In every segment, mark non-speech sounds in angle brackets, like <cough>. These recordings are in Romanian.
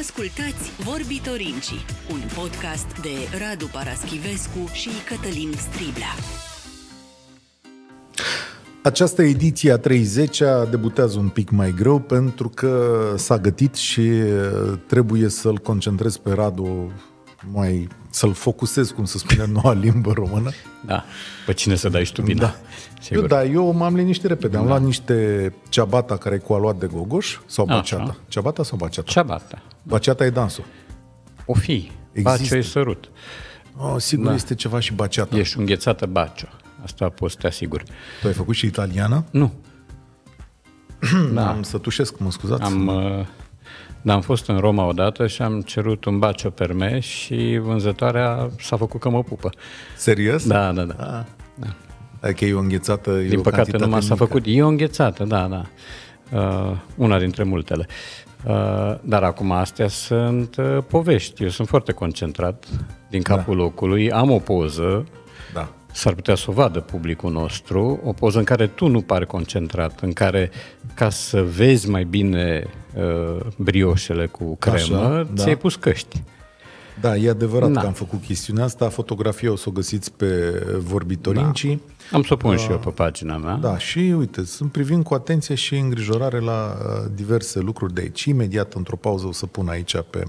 Ascultați Vorbitorinci, un podcast de Radu Paraschivescu și Cătălin Striblea. Această ediție a 30 -a debutează un pic mai greu pentru că s-a gătit și trebuie să-l concentrez pe Radu mai să-l focusez, cum să spune, noua limbă română. Da, pe cine să dai și tu bine. Da. Eu, da, eu m-am liniștit repede. Da. Am luat niște ceabata care e cu aluat de gogoș sau baceata. Așa. Ceabata sau baceata? Ceabata. Baceata e dansul. O fi. Bacio e sărut. Oh, sigur da. este ceva și baceata. Ești înghețată bacio. Asta poți să te asiguri. Tu ai făcut și italiană Nu. <clears throat> da. Am sătușesc, mă scuzați. Am... Uh dar am fost în Roma odată și am cerut un bacio per me și vânzătoarea s-a făcut că mă pupă. Serios? Da, da, da. A. Ah. că adică e o înghețată... E Din o păcate numai s-a făcut... E o înghețată, da, da. Uh, una dintre multele. Uh, dar acum astea sunt uh, povești. Eu sunt foarte concentrat din capul da. locului, am o poză, s-ar putea să o vadă publicul nostru, o poză în care tu nu pari concentrat, în care ca să vezi mai bine uh, brioșele cu cremă, Așa, da. ți-ai pus căști. Da, e adevărat da. că am făcut chestiunea asta. Fotografia o să o găsiți pe Vorbitorinci. Da. Am să o pun uh, și eu ah. pe pagina mea. Da, și uite, sunt privind cu atenție și îngrijorare la uh, diverse lucruri de aici. Imediat, într-o pauză, o să pun aici pe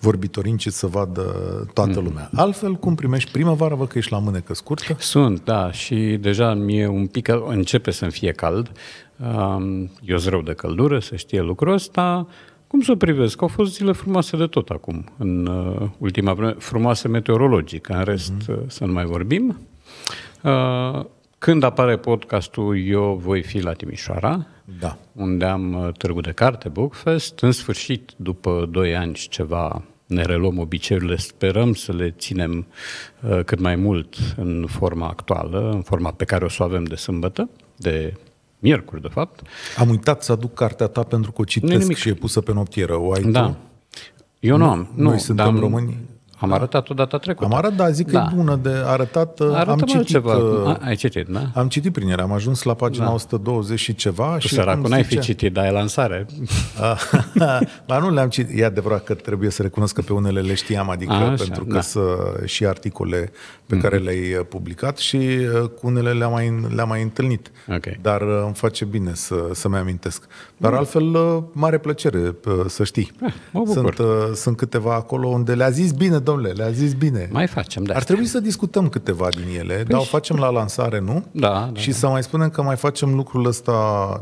Vorbitorinci să vadă toată mm. lumea. Altfel, cum primești primăvara, vă că ești la mânecă scurtă? Sunt, da, și deja mie un pic începe să-mi fie cald. Eu sunt rău de căldură, să știe lucrul ăsta. Cum să o privesc? Au fost zile frumoase de tot acum, în uh, ultima vreme, frumoase meteorologic, în rest uh-huh. să nu mai vorbim. Uh, când apare podcastul, eu voi fi la Timișoara, da. unde am uh, târgu de carte, Bookfest. În sfârșit, după 2 ani și ceva, ne reluăm obiceiurile, sperăm să le ținem uh, cât mai mult în forma actuală, în forma pe care o să o avem de sâmbătă, de miercuri, de fapt. Am uitat să aduc cartea ta pentru că o citesc și e pusă pe noptieră. O ai da. Tu? Eu nu, nu am. Nu, suntem dar, români am da. arătat-o data trecută. Am arătat, da, zic da. că e da. bună de arătat. Uh, Arătăm am citit, ceva. Uh, ai citit, da? Am citit prin ele, am ajuns la pagina da. 120 și ceva. Tu și săracu, n-ai fi citit, dar e lansare. Dar <laughs> nu le-am citit. E adevărat că trebuie să recunosc că pe unele le știam, adică a, așa, pentru că da. să, și articole pe mm-hmm. care le-ai uh, publicat și uh, cu unele le-am mai, le mai întâlnit. Okay. Dar îmi face bine să, să-mi amintesc. Dar mm. altfel, mare plăcere să știi. Eh, mă bucur. Sunt, sunt câteva acolo unde le-a zis bine, domnule, le-a zis bine. Mai facem, da. Ar trebui să discutăm câteva din ele, păi dar o facem la lansare, nu? Da, da Și da. să mai spunem că mai facem lucrul ăsta,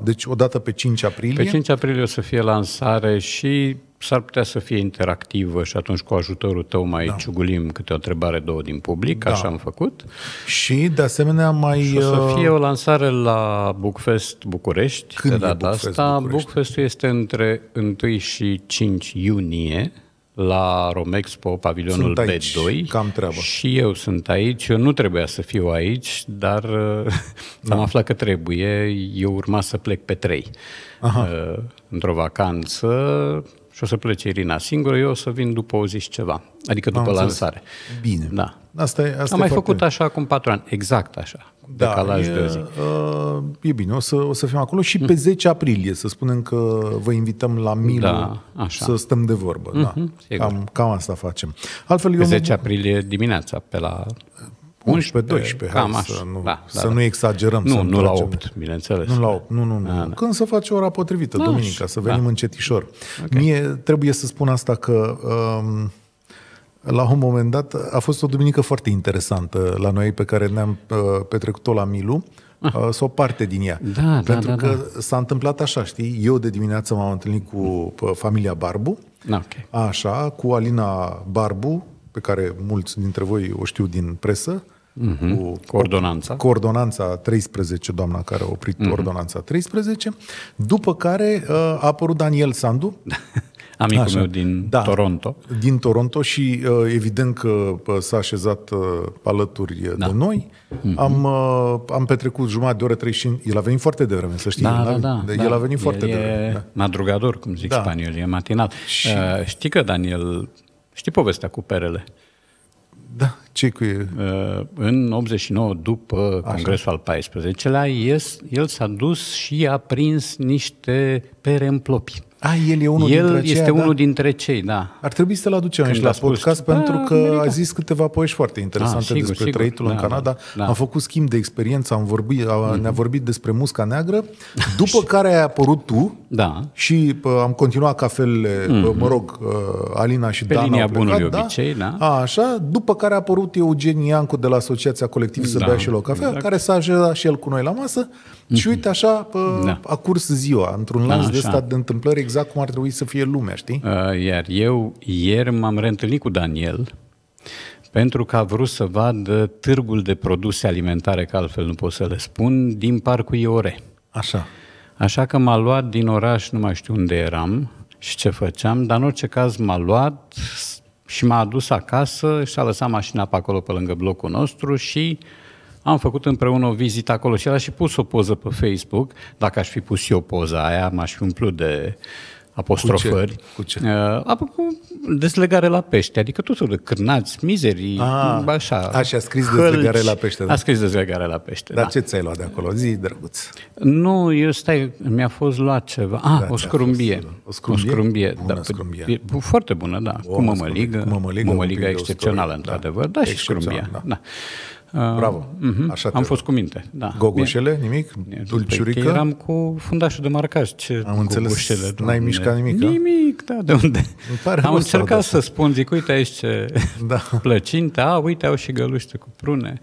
deci odată pe 5 aprilie? Pe 5 aprilie o să fie lansare și s-ar putea să fie interactivă și atunci cu ajutorul tău mai da. ciugulim câte o întrebare, două din public, da. așa am făcut. Și de asemenea mai... Și o să uh, fie o lansare la Bookfest București Când de data Bookfest asta. București? este între 1 și 5 iunie la Romexpo, pavilionul sunt aici, B2. Cam treabă. Și eu sunt aici. Eu nu trebuia să fiu aici, dar uh, <laughs> da. am aflat că trebuie. Eu urma să plec pe 3 Aha. Uh, într-o vacanță și o să plece Irina singură, eu o să vin după o zi și ceva. Adică după lansare. Bine. Da. Asta e, asta am e mai foarte... făcut așa acum patru ani. Exact așa da, decalaj e, de zi. Uh, e bine, o să, o să fim acolo și pe 10 aprilie, să spunem că vă invităm la Milu da, așa. să stăm de vorbă. Mm-hmm, da. Mhm, cam, cam asta facem. Altfel, pe eu 10 mă... aprilie dimineața, pe la 11, 12, cam hai, să, nu, da, da, să da, nu exagerăm. Nu, să nu la 8, bineînțeles. Nu la 8, nu, nu, nu. Da, da. Când să face ora potrivită, da, duminica, să venim da. încetișor. Okay. Mie trebuie să spun asta că... Um, la un moment dat a fost o duminică foarte interesantă la noi pe care ne-am uh, petrecut-o la Milu ah. uh, sau parte din ea. Da, da Pentru da, da, că da. s-a întâmplat așa, știi? Eu de dimineață m-am întâlnit cu uh, familia Barbu, da, okay. așa, cu Alina Barbu, pe care mulți dintre voi o știu din presă, mm-hmm. cu coordonanța. Cu ordonanța 13, doamna care a oprit mm-hmm. ordonanța 13, după care uh, a apărut Daniel Sandu, <laughs> amicul Așa. meu din da, Toronto. Din Toronto și uh, evident că uh, s-a așezat uh, alături da. de noi. Mm-hmm. Am, am petrecut jumătate de oră, 35... El a venit foarte devreme, să știi. Da, da, da, da, el da. a venit foarte el devreme. Da. madrugador, cum zic da. spaniolii, e matinal. Și... Uh, știi că, Daniel, știi povestea cu perele? Da, ce cu el? Uh, în 89, după Așa. Congresul al 14-lea, el, el s-a dus și a prins niște pere în plopi. A, ah, el e unul el dintre este aceia, da? unul da? dintre cei, da. Ar trebui să-l aducem Când și la spus, podcast da, pentru că a zis câteva poești foarte ah, interesante a, sigur, despre sigur, trăitul da, în Canada. Da. Am făcut schimb de experiență, am vorbit, mm-hmm. ne-a vorbit despre musca neagră, <laughs> după care ai apărut tu da. și am continuat cafelele, mm-hmm. mă rog, ă, Alina și Pe Dana linia plecat, bunului da? obicei, da. A, așa, după care a apărut Eugen Iancu de la Asociația Colectiv să da, bea și el o cafea, exact. care s-a ajutat și el cu noi la masă mm-hmm. și mhm. uite așa pă, da. a curs ziua, într-un lanț de stat de întâmplări exact cum ar trebui să fie lumea, știi? Uh, iar eu ieri m-am reîntâlnit cu Daniel pentru că a vrut să vadă târgul de produse alimentare, că altfel nu pot să le spun, din parcul Iore. Așa. Așa că m-a luat din oraș, nu mai știu unde eram și ce făceam, dar în orice caz m-a luat și m-a adus acasă și a lăsat mașina pe acolo, pe lângă blocul nostru și uh, am făcut împreună o vizită acolo și el a și pus o poză pe Facebook. Dacă aș fi pus eu poza aia, m-aș fi umplut de apostrofări. Cu ce? Cu ce? Uh, deslegare la pește, adică tot de cârnați, mizerii, a, ah, așa. A, și a scris hălci, deslegare la pește. Da. A scris deslegare la pește, Dar da. ce ți-ai luat de acolo? Zi, drăguț. Nu, eu stai, mi-a fost luat ceva. Ah, da, o, scrumbie. o scrumbie. O scrumbie. Bună da, scrumbie. Foarte bună, da. O, cu mămăligă. Cu mămăligă, excepțională, da. într-adevăr. Da, și scrumbia. Da. da. Bravo, uh-huh. așa Am fost cu minte, da. Gogoșele, nimic? Dulciurică? Păi eram cu fundașul de marcaș. Ce Am înțeles, n-ai mișcat nimic, a? Nimic, da, de unde? Îmi pare Am încercat să spun, zic, uite aici ce <laughs> da. plăcinte, a, uite, au și găluște cu prune.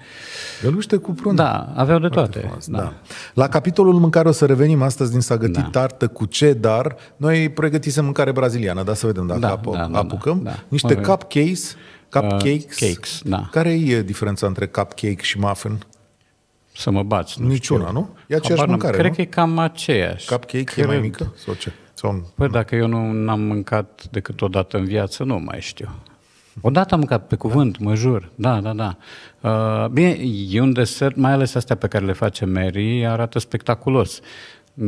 Găluște cu prune? Da, aveau de toate. Frumos, da. da. La capitolul mâncare o să revenim astăzi din s-a gătit da. tartă cu dar Noi pregătisem mâncare braziliană, da, să vedem dacă da, ap- da, da, da, apucăm. Da, da. Niște cupcakes Cupcakes? Uh, cakes, da. Care e diferența între cupcake și muffin? Să mă bați. Nu Niciuna, știu. nu? E aceeași Habar, mâncare, Cred nu? că e cam aceeași. Cupcake cred. e mai mică sau ce? Sau... Păi dacă eu nu am mâncat decât o dată în viață, nu mai știu. Odată am mâncat, pe da. cuvânt, mă jur. Da, da, da. Uh, bine, e un desert, mai ales astea pe care le face Mary, arată spectaculos.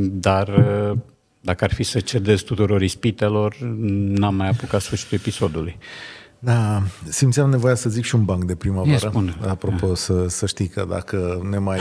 Dar uh, dacă ar fi să cedez tuturor ispitelor, n-am mai apucat sfârșitul episodului. Uh, da, simțeam nevoia să zic și un banc de primăvară. Apropo, da. să, să știi că dacă ne mai...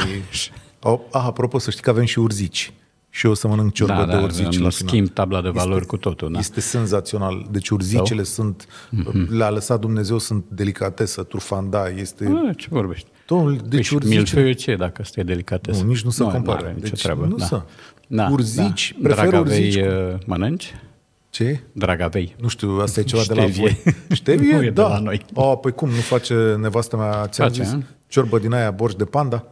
A, apropo, să știi că avem și urzici. Și eu o să mănânc ciorbă da, de da, urzici la final. schimb tabla de valori este, cu totul. Da. Este senzațional. Deci urzicele Sau? sunt, mm-hmm. le-a lăsat Dumnezeu, sunt delicatesă, turfanda, este... A, ce vorbești? Domnul, deci păi urzicele... Milfeiul ce dacă asta e delicatesă? Nu, nici nu se compară. Deci, treabă. Nu da. da urzici, da. prefer Dragavei urzici. Cu... Uh, mănânci? Ce? Dragapei. Nu știu, asta e ceva Ștevie. de la voi. Ștevie? <laughs> nu e da. de la noi. O, oh, păi cum, nu face nevastă mea, ți-am face, zis, a? ciorbă din aia, borș de panda?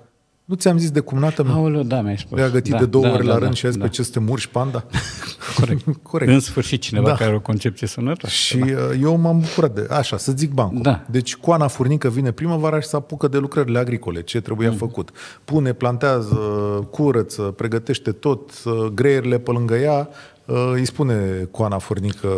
Nu ți-am zis de cumnată mea? Aoleu, da, mi-ai spus. Le-a gătit da, de două da, ori da, la da, rând da, și a zis da. pe păi, ce să te murși panda? <laughs> Corect. <laughs> Corect. În sfârșit cineva da. care are o concepție sănătoasă. Și da. Uh, eu m-am bucurat de, așa, să zic bancul. Da. Deci coana furnică vine primăvara și se apucă de lucrările agricole, ce trebuia mm. făcut. Pune, plantează, curăță, pregătește tot, uh, greierile pe lângă ea, Uh, îi spune Coana Furnică,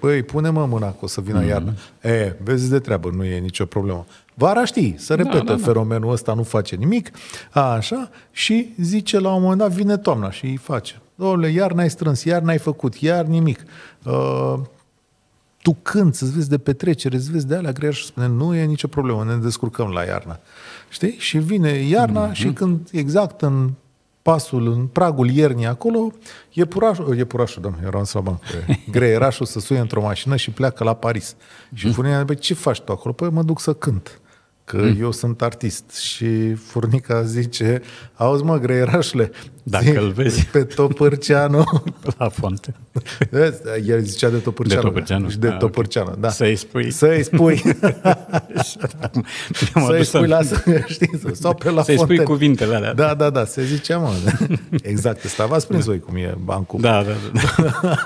păi, pune-mă mâna că o să vină mm-hmm. iarna. E, vezi de treabă, nu e nicio problemă. Vara știi, să repete da, da, da. fenomenul ăsta, nu face nimic, a, așa, și zice la un moment dat, vine toamna și îi face. Domnule, iar n-ai strâns, iar n-ai făcut, iar nimic. Uh, tu când să vezi de petrecere, să vezi de alea grea și spune, nu e nicio problemă, ne descurcăm la iarnă. Știi? Și vine iarna mm-hmm. și când exact în pasul în pragul iernii acolo, e purașul, oh, e purașul, doamne, eram să banc, <laughs> greierașul să suie într-o mașină și pleacă la Paris. Și mm. punea, ce faci tu acolo? Păi mă duc să cânt că mm. eu sunt artist și furnica zice, auzi mă, greierașule, dacă îl vezi pe Topârceanu <laughs> la fonte. El zicea de Topârceanu. De Topârceanu. Și de ah, Topârceanu, okay. da. Să-i spui. Să-i spui. <laughs> să-i spui la <laughs> știi, sau pe la Să-i spui cuvintele alea. Da, da, da, se zicea, mă. Da. Exact, ăsta v-ați prins voi cum e bancul. Da, da,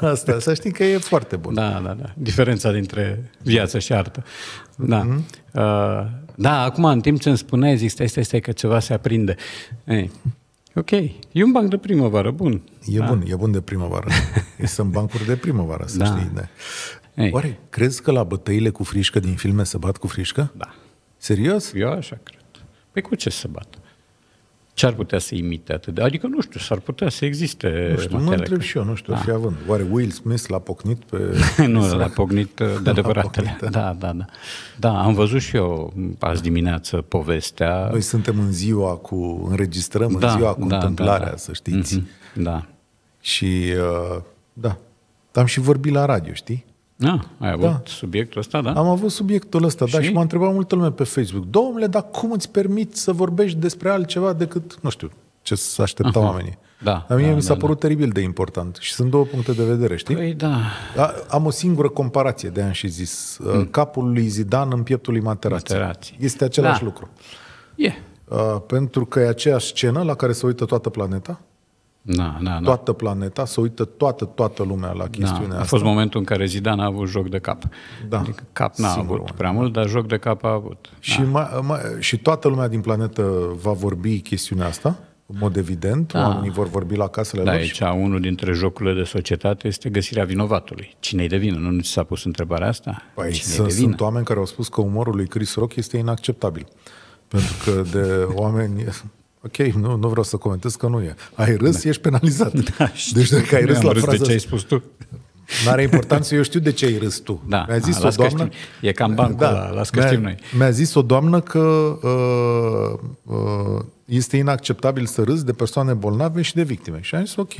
da. Asta, să știi că e foarte bun. Da, da, da. Diferența dintre viață și artă. Da. Mm-hmm. Uh, da, acum, în timp ce îmi spuneai, zic, stai, stai, stai, că ceva se aprinde. Ei, ok, e un banc de primăvară, bun. E da? bun, e bun de primăvară. Sunt bancuri de primăvară, să da. știi. Da. Ei. Oare crezi că la bătăile cu frișcă din filme se bat cu frișcă? Da. Serios? Eu așa cred. Pe păi cu ce se bat? Ce ar putea să imite atât de... Adică, nu știu, s-ar putea să existe Nu știu, mă întreb și eu, nu știu, A. fi ah. având. Oare Will Smith l-a pocnit pe... <laughs> nu, l-a pocnit <laughs> uh, de adevăratele. da. da, da, da. Da, am văzut și eu azi dimineață povestea. Noi suntem în ziua cu... înregistrăm da, în ziua cu da, da întâmplarea, da, da. să știți. Mm-hmm, da. Și, uh, da, am și vorbit la radio, știi? Da, ai avut da. subiectul ăsta, da? Am avut subiectul ăsta, da, și? da, și m-a întrebat multă lume pe Facebook. Domnule, dar cum îți permit să vorbești despre altceva decât, nu știu, ce să aștepta Aha. oamenii? Da, la mine da, mi da, s-a da, părut da. teribil de important și sunt două puncte de vedere, știi? Păi da. A, am o singură comparație, de am și zis. Uh, hmm. Capul lui Zidan în pieptul lui Materazzi. Materazzi. Este același da. lucru. E. Yeah. Uh, pentru că e aceeași scenă la care se uită toată planeta. Na, da, na, da, na. Da. Toată planeta, se uită toată, toată lumea la chestiunea na, a asta. A fost momentul în care Zidane a avut joc de cap. Da. Adică cap n-a avut avut prea mult, dar joc de cap a avut. Și, ma, ma, și toată lumea din planetă va vorbi chestiunea asta? în mod evident, da. oamenii vor vorbi la casele da, lor. Aici și... unul dintre jocurile de societate este găsirea vinovatului. Cine-i de vină? Nu ți s-a pus întrebarea asta? Păi Cine sunt oameni care au spus că umorul lui Chris Rock este inacceptabil. Pentru că de <laughs> oameni Ok, nu, nu vreau să comentez că nu e. Ai râs, da. ești penalizat. <laughs> Da, deci știu. deci dacă ai râs la fraza... de ce ai spus tu. Nu are importanță, eu știu de ce ai râs tu. Da, mi-a zis a, o doamnă. Știm. E cam bancul da, ăla, las că mi-a, știm noi. Mi-a zis o doamnă că uh, uh, este inacceptabil să râzi de persoane bolnave și de victime. Și am zis ok.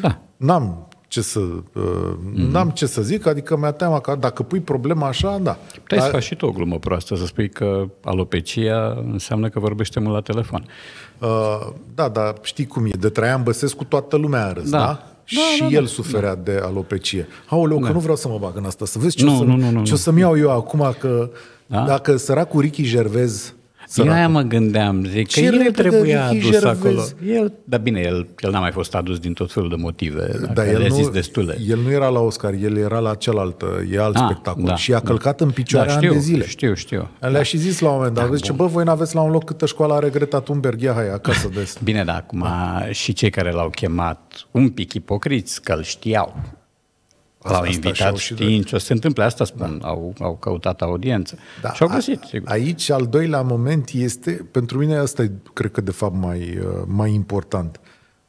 Da. N-am ce să... Mm-hmm. N-am ce să zic, adică mi-a teama că dacă pui problema așa, da. Puteai Dar... să faci și tu o glumă proastă, să spui că alopecia înseamnă că vorbește mult la telefon. Uh, da, dar știi cum e, de Traian Băsescu toată lumea a râs, da? da? Da, și da, el da, suferea da. de alopecie. Aoleu, da. că nu vreau să mă bag în asta, să vezi ce, nu, o, să, nu, nu, nu, ce nu. o să-mi iau eu acum, că da? dacă săracul Ricky Gervez Săratul. Eu aia mă gândeam, zic că el trebuia adus Gervais. acolo. El, dar bine, el, el n-a mai fost adus din tot felul de motive, da, el nu, zis destule. El nu era la Oscar, el era la celălalt, e alt ah, spectacol da, și a da. călcat da. în picioare da, știu, ani de zile. Știu, știu. Le-a da. și zis la un moment dat, da, zice, bă, voi n-aveți la un loc câtă școală a regretat Thunberg, ia hai acasă des. Bine, dar acum da. și cei care l-au chemat un pic ipocriți, că îl știau, L-au invitat știind ce se întâmplă, asta spun, da. au, au căutat audiență da. și au găsit. Sigur. Aici al doilea moment este, pentru mine asta e, cred că de fapt mai, uh, mai important.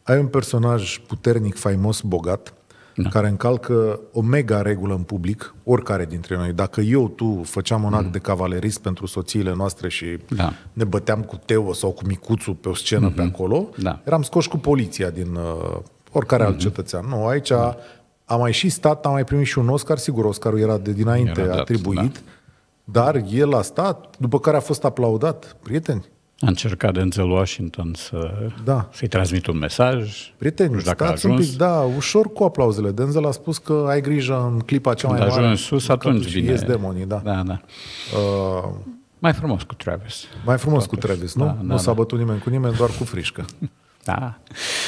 Ai un personaj puternic, faimos, bogat, da. care încalcă o mega regulă în public, oricare dintre noi. Dacă eu, tu, făceam un act mm. de cavalerist pentru soțiile noastre și da. ne băteam cu Teo sau cu Micuțu pe o scenă mm-hmm. pe acolo, da. eram scoși cu poliția din uh, oricare mm-hmm. alt cetățean. Nu, aici da a mai și stat, a mai primit și un Oscar, sigur, Oscarul era de dinainte era dat, atribuit, da. dar el a stat, după care a fost aplaudat. Prieteni, a încercat Denzel Washington să, da. să-i transmit un mesaj. Prieteni, nu știu dacă stați a ajuns. un pic, da, ușor cu aplauzele. Denzel a spus că ai grijă în clipa cea Când mai mare. în sus, atunci vine. Ies demonii, da. da, da. Uh, mai frumos cu Travis. Mai frumos Totuși. cu Travis, da, nu? Da, da, nu s-a da. bătut nimeni cu nimeni, doar cu frișcă. <laughs> Da.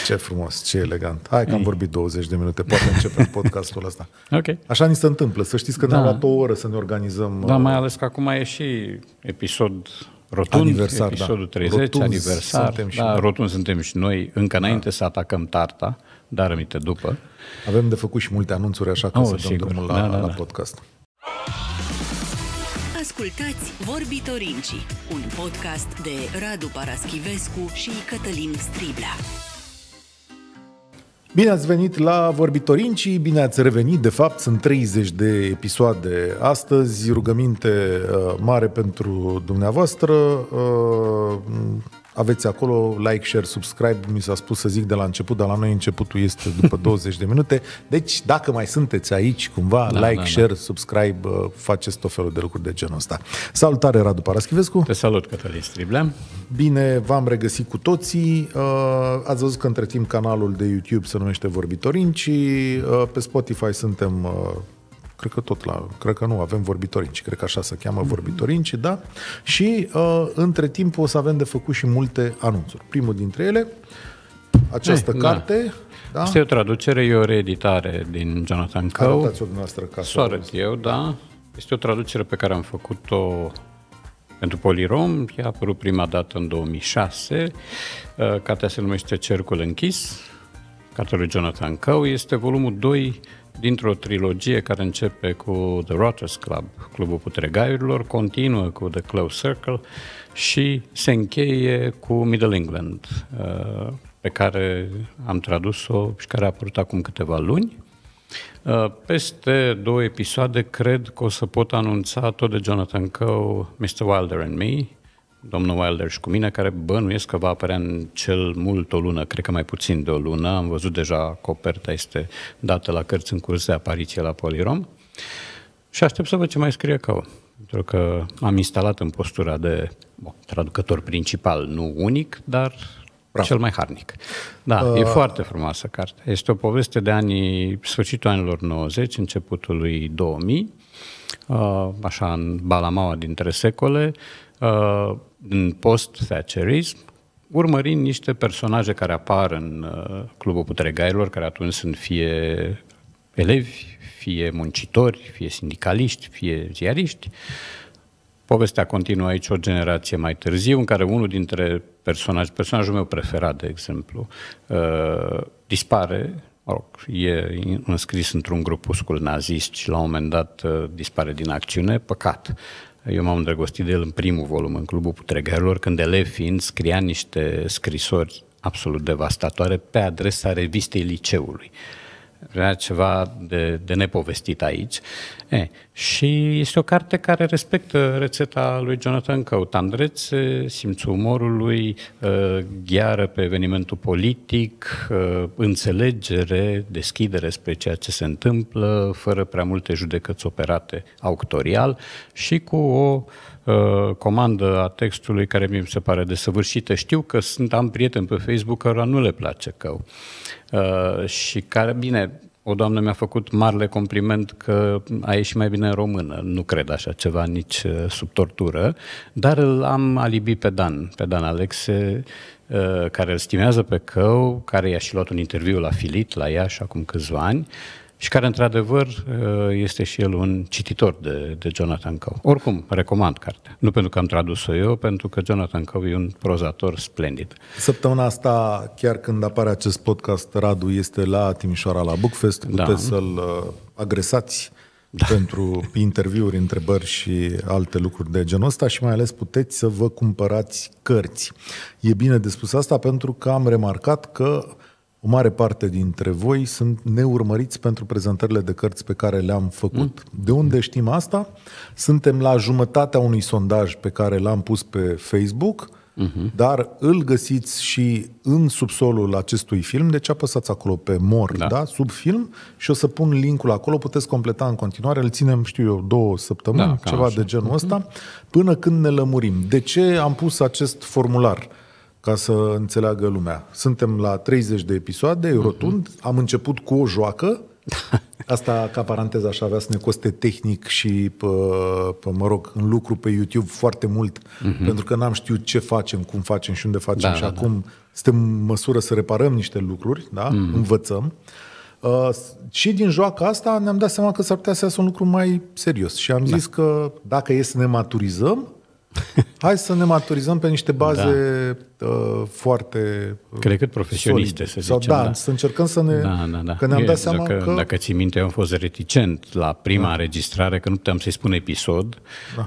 Ce frumos, ce elegant. Hai că am vorbit 20 de minute, poate începem <laughs> podcastul ăsta. Ok. Așa ni se întâmplă, să știți că da. ne-am luat o oră să ne organizăm. Da, mai uh, ales că acum e și episod rotund, aniversar, da. episodul da. 30, rotund aniversar. Suntem și da, noi. rotund suntem și noi, încă înainte da. să atacăm tarta, dar aminte după. Avem de făcut și multe anunțuri, așa că oh, să dăm sigur. drumul la, da, da, la da. podcast. Ascultați Vorbitorinci, un podcast de Radu Paraschivescu și Cătălin Striblea. Bine ați venit la Vorbitorinci, bine ați revenit, de fapt sunt 30 de episoade astăzi, rugăminte uh, mare pentru dumneavoastră, uh, aveți acolo like, share, subscribe, mi s-a spus să zic de la început, dar la noi începutul este după 20 <laughs> de minute. Deci, dacă mai sunteți aici cumva, da, like, da, da. share, da. subscribe, uh, faceți tot felul de lucruri de genul ăsta. Salutare, Radu Paraschivescu! Te salut, Cătălin Striblea! Bine v-am regăsit cu toții. Uh, ați văzut că între timp canalul de YouTube se numește Vorbitorinci. Uh, pe Spotify suntem cred că tot la, cred că nu, avem vorbitorinci, cred că așa se cheamă vorbitorinci, da? Și uh, între timp o să avem de făcut și multe anunțuri. Primul dintre ele, această Ei, da. carte... Da. Da? Este o traducere, e o reeditare din Jonathan Coe. Arătați-o dumneavoastră ca să arăt eu, da. Este o traducere pe care am făcut-o pentru Polirom, ea a apărut prima dată în 2006. Uh, cartea se numește Cercul închis, cartea lui Jonathan Coe. Este volumul 2 dintr-o trilogie care începe cu The Rotters Club, Clubul Putregaiurilor, continuă cu The Close Circle și se încheie cu Middle England, uh, pe care am tradus-o și care a apărut acum câteva luni. Uh, peste două episoade cred că o să pot anunța tot de Jonathan Coe, Mr. Wilder and Me, domnul Wilder și cu mine, care bănuiesc că va apărea în cel mult o lună, cred că mai puțin de o lună. Am văzut deja coperta este dată la cărți în curs de apariție la Polirom și aștept să văd ce mai scrie Cău. Pentru că am instalat în postura de bă, traducător principal, nu unic, dar Bravo. cel mai harnic. Da, uh... e foarte frumoasă carte. Este o poveste de anii, sfârșitul anilor 90, începutul lui 2000, uh, așa în balamaua dintre secole, uh, în post-Thatcherism, urmărind niște personaje care apar în uh, Clubul Putregailor, care atunci sunt fie elevi, fie muncitori, fie sindicaliști, fie ziariști. Povestea continuă aici o generație mai târziu, în care unul dintre personaje, personajul meu preferat, de exemplu, uh, dispare, mă rog, e înscris într-un grupuscul nazist și la un moment dat uh, dispare din acțiune, păcat. Eu m-am îndrăgostit de el în primul volum, în Clubul Putregărilor, când elev fiind scria niște scrisori absolut devastatoare pe adresa revistei liceului. Uh, era ceva de, de nepovestit aici. E, și este o carte care respectă rețeta lui Jonathan Căut, andrețe, simțul umorului, gheară pe evenimentul politic, înțelegere, deschidere spre ceea ce se întâmplă, fără prea multe judecăți operate autorial și cu o uh, Uh, comandă a textului care mi se pare desăvârșită. Știu că sunt, am prieteni pe Facebook care nu le place că uh, și care, bine, o doamnă mi-a făcut marele compliment că a ieșit mai bine în română. Nu cred așa ceva nici uh, sub tortură, dar îl am alibi pe Dan, pe Dan Alexe, care îl stimează pe cău, care i-a și luat un interviu la Filit, la Iași, acum câțiva ani, și care, într-adevăr, uh, este și el un cititor de, de Jonathan Coe. Oricum, recomand cartea. Nu pentru că am tradus-o eu, pentru că Jonathan Coe e un prozator splendid. Săptămâna asta, chiar când apare acest podcast, Radu este la Timișoara, la Bookfest. Da. Puteți da. să-l uh, agresați da. pentru interviuri, întrebări și alte lucruri de genul ăsta și mai ales puteți să vă cumpărați cărți. E bine de spus asta pentru că am remarcat că o mare parte dintre voi sunt neurmăriți pentru prezentările de cărți pe care le-am făcut. Mm. De unde știm asta? Suntem la jumătatea unui sondaj pe care l-am pus pe Facebook, mm-hmm. dar îl găsiți și în subsolul acestui film, deci apăsați acolo pe mor, da. Da? sub film, și o să pun linkul acolo, puteți completa în continuare, îl ținem, știu eu, două săptămâni, da, ceva așa. de genul mm-hmm. ăsta, până când ne lămurim. De ce am pus acest formular? ca să înțeleagă lumea. Suntem la 30 de episoade, e mhm. rotund, uh-huh. am început cu o joacă, <laughs> Asta, ca paranteză, așa avea să ne coste tehnic și, pă, pă, mă rog, în lucru pe YouTube foarte mult, uh-huh. pentru că n-am știut ce facem, cum facem și unde facem. Da, și da, da. acum da. suntem în măsură să reparăm niște lucruri, da? uh-huh. învățăm. Uh, și din joaca asta ne-am dat seama că s-ar putea să iasă un lucru mai serios. Și am da. zis că dacă e să ne maturizăm, <laughs> Hai să ne maturizăm pe niște baze da. uh, foarte uh, Cred că profesioniste, solide. să zicem. da, da, să încercăm să ne... Da, da, da. Că ne-am dat seama dacă, că... Dacă ții minte, eu am fost reticent la prima da. înregistrare, că nu puteam să-i spun episod.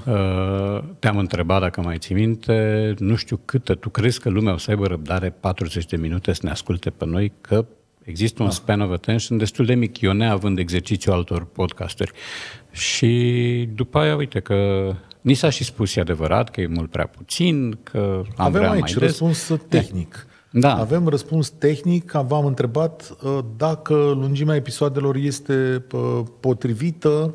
Da. Uh, te-am întrebat, dacă mai ții minte, nu știu câtă, tu crezi că lumea o să aibă răbdare 40 de minute să ne asculte pe noi, că Există un da. span of attention destul de mic, eu neavând exercițiu altor podcasturi. Și după aia, uite că Ni s-a și spus, e adevărat, că e mult prea puțin, că am Avem vrea aici mai des. răspuns eh, tehnic. Da. Avem răspuns tehnic, v-am întrebat uh, dacă lungimea episoadelor este uh, potrivită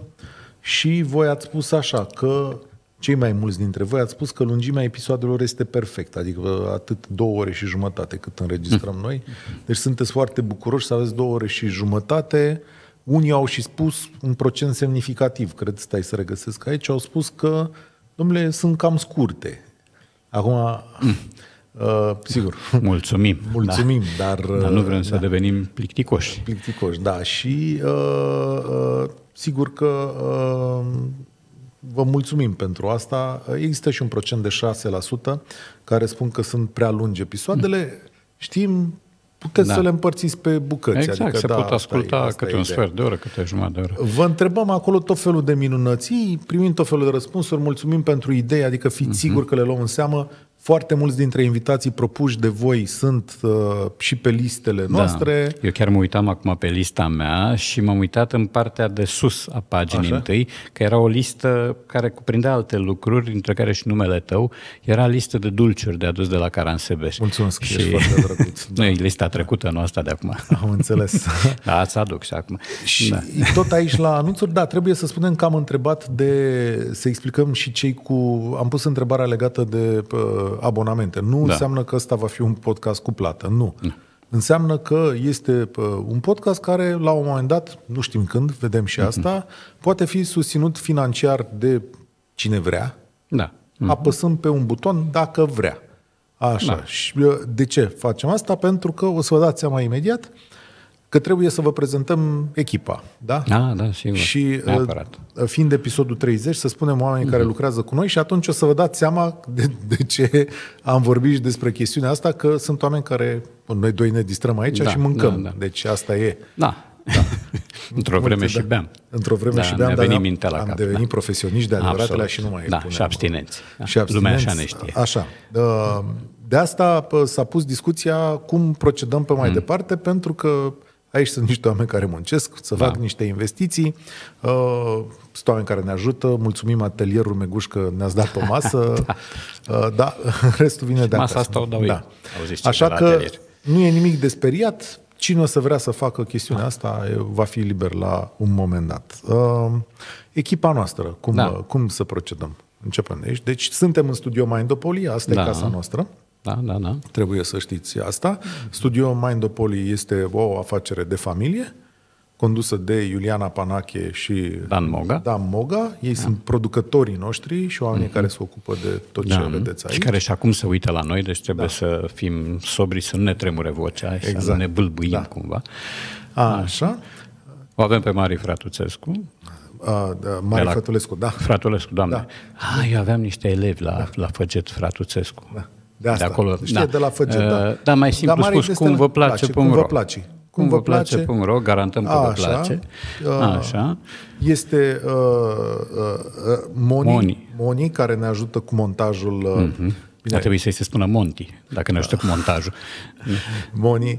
și voi ați spus așa, că cei mai mulți dintre voi ați spus că lungimea episoadelor este perfectă, adică uh, atât două ore și jumătate cât înregistrăm mm. noi. Deci sunteți foarte bucuroși să aveți două ore și jumătate unii au și spus un procent semnificativ, cred, stai să regăsesc aici, au spus că, domnule, sunt cam scurte. Acum, mm. <laughs> Uh, sigur. Mulțumim. <laughs> Mulțumim, da. dar... Dar nu vrem să da. devenim plicticoși. Plicticoși, da. Și uh, uh, sigur că uh, vă mulțumim pentru asta. Există și un procent de 6% care spun că sunt prea lungi episoadele. Mm. Știm puteți da. să le împărțiți pe bucăți. Exact, adică, se da, pot asculta e, câte un sfert de oră, câte jumătate de oră. Vă întrebăm acolo tot felul de minunății, primim tot felul de răspunsuri, mulțumim pentru idei, adică fiți uh-huh. siguri că le luăm în seamă. Foarte mulți dintre invitații propuși de voi sunt uh, și pe listele da. noastre. Da. Eu chiar mă uitam acum pe lista mea și m-am uitat în partea de sus a paginii Așa. întâi, că era o listă care cuprindea alte lucruri, dintre care și numele tău. Era listă de dulciuri de adus de la Caransebeș. Mulțumesc, și... ești foarte drăguț. Da. <laughs> Nu, e lista trecută, nu asta de acum. Am înțeles. <laughs> da, ați aduc și acum. Și da. tot aici la anunțuri, da, trebuie să spunem că am întrebat de... să explicăm și cei cu... am pus întrebarea legată de... Uh, Uh, abonamente. Nu da. înseamnă că ăsta va fi un podcast cu plată, nu. Da. Înseamnă că este uh, un podcast care, la un moment dat, nu știm când, vedem și asta, mm-hmm. poate fi susținut financiar de cine vrea, da. mm-hmm. apăsând pe un buton dacă vrea. Așa. Da. Și uh, de ce facem asta? Pentru că, o să vă dați seama imediat, uh, că trebuie să vă prezentăm echipa, da? Da, da, sigur. Și uh, Neapărat. fiind episodul 30, să spunem oamenii mm-hmm. care mhm. lucrează cu noi și atunci o să vă dați seama de, de ce am vorbit și despre chestiunea asta, că sunt oameni care, noi doi ne distrăm aici da, și da, mâncăm. Da, da. Deci asta e. Da. da. <laughs> Într-o vreme și da. beam. Într-o vreme da, și beam, dar am, la am cap, devenit da. profesioniști de adevăratele și nu mai da, punem. Și abstinenți. Da. Și abstinenți. Lumea așa ne știe. Așa. Da. De asta s-a pus discuția cum procedăm pe mai mm. departe, pentru că uh, Aici sunt niște oameni care muncesc, să da. fac niște investiții, uh, sunt oameni care ne ajută, mulțumim atelierul Meguș că ne-ați dat o masă, da. <laughs> Uh, da, da <laughs> restul vine și de masa acasă. asta o dau da. Așa că atelier. nu e nimic de speriat, cine o să vrea să facă chestiunea da. asta va fi liber la un moment dat. Uh, echipa noastră, cum, da. Uh, cum să procedăm? Începem de aici. Deci suntem în studio Mindopoly, asta da. e casa noastră. Da, da, da. Trebuie să știți asta. Studio Mindopoli este o afacere de familie condusă de Iuliana Panache și Dan Moga. Dan Moga. Ei da. sunt producătorii noștri și oamenii mm-hmm. care se ocupă de tot da. ce vedeți aici. Și care și acum se uită la noi, deci trebuie da. să fim sobri, să nu ne tremure vocea exact. să nu ne bâlbâim da. cumva. A, așa. O avem pe Mari Fratuțescu. A, da, Mari la... Fratulescu, da. Fratulescu, doamne. Da. A, eu aveam niște elevi la, da. la Făget Fratuțescu. Da de asta. De acolo, Știe, da. de la făget, da. Uh, da, mai simplu Dar spus, cum vă place, place cum vă place. Cum, vă place, cum rog, garantăm că vă place. Uh, Așa. Este uh, uh, uh, Moni, Moni. Moni, care ne ajută cu montajul uh, uh-huh. Bine. Ar trebui să-i se spună Monti, dacă ne ajută cu montajul. <laughs> Moni, uh,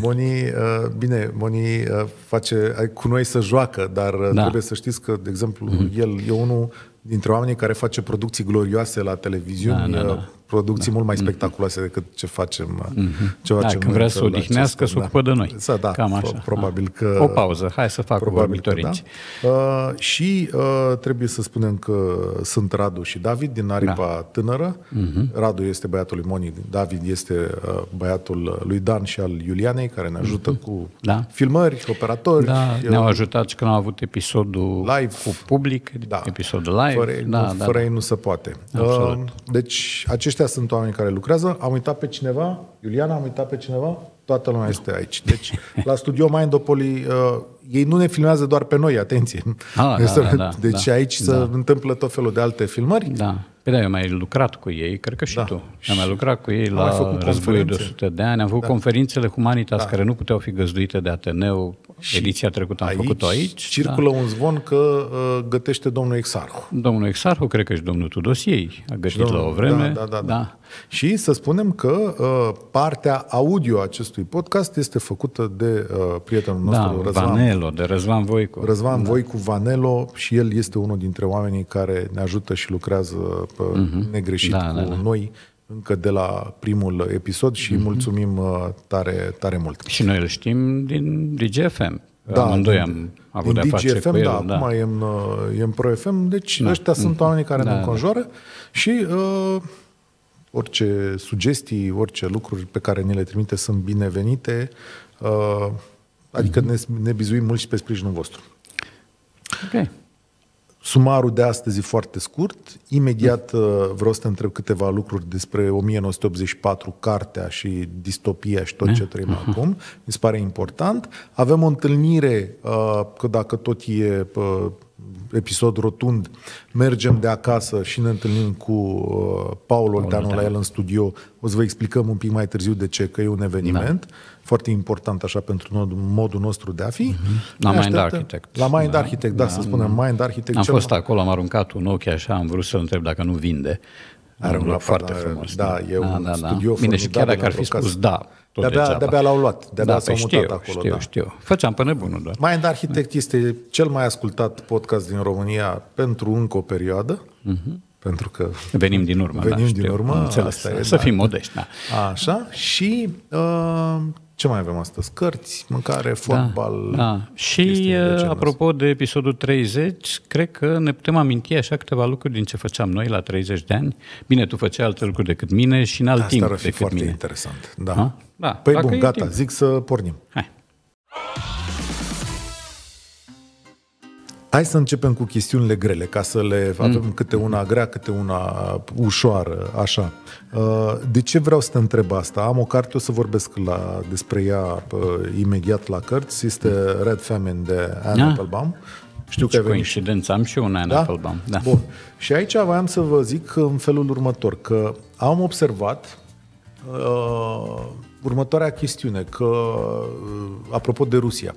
Moni uh, bine, Moni uh, face, cu noi să joacă, dar da. trebuie să știți că, de exemplu, mm-hmm. el e unul dintre oamenii care face producții glorioase la televiziune da, da, da producții da. mult mai mhm. spectaculoase decât ce facem. Mm-hmm. Ce facem da, când vrea să odihnească, se ocupă de noi. Da, da, Cam așa. Probabil da. că... O pauză, hai să fac probabil cu da. uh, Și uh, trebuie să spunem că sunt Radu și David din Aripa da. Tânără. Mm-hmm. Radu este băiatul lui Moni, David este uh, băiatul lui Dan și al Iulianei, care ne ajută mm-hmm. cu da. filmări, operatori. Da, ne-au uh, ajutat și când am avut episodul live. cu public, da. episodul live. Fără, da, nu, da, fără da. ei nu se poate. Absolut. Uh, deci aceștia Ăștia sunt oamenii care lucrează. Am uitat pe cineva? Iuliana, am uitat pe cineva? Toată lumea este aici. Deci, la studio Mindopoli uh, ei nu ne filmează doar pe noi, atenție. A, ah, da, da, da, deci da, aici da. se întâmplă tot felul de alte filmări. Da. Păi da, eu mai lucrat cu ei, cred că și da. tu. Am mai lucrat cu ei la făcut războiul de 100 de ani, am făcut da. conferințele Humanitas da. care nu puteau fi găzduite de Ateneu, și ediția trecută am aici făcut-o aici. circulă da. un zvon că uh, gătește domnul Exarhu. Domnul Exarhu, cred că și domnul Tudosiei a gătit domnul, la o vreme. Da, da, da, da. da. Și să spunem că uh, partea audio acestui podcast este făcută de uh, prietenul da, nostru da, Răzvan Vanel, Vanelo, de Răzvan Voicu. Răzvan da. Voicu, Vanelo și el este unul dintre oamenii care ne ajută și lucrează uh-huh. negreșit da, cu da, da. noi încă de la primul episod și mm-hmm. mulțumim uh, tare, tare mult. Și noi îl știm din DGFM. Da, Amândoi din, am avut de-a face DGFM, cu el, da, da. acum e în, uh, e în Pro-FM, deci da. ăștia sunt mhm. oamenii care da, ne da. înconjoară da. și uh, orice sugestii, orice lucruri pe care ni le trimite sunt binevenite. Uh, Adică ne, ne bizuim mult și pe sprijinul vostru. Ok. Sumarul de astăzi e foarte scurt. Imediat da. uh, vreau să te întreb câteva lucruri despre 1984, cartea și distopia și tot da. ce trăim mhm. acum. Mi se pare important. Avem o întâlnire, uh, că dacă tot e uh, episod rotund, mergem de acasă și ne întâlnim cu Paul Olteanu la el în studio. O să vă explicăm un pic mai târziu de ce, că e un eveniment. Da foarte important așa pentru modul nostru de a fi. Mm-hmm. La Mind Architect. La Mind da? Architect, da, da, să spunem, Mind Architect. Am fost mai... acolo, am aruncat un ochi așa, am vrut să întreb dacă nu vinde. Are un, un loc foarte da, frumos. Da, da. e da, un da, da. studio Bine, și chiar dacă ar fi spus da, tot de-abia, da, degeaba. de-abia l-au luat, de-abia da, s-au păi mutat știu, acolo. Știu, da. știu. Făceam pe nebunul doar. Mind Architect da. este cel mai ascultat podcast din România pentru încă o perioadă. Mhm. pentru că... Venim din urmă, da, Venim da, din știu, urmă, înțeles, asta e, să da. fim modești, da. Așa, și uh, ce mai avem astăzi? Cărți, mâncare, da, fotbal. Da, da. Și de uh, apropo de episodul 30, cred că ne putem aminti așa câteva lucruri din ce făceam noi la 30 de ani. Bine, tu făceai alte lucruri decât mine și în alt da, Asta timp ar fi decât foarte mine. interesant. Da. da. Păi Dacă bun, gata, timp. zic să pornim. Hai. Hai să începem cu chestiunile grele, ca să le mm. avem câte una grea, câte una ușoară, așa. Uh, de ce vreau să te întreb asta? Am o carte, o să vorbesc la, despre ea uh, imediat la cărți, este mm. Red Famine de Anne ah. Applebaum. Știu deci că coincidență, am și un Anne da? Applebaum. Da. Bun. Și aici voiam să vă zic în felul următor, că am observat uh, următoarea chestiune, că uh, apropo de Rusia,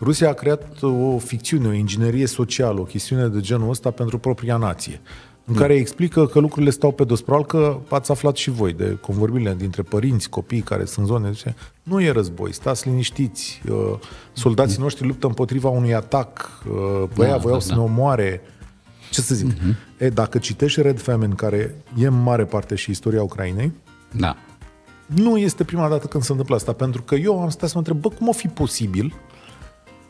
Rusia a creat o ficțiune, o inginerie socială, o chestiune de genul ăsta pentru propria nație, în mm. care explică că lucrurile stau pe dospral, că ați aflat și voi de convorbirile dintre părinți, copii care sunt zone, zice, nu e război, stați liniștiți, uh, soldații noștri luptă împotriva unui atac, uh, pe da, voiau da, să da. ne omoare, ce să zic, mm-hmm. e, dacă citești Red Famine, care e în mare parte și istoria Ucrainei, da. nu este prima dată când se întâmplă asta, pentru că eu am stat să mă întreb, bă, cum o fi posibil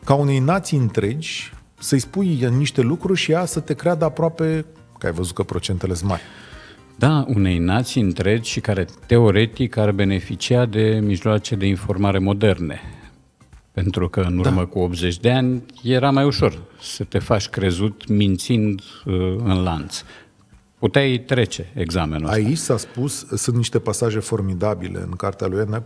ca unei nații întregi să-i spui niște lucruri și ea să te creadă aproape că ai văzut că procentele sunt mari. Da, unei nații întregi și care teoretic ar beneficia de mijloace de informare moderne. Pentru că în urmă da. cu 80 de ani era mai ușor să te faci crezut mințind uh, în lanț. Puteai trece examenul Aici ăsta. s-a spus, sunt niște pasaje formidabile în cartea lui Edna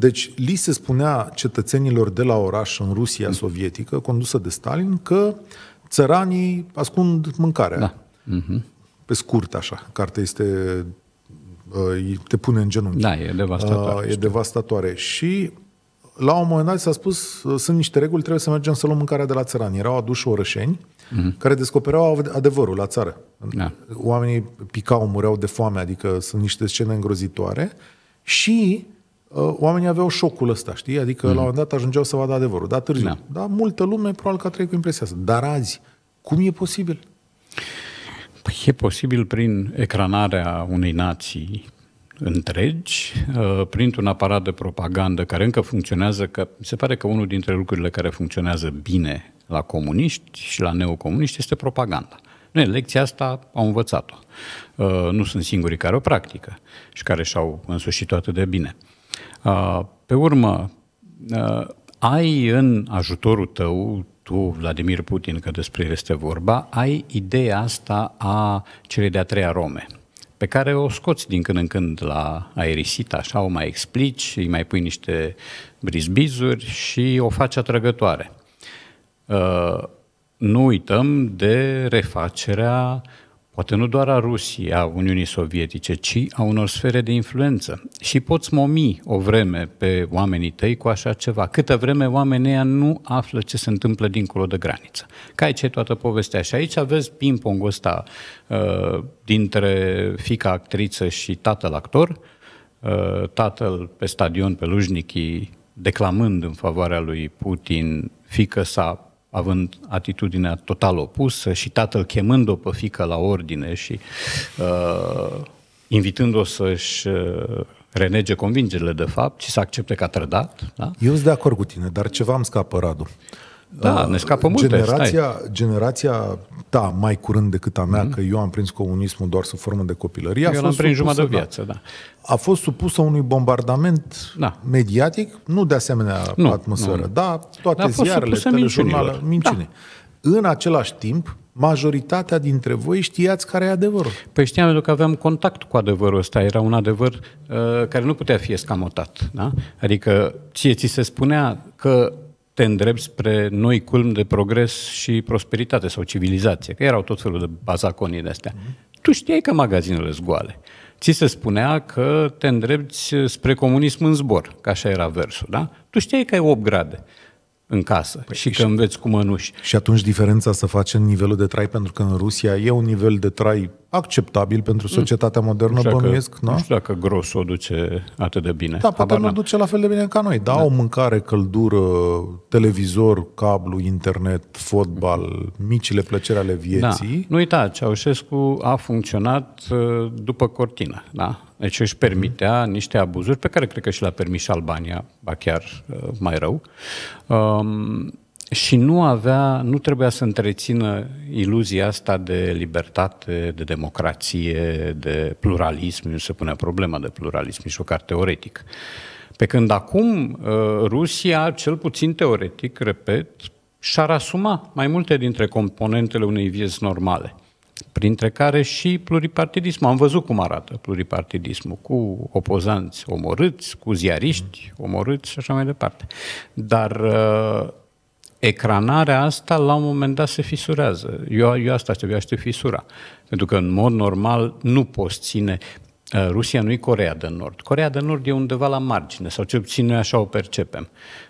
deci li se spunea cetățenilor de la oraș în Rusia sovietică, condusă de Stalin, că țăranii ascund mâncarea. Da. Mm-hmm. Pe scurt așa, cartea este uh, te pune în genunchi. Da, e devastatoare. Uh, e devastatoare. Și la un moment dat s-a spus, uh, sunt niște reguli, trebuie să mergem să luăm mâncarea de la țărani. Erau aduși orășeni mm-hmm. care descopereau adevărul la țară. Da. Oamenii picau, mureau de foame, adică sunt niște scene îngrozitoare. Și uh, Uh, oamenii aveau șocul ăsta, știi? Adică mm. la un moment dat ajungeau să vadă adevărul, dar târziu. Da. Dar multă lume probabil că a trăit cu impresia asta. Dar azi, cum e posibil? Păi e posibil prin ecranarea unei nații întregi, uh, printr-un aparat de propagandă care încă funcționează, că se pare că unul dintre lucrurile care funcționează bine la comuniști și la neocomuniști este propaganda. Noi lecția asta au învățat-o. Uh, nu sunt singurii care o practică și care și-au însușit atât de bine. Uh, pe urmă, uh, ai în ajutorul tău, tu, Vladimir Putin, că despre el este vorba, ai ideea asta a celei de-a treia Rome, pe care o scoți din când în când la aerisit, așa o mai explici, îi mai pui niște brizbizuri și o faci atrăgătoare. Uh, nu uităm de refacerea uh, poate nu doar a Rusiei, a Uniunii Sovietice, ci a unor sfere de influență. Și poți momi o vreme pe oamenii tăi cu așa ceva, câtă vreme oamenii ăia nu află ce se întâmplă dincolo de graniță. Ca aici e toată povestea. Și aici aveți ping-pong ăsta uh, dintre fica actriță și tatăl actor, uh, tatăl pe stadion, pe Lujnichii, declamând în favoarea lui Putin, fică sa având atitudinea total opusă și tatăl chemând-o pe fică la ordine și uh, invitând-o să-și uh, renege convingerile de fapt și să accepte că a trădat. Da? Eu sunt de acord cu tine, dar ceva am scapă, Radu. Da, ne scapă multe. Generația, stai. generația ta, mai curând decât a mea, mm-hmm. că eu am prins comunismul doar sub formă de copilărie, eu a fost prins jumătate de viață, da. A fost supusă unui bombardament da. mediatic, nu de asemenea nu, atmosferă, nu. da, toate da, ziarele, telejurnale, minciune. Da. În același timp, majoritatea dintre voi știați care e adevărul. Păi știam pentru că aveam contact cu adevărul ăsta, era un adevăr uh, care nu putea fi escamotat. Da? Adică ție ți se spunea că te îndrept spre noi culm de progres și prosperitate sau civilizație, că erau tot felul de bazaconii de-astea. Mm-hmm. Tu știai că magazinele sunt goale. Ți se spunea că te îndrepti spre comunism în zbor, că așa era versul, da? Tu știai că ai 8 grade în casă păi și că înveți cu mănuși. Și atunci diferența să face în nivelul de trai, pentru că în Rusia e un nivel de trai acceptabil pentru societatea modernă, nu bănuiesc. nu știu dacă gros o duce atât de bine. Da, poate nu duce la fel de bine ca noi. Da, da, o mâncare, căldură, televizor, cablu, internet, fotbal, micile plăceri ale vieții. Da. Nu uita, Ceaușescu a funcționat uh, după cortină. Da? Deci își permitea mhm. niște abuzuri pe care cred că și l-a permis și Albania, ba chiar uh, mai rău. Um, și nu avea, nu trebuia să întrețină iluzia asta de libertate, de democrație, de pluralism, nu se pune problema de pluralism, nici măcar teoretic. Pe când acum uh, Rusia, cel puțin teoretic, repet, și-ar asuma mai multe dintre componentele unei vieți normale printre care și pluripartidismul. Am văzut cum arată pluripartidismul, cu opozanți omorâți, cu ziariști mhm. omorâți și așa mai departe. Dar uh, ecranarea asta la un moment dat se fisurează. Eu, eu asta aștept, eu aștept fisura. Pentru că, în mod normal, nu poți ține... Uh, Rusia nu e Corea de Nord. Corea de Nord e undeva la margine, sau cel puțin noi așa o percepem.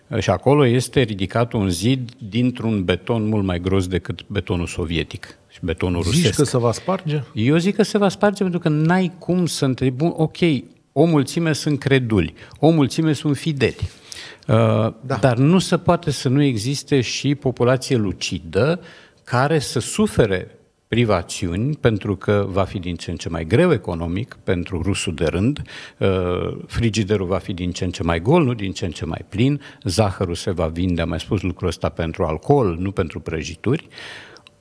Uh, și acolo este ridicat un zid dintr-un beton mult mai gros decât betonul sovietic și betonul Zici rusesc. Zici că se va sparge? Eu zic că se va sparge pentru că n-ai cum să întrebi, ok, o mulțime sunt creduli, o mulțime sunt fideli. Uh, da. Dar nu se poate să nu existe și populație lucidă care să sufere privațiuni, pentru că va fi din ce în ce mai greu economic pentru rusul de rând, uh, frigiderul va fi din ce în ce mai gol, nu din ce în ce mai plin, zahărul se va vinde, am mai spus lucrul ăsta, pentru alcool, nu pentru prăjituri.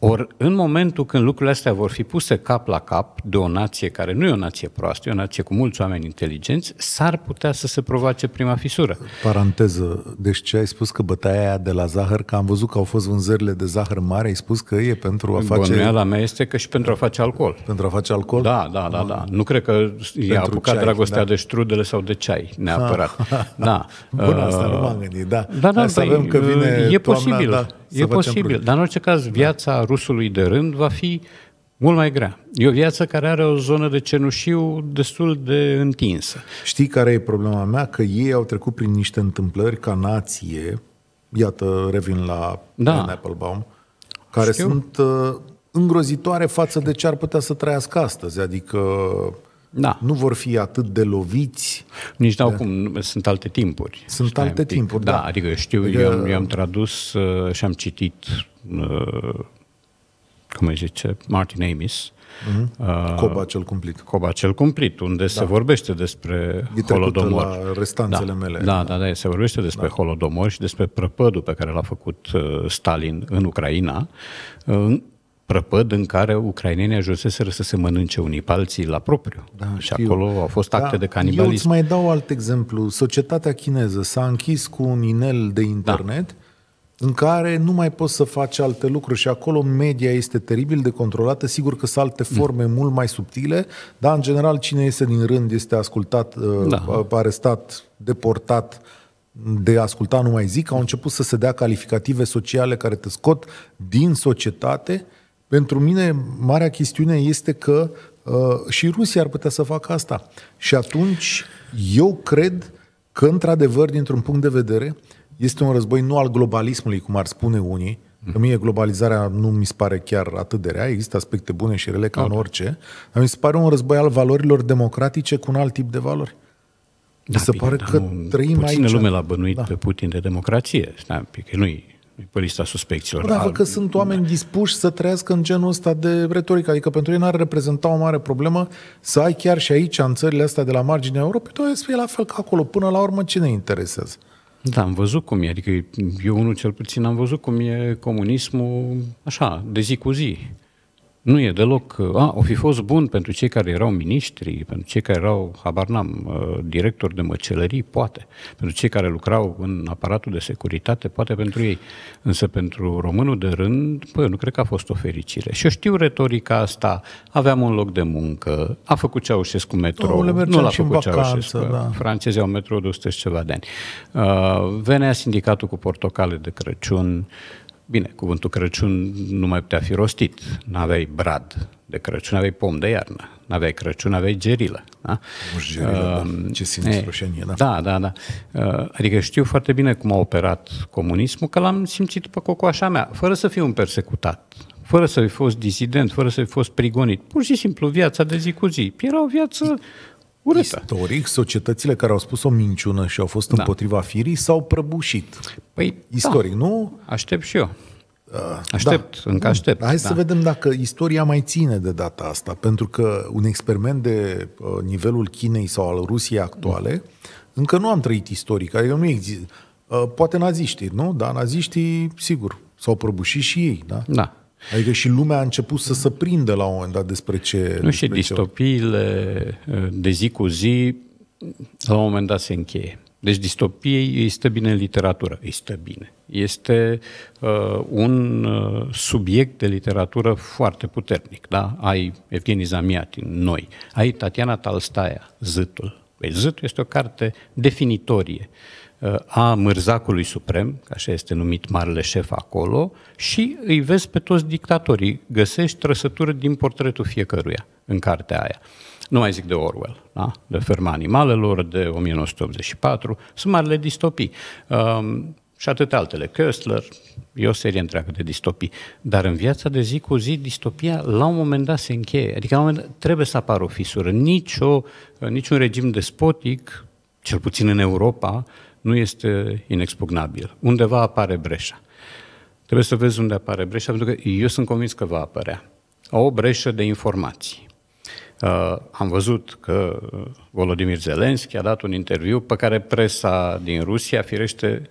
Ori în momentul când lucrurile astea vor fi puse cap la cap de o nație care nu e o nație proastă, e o nație cu mulți oameni inteligenți, s-ar putea să se provoace prima fisură. Paranteză, deci ce ai spus că bătaia aia de la zahăr, că am văzut că au fost vânzările de zahăr mare, ai spus că e pentru a face... Bănuiala mea este că și pentru a face alcool. Pentru a face alcool? Da, da, da. da. Nu cred că i-a apucat ceai, dragostea da. de strudele sau de ceai, neapărat. da. <laughs> Bun, asta uh, nu m-am gândit, da. Da, da, da, să da, că uh, vine da, da, posibil. Da, da, posibil, Da, da, da, caz viața rusului de rând va fi mult mai grea. E o viață care are o zonă de cenușiu destul de întinsă. Știi care e problema mea? Că ei au trecut prin niște întâmplări ca nație, iată, revin la da. Applebaum, care Știu. sunt uh, îngrozitoare față de ce ar putea să trăiască astăzi. Adică da. nu vor fi atât de loviți. Nici n-au de... Da. cum, sunt alte timpuri. Sunt alte timpuri, da. da. Adică știu, de... Adică eu, eu am tradus uh, și am citit uh, cum îi zice, Martin Amis. Mm-hmm. Uh, Coba cel cumplit. Coba cel cumplit, unde da. se vorbește despre e holodomor. la restanțele da. mele. Da, da, da, se vorbește despre da. holodomor și despre prăpădul pe care l-a făcut uh, Stalin în Ucraina, în prăpăd în care ucrainenii ajunseseră să se mănânce unii pe alții la propriu. Da, și știu. acolo au fost acte da, de canibalism. Eu îți mai dau alt exemplu. Societatea chineză s-a închis cu un inel de da. internet da în care nu mai poți să faci alte lucruri și acolo media este teribil de controlată, sigur că sunt alte forme mm. mult mai subtile, dar în general cine este din rând este ascultat, uh, da. arestat, deportat, de asculta nu mai zic, au început să se dea calificative sociale care te scot din societate. Pentru mine, marea chestiune este că uh, și Rusia ar putea să facă asta. Și atunci, eu cred că, într-adevăr, dintr-un punct de vedere, uh, este un război nu al globalismului, cum ar spune unii, Că mie globalizarea nu mi se pare chiar atât de rea, există aspecte bune și rele ca okay. în orice, dar mi se pare un război al valorilor democratice cu un alt tip de valori. Da, mi se bine, pare da, că nu, trăim aici... lume l-a bănuit da. pe Putin de democrație, da, că nu-i pe lista suspecțiilor. Da, al... că sunt oameni da. dispuși să trăiască în genul ăsta de retorică. Adică pentru ei n-ar reprezenta o mare problemă să ai chiar și aici, în țările astea de la marginea Europei, să fie la fel ca acolo. Până la urmă, cine interesează? Da, am văzut cum e, adică eu unul cel puțin am văzut cum e comunismul așa, de zi cu zi. Nu e deloc... A, o fi fost bun pentru cei care erau miniștri, pentru cei care erau, habar n-am, uh, directori de măcelării, poate. Pentru cei care lucrau în aparatul de securitate, poate pentru ei. Însă pentru românul de rând, păi, nu cred că a fost o fericire. Și eu știu retorica asta. Aveam un loc de muncă, a făcut Ceaușescu metro, nu l-a făcut vacanță, Ceaușescu. Da. Francezii au metrou de 100 ceva de ani. Uh, venea sindicatul cu portocale de Crăciun, uh, Bine, cuvântul Crăciun nu mai putea fi rostit. N-aveai brad de Crăciun, aveai pom de iarnă. N-aveai Crăciun, aveai gerilă. Da? gerilă, uh, da. Ehm, Ce simți roșenie, da? Da, da, da. Uh, adică știu foarte bine cum a operat comunismul, că l-am simțit pe cocoașa mea, fără să fiu un persecutat, fără să fi fost disident, fără să fi fost prigonit. Pur și simplu viața de zi cu zi. Era o viață urâtă. Istoric, societățile care au spus o minciună și au fost da. împotriva firii s-au prăbușit. Păi, Istoric, da. nu? Aștept și eu. Uh, aștept, da. încă aștept. Hai da. să vedem dacă istoria mai ține de data asta, pentru că un experiment de uh, nivelul Chinei sau al Rusiei actuale, mm. încă nu am trăit istoric, adică nu există. Uh, poate naziștii, nu? Da, naziștii, sigur, s-au prăbușit și ei, da? Da. Adică și lumea a început să se prindă la un moment dat despre ce... Nu despre și distopiile uh, de zi cu zi la un moment dat se încheie. Deci distopiei îi stă bine în literatură. Îi stă bine. Este uh, un uh, subiect de literatură foarte puternic. Da? Ai Evgeni Zamiatin, Noi. Ai Tatiana Talstaia, Zâtul. Păi Zâtul este o carte definitorie. Uh, a mârzacului suprem, așa este numit marele șef acolo, și îi vezi pe toți dictatorii, găsești trăsături din portretul fiecăruia în cartea aia. Nu mai zic de Orwell, da? de Ferma Animalelor, de 1984, sunt marele distopii. Um, și atâtea altele. Köstler, e o serie întreagă de distopii. Dar în viața de zi cu zi, distopia la un moment dat se încheie. Adică la un moment dat trebuie să apară o fisură. Nici o, niciun regim despotic, cel puțin în Europa, nu este inexpugnabil. Undeva apare breșa. Trebuie să vezi unde apare breșa, pentru că eu sunt convins că va apărea. O breșă de informații. Uh, am văzut că Volodymyr Zelenski a dat un interviu pe care presa din Rusia, firește,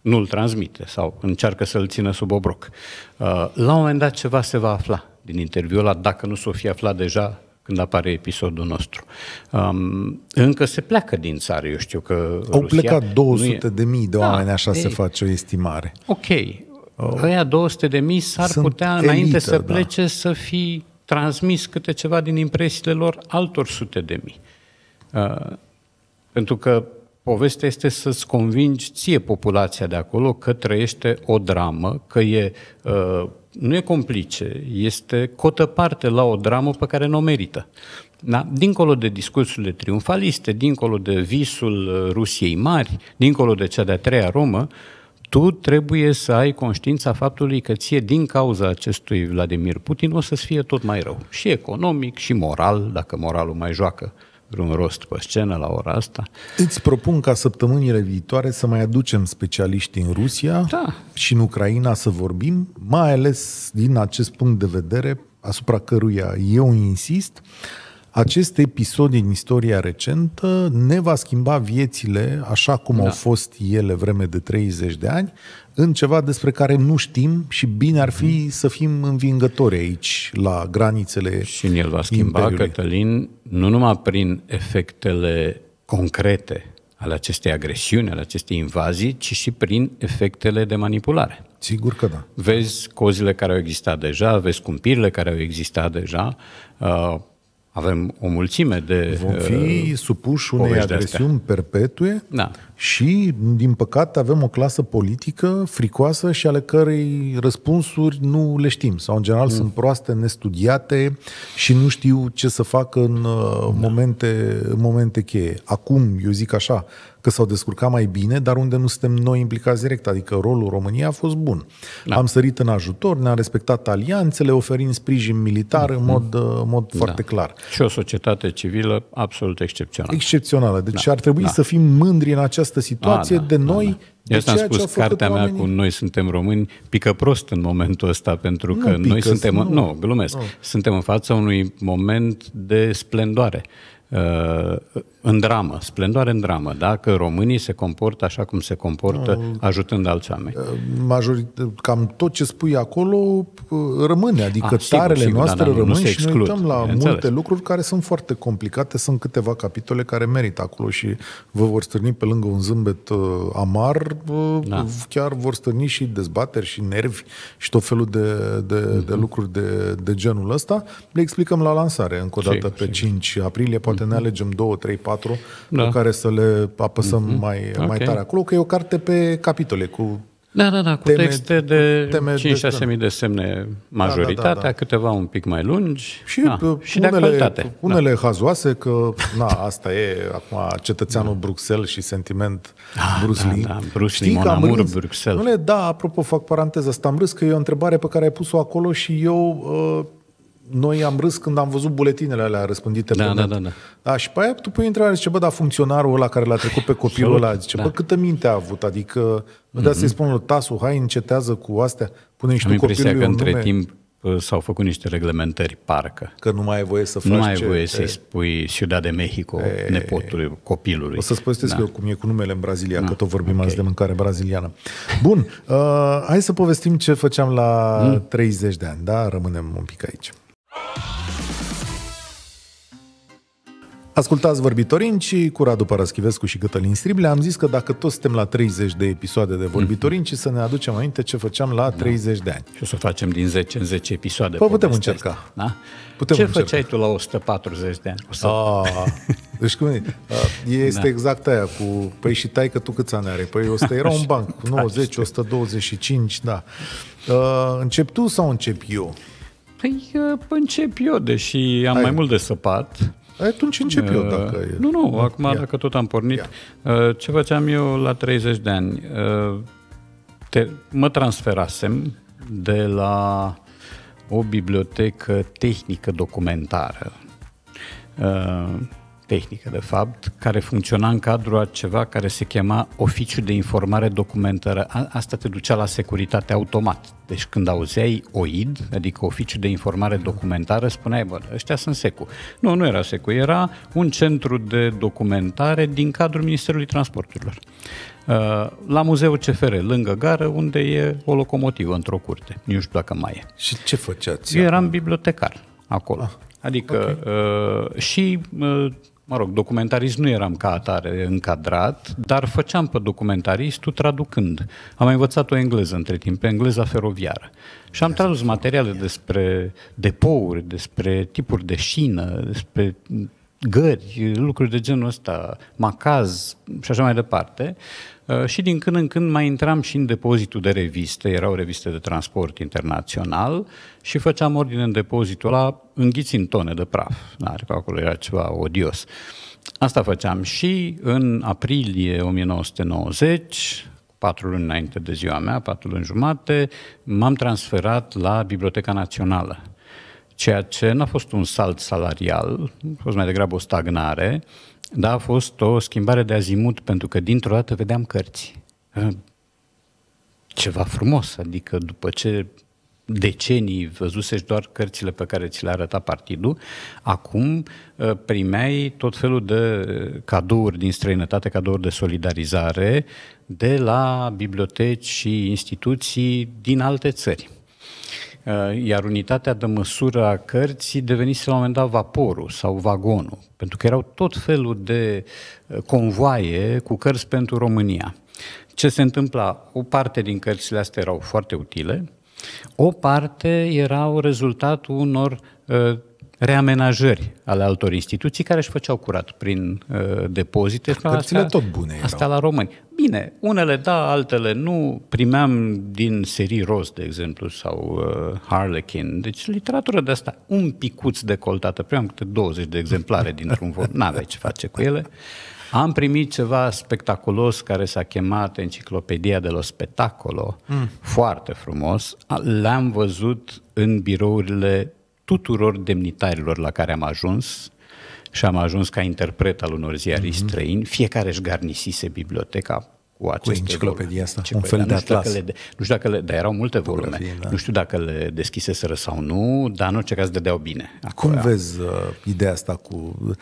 nu-l transmite sau încearcă să-l țină sub obroc. Uh, la un moment dat ceva se va afla din interviul ăla, dacă nu s-o fi aflat deja când apare episodul nostru. Um, încă se pleacă din țară, eu știu că Au Rusia plecat 200 e... de mii de da, oameni, da, așa ei, se face o estimare. Ok, oh. 200 de mii s-ar Sunt putea, elită, înainte să da. plece, da. să fi transmis câte ceva din impresiile lor altor sute de mii. Uh, pentru că Povestea este să-ți convingi ție populația de acolo că trăiește o dramă, că e, uh, nu e complice, este cotă parte la o dramă pe care nu o merită. Da? Dincolo de discursurile triumfaliste, dincolo de visul ă, Rusiei mari, dincolo de cea de-a treia Romă, tu trebuie să ai conștiința faptului că ție, din cauza acestui Vladimir Putin, o să-ți fie tot mai rău. Și economic, și moral, dacă moralul mai joacă vreun rost pe scenă la ora asta. Îți propun ca săptămânile viitoare să mai aducem specialiști în Rusia da. și în Ucraina să vorbim, mai ales din acest punct de vedere asupra căruia eu insist, acest episod din istoria recentă ne va schimba viețile așa cum da. au fost ele vreme de 30 de ani, în ceva despre care nu știm și bine ar fi mm. să fim învingători aici, la granițele Și el va schimba, imperiului. Cătălin, nu numai prin efectele concrete ale acestei agresiuni, ale acestei invazii, ci și prin efectele de manipulare. Sigur că da. Vezi cozile care au existat deja, vezi cumpirile care au existat deja, uh, avem o mulțime de... Vom uh, fi uh, supuși unei agresiuni astea. perpetue da. și, din păcate, avem o clasă politică fricoasă și ale cărei răspunsuri nu le știm. Sau, în general, mm. sunt proaste, nestudiate și nu știu ce să facă în uh, da. momente, momente cheie. Acum, eu zic așa, că s-au descurcat mai bine, dar unde nu suntem noi implicați direct, adică rolul României a fost bun. Da. Am sărit în ajutor, ne-am respectat alianțele, oferind sprijin militar mm-hmm. în mhm. mod, uh, mod da. foarte clar. Și o societate civilă absolut excepțională. Excepțională. Deci da. ar trebui da. să fim mândri în această situație a, ah, da. de noi, da, da. De Eu am spus, cartea mea cu Noi suntem români pică prost în momentul ăsta, pentru nu că pică, noi suntem, nu, nu glumesc, nu. suntem în fața unui moment de splendoare. Uh, în dramă, splendoare în dramă, dacă românii se comportă așa cum se comportă ajutând alți oameni. Uh, Majorit- cam tot ce spui acolo uh, rămâne, adică A, ah, sigur, tarele sigur, da, noastre da, rămân și exclud. noi uităm la Înțeles. multe lucruri care sunt foarte complicate, sunt câteva capitole care merită acolo și vă vor stârni pe lângă un zâmbet uh, amar, da. chiar vor stârni și dezbateri și nervi și tot felul de, de, mm-hmm. de lucruri de, de genul ăsta. Le explicăm la lansare, încă o dată, sigur, pe sigur. 5 aprilie, poate mm-hmm. ne mhm. alegem 2, 3, 4 4, da. pe care să le apăsăm mm-hmm. mai, okay. mai tare acolo, că e o carte pe capitole, cu da, da, da, cu teme, texte de 5-6 mii de semne majoritatea, da, da, da, da. câteva un pic mai lungi și, na, pe, și unele, de actualitate. Da. Unele da. hazoase, că na, asta e acum cetățeanul da. Bruxelles și sentiment ah, da, Bruce da, Lee. Da, da, Bruce Știi Lee, că am râs, Bruxelles. Unele, da, apropo, fac paranteză asta, am râs că e o întrebare pe care ai pus-o acolo și eu Uh, noi am râs când am văzut buletinele alea răspândite da, da, Da, da, da. Și pe aia tu pui întrebare, zice, bă, dar funcționarul ăla care l-a trecut pe <laughs> copilul ăla, zice, da. bă, câtă minte a avut? Adică, mm-hmm. da mhm. să-i spun lui Tasu, hai, încetează cu astea, pune și am tu copilul că între nume. timp uh, s-au făcut niște reglementări, parcă. Că nu mai ai voie să faci Nu mai ai voie ce... să-i spui Ciudad de Mexico e... nepotul copilului. O să-ți povestesc da. eu cum e cu numele în Brazilia, da. că tot vorbim okay. azi de mâncare braziliană. Bun, uh, hai să povestim ce făceam la mm. 30 de ani, da? Rămânem un pic aici. Ascultați Vorbitorinci cu Radu Paraschivescu și Cătălin Striblea. Am zis că dacă toți suntem la 30 de episoade de Vorbitorinci, mhm. să ne aducem aminte ce făceam la 30 da. de ani. Și o să facem din 10 în 10 episoade. Păi putem încerca. da? Putem ce încerca. făceai tu la 140 de ani? Ah, deci cum e? Este da. exact aia cu, păi și tai că tu câți ani are? Păi 100 era un banc, 90, 125, da. Uh, încep tu sau încep eu? Păi încep eu, deși am Hai. mai mult de săpat. Atunci încep eu uh, dacă e. Nu, nu, acum ia. dacă tot am pornit, ia. Uh, ce făceam eu la 30 de ani? Uh, te, mă transferasem de la o bibliotecă tehnică documentară tehnică, de fapt, care funcționa în cadrul a ceva care se chema Oficiu de Informare Documentară. Asta te ducea la securitate automat. Deci când auzeai OID, adică Oficiu de Informare Documentară, spuneai, bă, ăștia sunt secu. Nu, nu era secu, era un centru de documentare din cadrul Ministerului Transporturilor. Uh, la muzeul CFR, lângă gară, unde e o locomotivă într-o curte. Nu știu dacă mai e. Și ce făceați? Eu eram bibliotecar acolo. Ah. Adică okay. uh, și uh, mă rog, documentarist nu eram ca atare încadrat, dar făceam pe documentaristul traducând. Am învățat o engleză între timp, pe engleza feroviară. Și am tradus materiale despre depouri, despre tipuri de șină, despre gări, lucruri de genul ăsta, macaz și așa mai departe. Uh, și din când în când mai intram și în depozitul de reviste, erau reviste de transport internațional și făceam ordine în depozitul ăla înghiți în tone de praf, dar că acolo era ceva odios. Asta făceam și în aprilie 1990, patru luni înainte de ziua mea, patru luni jumate, m-am transferat la Biblioteca Națională, ceea ce n-a fost un salt salarial, a fost mai degrabă o stagnare, da, a fost o schimbare de azimut, pentru că dintr-o dată vedeam cărți. Ceva frumos, adică după ce decenii văzusești doar cărțile pe care ți le arăta partidul, acum ă, primeai tot felul de cadouri din străinătate, cadouri de solidarizare, de la biblioteci și instituții din alte țări. Uh, iar unitatea de măsură a cărții devenise la un moment dat vaporul sau vagonul, pentru că erau tot felul de uh, convoaie cu cărți pentru România. Ce se întâmpla? O parte din cărțile astea erau foarte utile, o parte erau rezultatul unor uh, reamenajări ale altor instituții care își făceau curat prin uh, depozite. Cărțile asta, tot bune erau. Asta la români. Bine, unele da, altele nu. Primeam din serii Ross, de exemplu, sau uh, Harlequin. Deci literatura de asta un picuț decoltată. Primeam câte 20 de exemplare <laughs> dintr-un vol. N-aveai ce face cu ele. Am primit ceva spectaculos care s-a chemat Enciclopedia de lo Spectacolo, mm. foarte frumos. L-am văzut în birourile tuturor demnitarilor la care am ajuns și am ajuns ca interpret al unor ziarii mm-hmm. străini, fiecare își garnisise biblioteca cu aceste cu enciclopedia asta, un păi, fel de atlas. Nu, nu știu dacă le, dar erau multe volume, da. nu știu dacă le deschiseseră sau nu, dar în orice caz dădeau bine. Acolo. Cum da. vezi uh, ideea asta cu... Uh,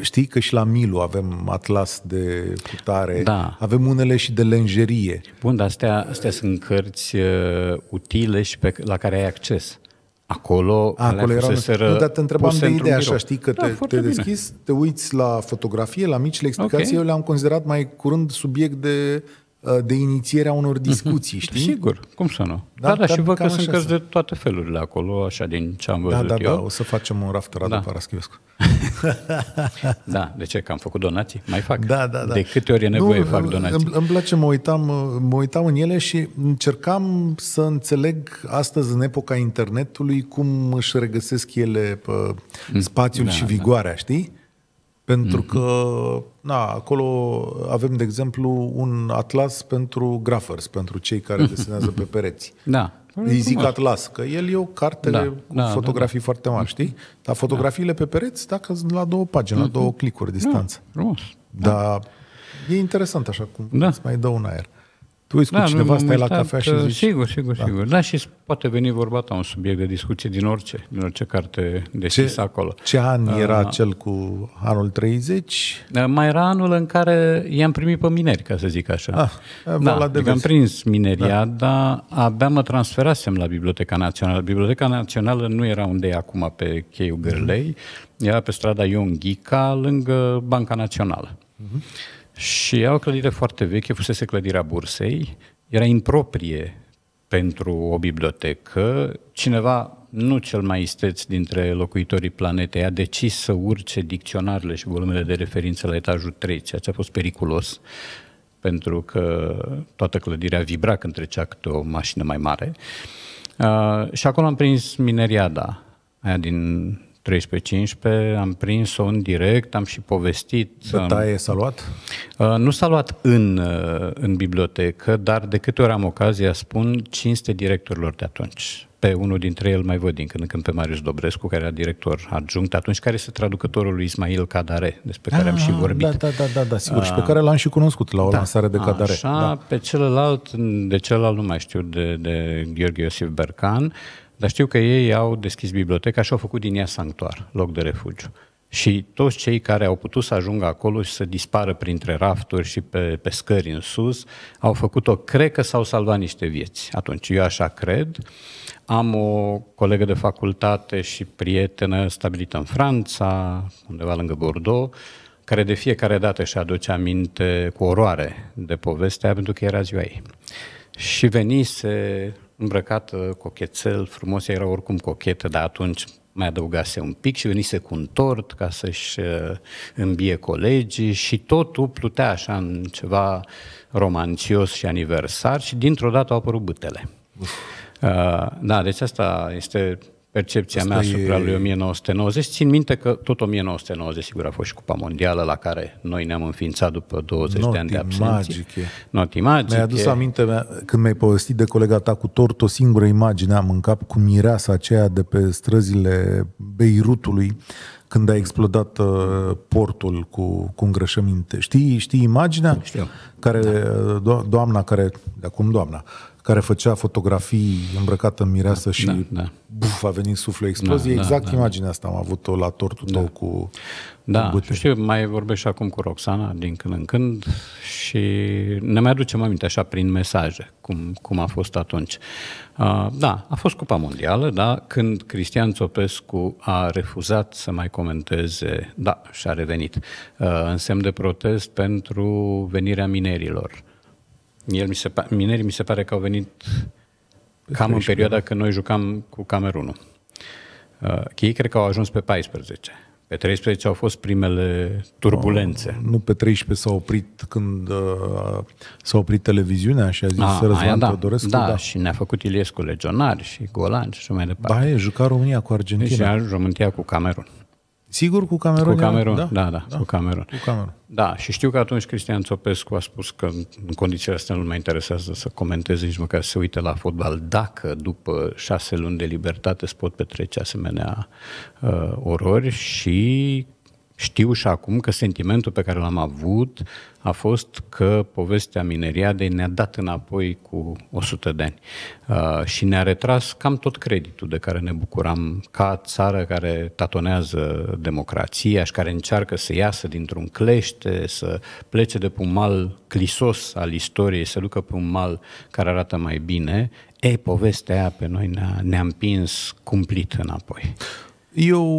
știi că și la Milu avem atlas de cutare, da. avem unele și de lenjerie. Bun, dar astea, astea sunt cărți uh, utile și pe, la care ai acces. Acolo, acolo erau, nu, dar te întrebam de ideea așa, știi, că da, te, te deschizi, te uiți la fotografie, la micile explicații, okay. eu le-am considerat mai curând subiect de Uh, de inițierea unor mhm. discuții, știi? Sigur, cum să nu. Da, da, da și văd că sunt cărți de toate felurile acolo, așa din ce am da, văzut Da, da, eu. da, o să facem un raft da. Paraschivescu. <laughs> da, de ce? Că am făcut donații? Mai fac. Da, da, da. De câte ori e nevoie nu, fac donații. Îmi, îmi place, mă uitam, mă uitam în ele și încercam să înțeleg astăzi, în epoca internetului, cum își regăsesc ele pe mm. spațiul da, și da. vigoarea, da. știi? Pentru mhm. că, na, acolo avem, de exemplu, un atlas pentru grafers, pentru cei care <laughs> desenează pe pereți. Da. Îi zic atlas, că el e o carte da, cu da, fotografii da, da. foarte mari, știi? Dar da. fotografiile pe pereți, dacă sunt la două pagini, la mhm. două clicuri da, distanță. Da, frumos. Da. Dar e interesant așa cum da. îți mai dă un aer. Tu îți da, cu cineva, stai la cafea și zici... Sigur, sigur, da. sigur. Da, și poate veni vorba ta un subiect de discuție din orice, din orice carte deschisă ce, acolo. Ce an uh, era cel cu anul 30? Uh, da, mai era anul în care i-am primit pe mineri, ca să zic așa. Ah, da, de am prins mineria, da. dar abia mă transferasem la Biblioteca Națională. Biblioteca Națională nu era unde e acum pe Cheiu Gârlei, mm-hmm. era pe strada Ion Ghica, lângă Banca Națională. Mm-hmm. Și era o clădire foarte veche, fusese clădirea bursei, era improprie pentru o bibliotecă. Cineva, nu cel mai isteț dintre locuitorii planetei, a decis să urce dicționarele și volumele de referință la etajul 3, ceea ce a fost periculos, pentru că toată clădirea vibra când trecea câte o mașină mai mare. Uh, și acolo am prins mineriada, aia din 13-15, am prins-o în direct, am și povestit. Bătaie s-a luat? Uh, nu s-a luat în, uh, în bibliotecă, dar de câte ori am ocazia spun cinste directorilor de atunci. Pe unul dintre ei mai văd din când în când pe Marius Dobrescu, care era director adjunct atunci, care este traducătorul lui Ismail Cadare, despre care ah, am și ah, da, vorbit. Da, da, da, da, da sigur, a, și pe uh, care l-am și cunoscut la o da, lansare de Cadare. Așa, da. pe celălalt, de celălalt nu mai știu, de, de Gheorghe Iosif Bercan, uh, dar știu că ei au deschis biblioteca și au făcut din ea sanctuar, loc de refugiu. Și toți cei care au putut să ajungă acolo și să dispară printre rafturi și pe, pe scări în sus, au făcut-o, cred că s-au salvat niște vieți. Atunci, eu așa cred. Am o colegă de facultate și prietenă stabilită în Franța, undeva lângă Bordeaux, care de fiecare dată și aduce aminte cu oroare de povestea, pentru că era ziua ei. Și venise îmbrăcat uh, cochețel, frumos, era oricum cochetă, dar atunci mai adăugase un pic și venise cu un tort ca să-și uh, îmbie colegii și totul plutea așa în ceva romanțios și aniversar și dintr-o dată au apărut bâtele. Uh, da, deci asta este percepția Asta mea asupra e... lui 1990. Țin minte că tot 1990, sigur, a fost și Cupa Mondială la care noi ne-am înființat după 20 Noti de ani de absenție. Noti magice. Mi-a adus aminte mea, când mi-ai povestit de colega ta cu tort, o singură imagine am în cap cu mireasa aceea de pe străzile Beirutului când a explodat uh, portul cu, cu îngrășăminte. Știi, știi imaginea? Știu. Care, da. Uh, do, doamna care, de acum doamna, care făcea fotografii îmbrăcată în mireasă da, și da, da. Buf, a venit suflul da, exploziei. Da, exact da, imaginea da. asta am avut-o la tortul da. tău cu Da, cu și știu, mai vorbesc și acum cu Roxana din când în când și ne mai aducem aminte așa prin mesaje cum, cum a fost atunci. Uh, da, a fost Cupa Mondială, da, când Cristian Țopescu a refuzat să mai comenteze, da, și-a revenit, uh, în semn de protest pentru venirea minerilor. El mi se, minerii mi se pare că au venit cam în perioada când noi jucam cu Camerunul. Uh, ei cred că au ajuns pe 14. Pe 13 au fost primele turbulențe. Nu, uh, nu pe 13 s-a oprit când uh, s-a oprit televiziunea și a zis uh, ah, să da, Teodorescu. Da, da, și ne-a făcut Iliescu legionar și Golan și așa mai departe. Da, e, juca România cu deci Argentina. Și România cu Camerun. Sigur, cu Cameron? Cu Cameron, da, da, da, da, cu Cameron. Cu Cameron. Da, și știu că atunci Cristian Țopescu a spus că în condițiile astea nu mai interesează să comenteze nici măcar să uite la fotbal dacă după șase luni de libertate se pot petrece asemenea uh, orori și știu și acum că sentimentul pe care l-am avut a fost că povestea mineriadei ne-a dat înapoi cu 100 de ani uh, și ne-a retras cam tot creditul de care ne bucuram ca țară care tatonează democrația și care încearcă să iasă dintr-un clește, să plece de pe un mal clisos al istoriei, să ducă pe un mal care arată mai bine. e povestea aia pe noi ne-a, ne-a împins cumplit înapoi. Eu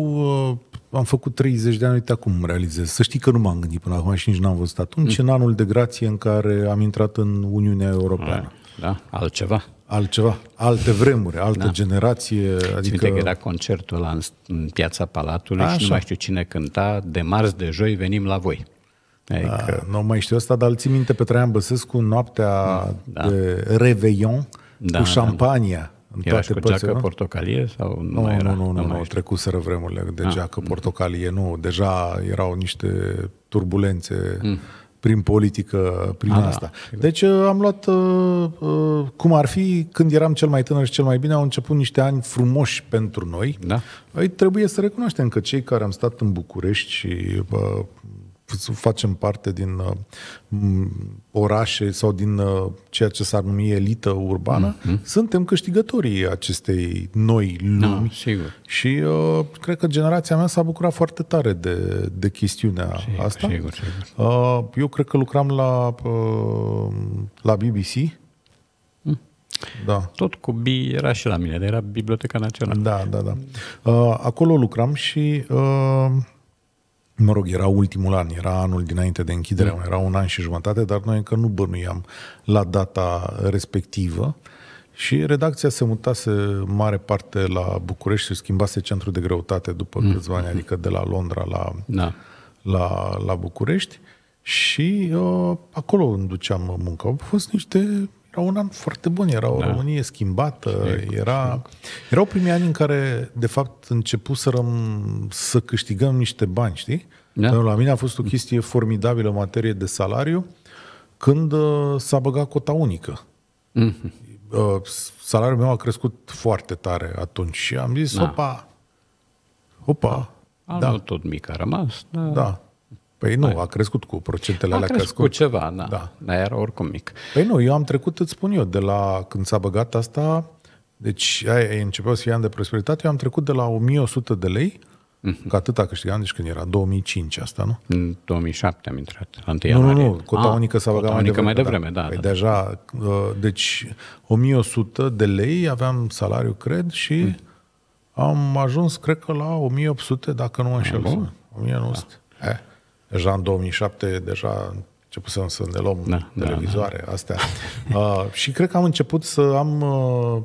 uh, am făcut 30 de ani, uite acum realizez. Să știi că nu m-am gândit până acum și nici n-am văzut atunci, mm. în anul de grație în care am intrat în Uniunea Europeană. Da, altceva. Altceva, alte vremuri, altă da. generație. Adică... că era concertul ăla în, în piața Palatului Așa. și nu mai știu cine cânta, de marți, de joi venim la voi. Adică... Da, nu mai știu asta, dar îl minte pe Traian Băsescu noaptea mm, da. de reveillon da, cu da. șampania. Da în Era toate cu părțile, geacă nu? Da. portocalie? Sau nu, nu, mai era? nu, nu, nu, nu, nu trecuseră vremurile de ah. geacă portocalie, nu. Deja erau niște turbulențe mm. prin politică, prin ah, da. asta. Deci uh, am luat, uh, uh, cum ar fi, când eram cel mai tânăr și cel mai bine, au început niște ani frumoși pentru noi. Da. Ei, trebuie să recunoaștem că cei care am stat în București și uh, facem parte din uh, orașe sau din uh, ceea ce s-ar numi elită urbană, mm-hmm. suntem câștigătorii acestei noi lumi. Da, sigur. Și uh, cred că generația mea s-a bucurat foarte tare de, de chestiunea sigur, asta. Sigur, sigur. Uh, eu cred că lucram la, uh, la BBC. Mm. Da. Tot cu B. era și la mine, era Biblioteca Națională. Da, da, da. Uh, acolo lucram și uh, mă rog, era ultimul an, era anul dinainte de închidere, mm. era un an și jumătate, dar noi încă nu bănuiam la data respectivă și redacția se mutase mare parte la București și schimbase centrul de greutate după mm. câțiva ani, adică de la Londra la, da. la, la București și uh, acolo înduceam muncă, munca. Au fost niște era un an foarte bun, era o da. Românie schimbată, știu, era, știu. erau primii ani în care, de fapt, începuserăm să câștigăm niște bani, știi? Da. La mine a fost o chestie formidabilă în materie de salariu, când uh, s-a băgat cota unică. Mm-hmm. Salariul meu a crescut foarte tare atunci și am zis, da. opa, opa. Anul da. tot mic a rămas, Da. Da. Păi nu, păi. a crescut cu procentele a alea. A crescut cu ceva, na. da. Dar era oricum mic. Păi nu, eu am trecut, îți spun eu, de la când s-a băgat asta, deci aia început să fie de prosperitate, eu am trecut de la 1100 de lei, mm-hmm. că atâta câștigam, deci când era 2005 asta, nu? În 2007 am intrat, la 1 Nu, nu, nu, cota a, ah, unică s-a băgat mai devreme. mai devreme, da. da, da. păi da. deja, uh, deci 1100 de lei aveam salariu, cred, și mm. am ajuns, cred că la 1800, dacă nu mă înșel, 1900. Ah, da deja în 2007 deja început să ne luăm da, da televizoare, da, da. astea. Uh, <laughs> și cred că am început să am uh,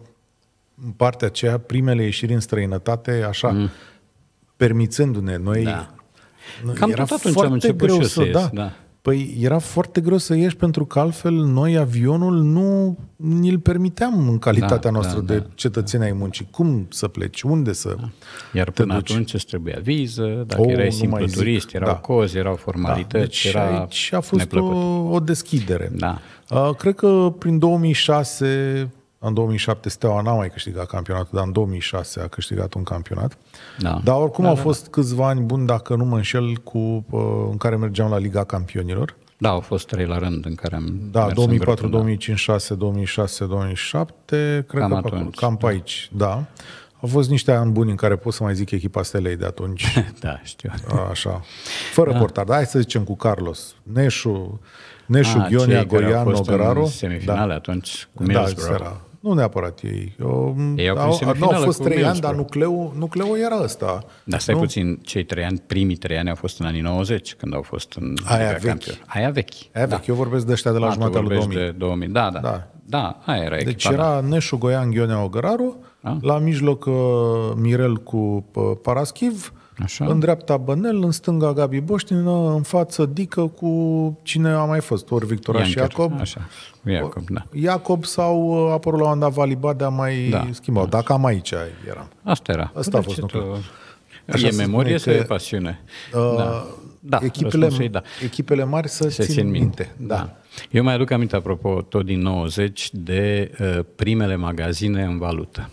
în partea aceea primele ieșiri în străinătate, așa, mm. permițându-ne noi. Da. Cam era tot atunci am început greu și eu să, să ies, da. da. Păi era foarte greu să ieși pentru că altfel noi avionul nu ni-l permiteam în calitatea da, noastră da, de da, cetățeni da. ai muncii. Cum să pleci? Unde să da. Iar te până duci? atunci îți trebuia viză, dacă o, oh, erai simplu turist, erau da. cozi, erau formalități, da. deci era Și a fost o, o deschidere. Da. Uh, cred că prin 2006 în 2007 Steaua n-a mai câștigat campionatul, dar în 2006 a câștigat un campionat. Da. Dar oricum da, au da, fost da. câțiva ani buni, dacă nu mă înșel, cu, uh, în care mergeam la Liga Campionilor. Da, au fost trei la rând în care am Da, 2004, grupul, 2005, 2006, 2006, 2007, cred cam că atunci, da. cam pe aici, da. Au fost niște ani buni în care pot să mai zic echipa Stelei de atunci. <laughs> da, știu. Așa. Fără da. portar, dar hai să zicem cu Carlos, Neșu, Neșu, A, ah, Ghionea, Goian, Nogăraro. semifinale da. atunci cu Middlesbrough. Da, nu neapărat ei. ei au, au, au, au fost trei ani, dar nucleul, nucleul era ăsta. Dar stai nu? puțin, cei trei ani, primii trei ani au fost în anii 90, când au fost în Aia vechi. Aia vechi. Aia vechi. Da. Eu vorbesc de ăștia de la da, jumătatea lui 2000. De 2000. Da, da. da. Da, aia era Deci era da. Neșu Goian, Ghionea Ogăraru, ah. la mijloc uh, Mirel cu uh, Paraschiv, Așa. În dreapta Bănel, în stânga Gabi Boștină, în față Dică cu cine a mai fost, ori Victora și Iacob. Așa, Iacob, da. Iacob sau uh, apărut la un dat Valibadea mai da. schimbau. Dacă am aici eram. Asta era. Asta a păi fost nucleul. Așa e memorie sau e pasiune? Uh, da. Da, echipele, da. echipele mari să se țin, țin minte. minte. Da. da. Eu mai aduc aminte, apropo, tot din 90, de uh, primele magazine în valută.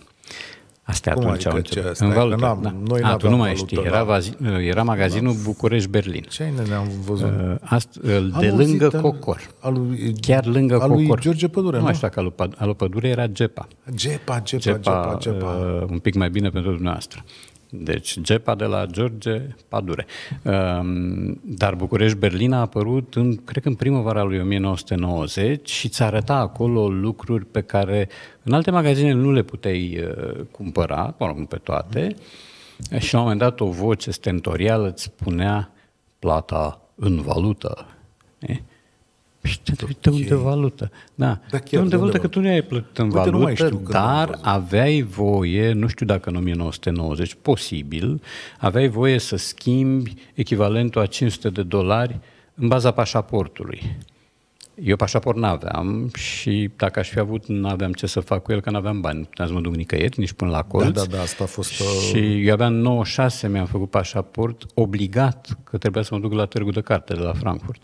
Astea Cum atunci adică au ce, în valută. N-am, da. noi A, tu nu mai știi, da. era, vazi, era magazinul da. București-Berlin. Ce ai ne-am văzut? Uh, ast, uh, de am lângă auzit, Cocor. Al lui, chiar lângă al lui Cocor. George Pădure, nu? Nu știu dacă al Pădure era Gepa. Gepa, Gepa, Gepa, Gepa. Uh, un pic mai bine pentru dumneavoastră. Uh, deci GEPA de la George Padure. Um, dar București-Berlin a apărut, în, cred că în primăvara lui 1990 și ți arăta acolo lucruri pe care în alte magazine nu le puteai uh, cumpăra, mă rog, pe toate. Și la un moment dat o voce stentorială îți spunea plata în valută. E? Păi, te uită okay. unde valută. Da, da chiar, unde valută că tu nu ai plătit în valută, nu mai știu dar aveai voie, nu știu dacă în 1990, posibil, aveai voie să schimbi echivalentul a 500 de dolari în baza pașaportului. Eu pașaport n-aveam și dacă aș fi avut, n-aveam ce să fac cu el, că n-aveam bani. Nu puteam să mă duc nicăieri, nici până la da, colț. Da, da, da, asta a fost... Uh, și eu aveam 96, mi-am făcut pașaport, obligat că trebuia să mă duc la târgul de carte de la Frankfurt.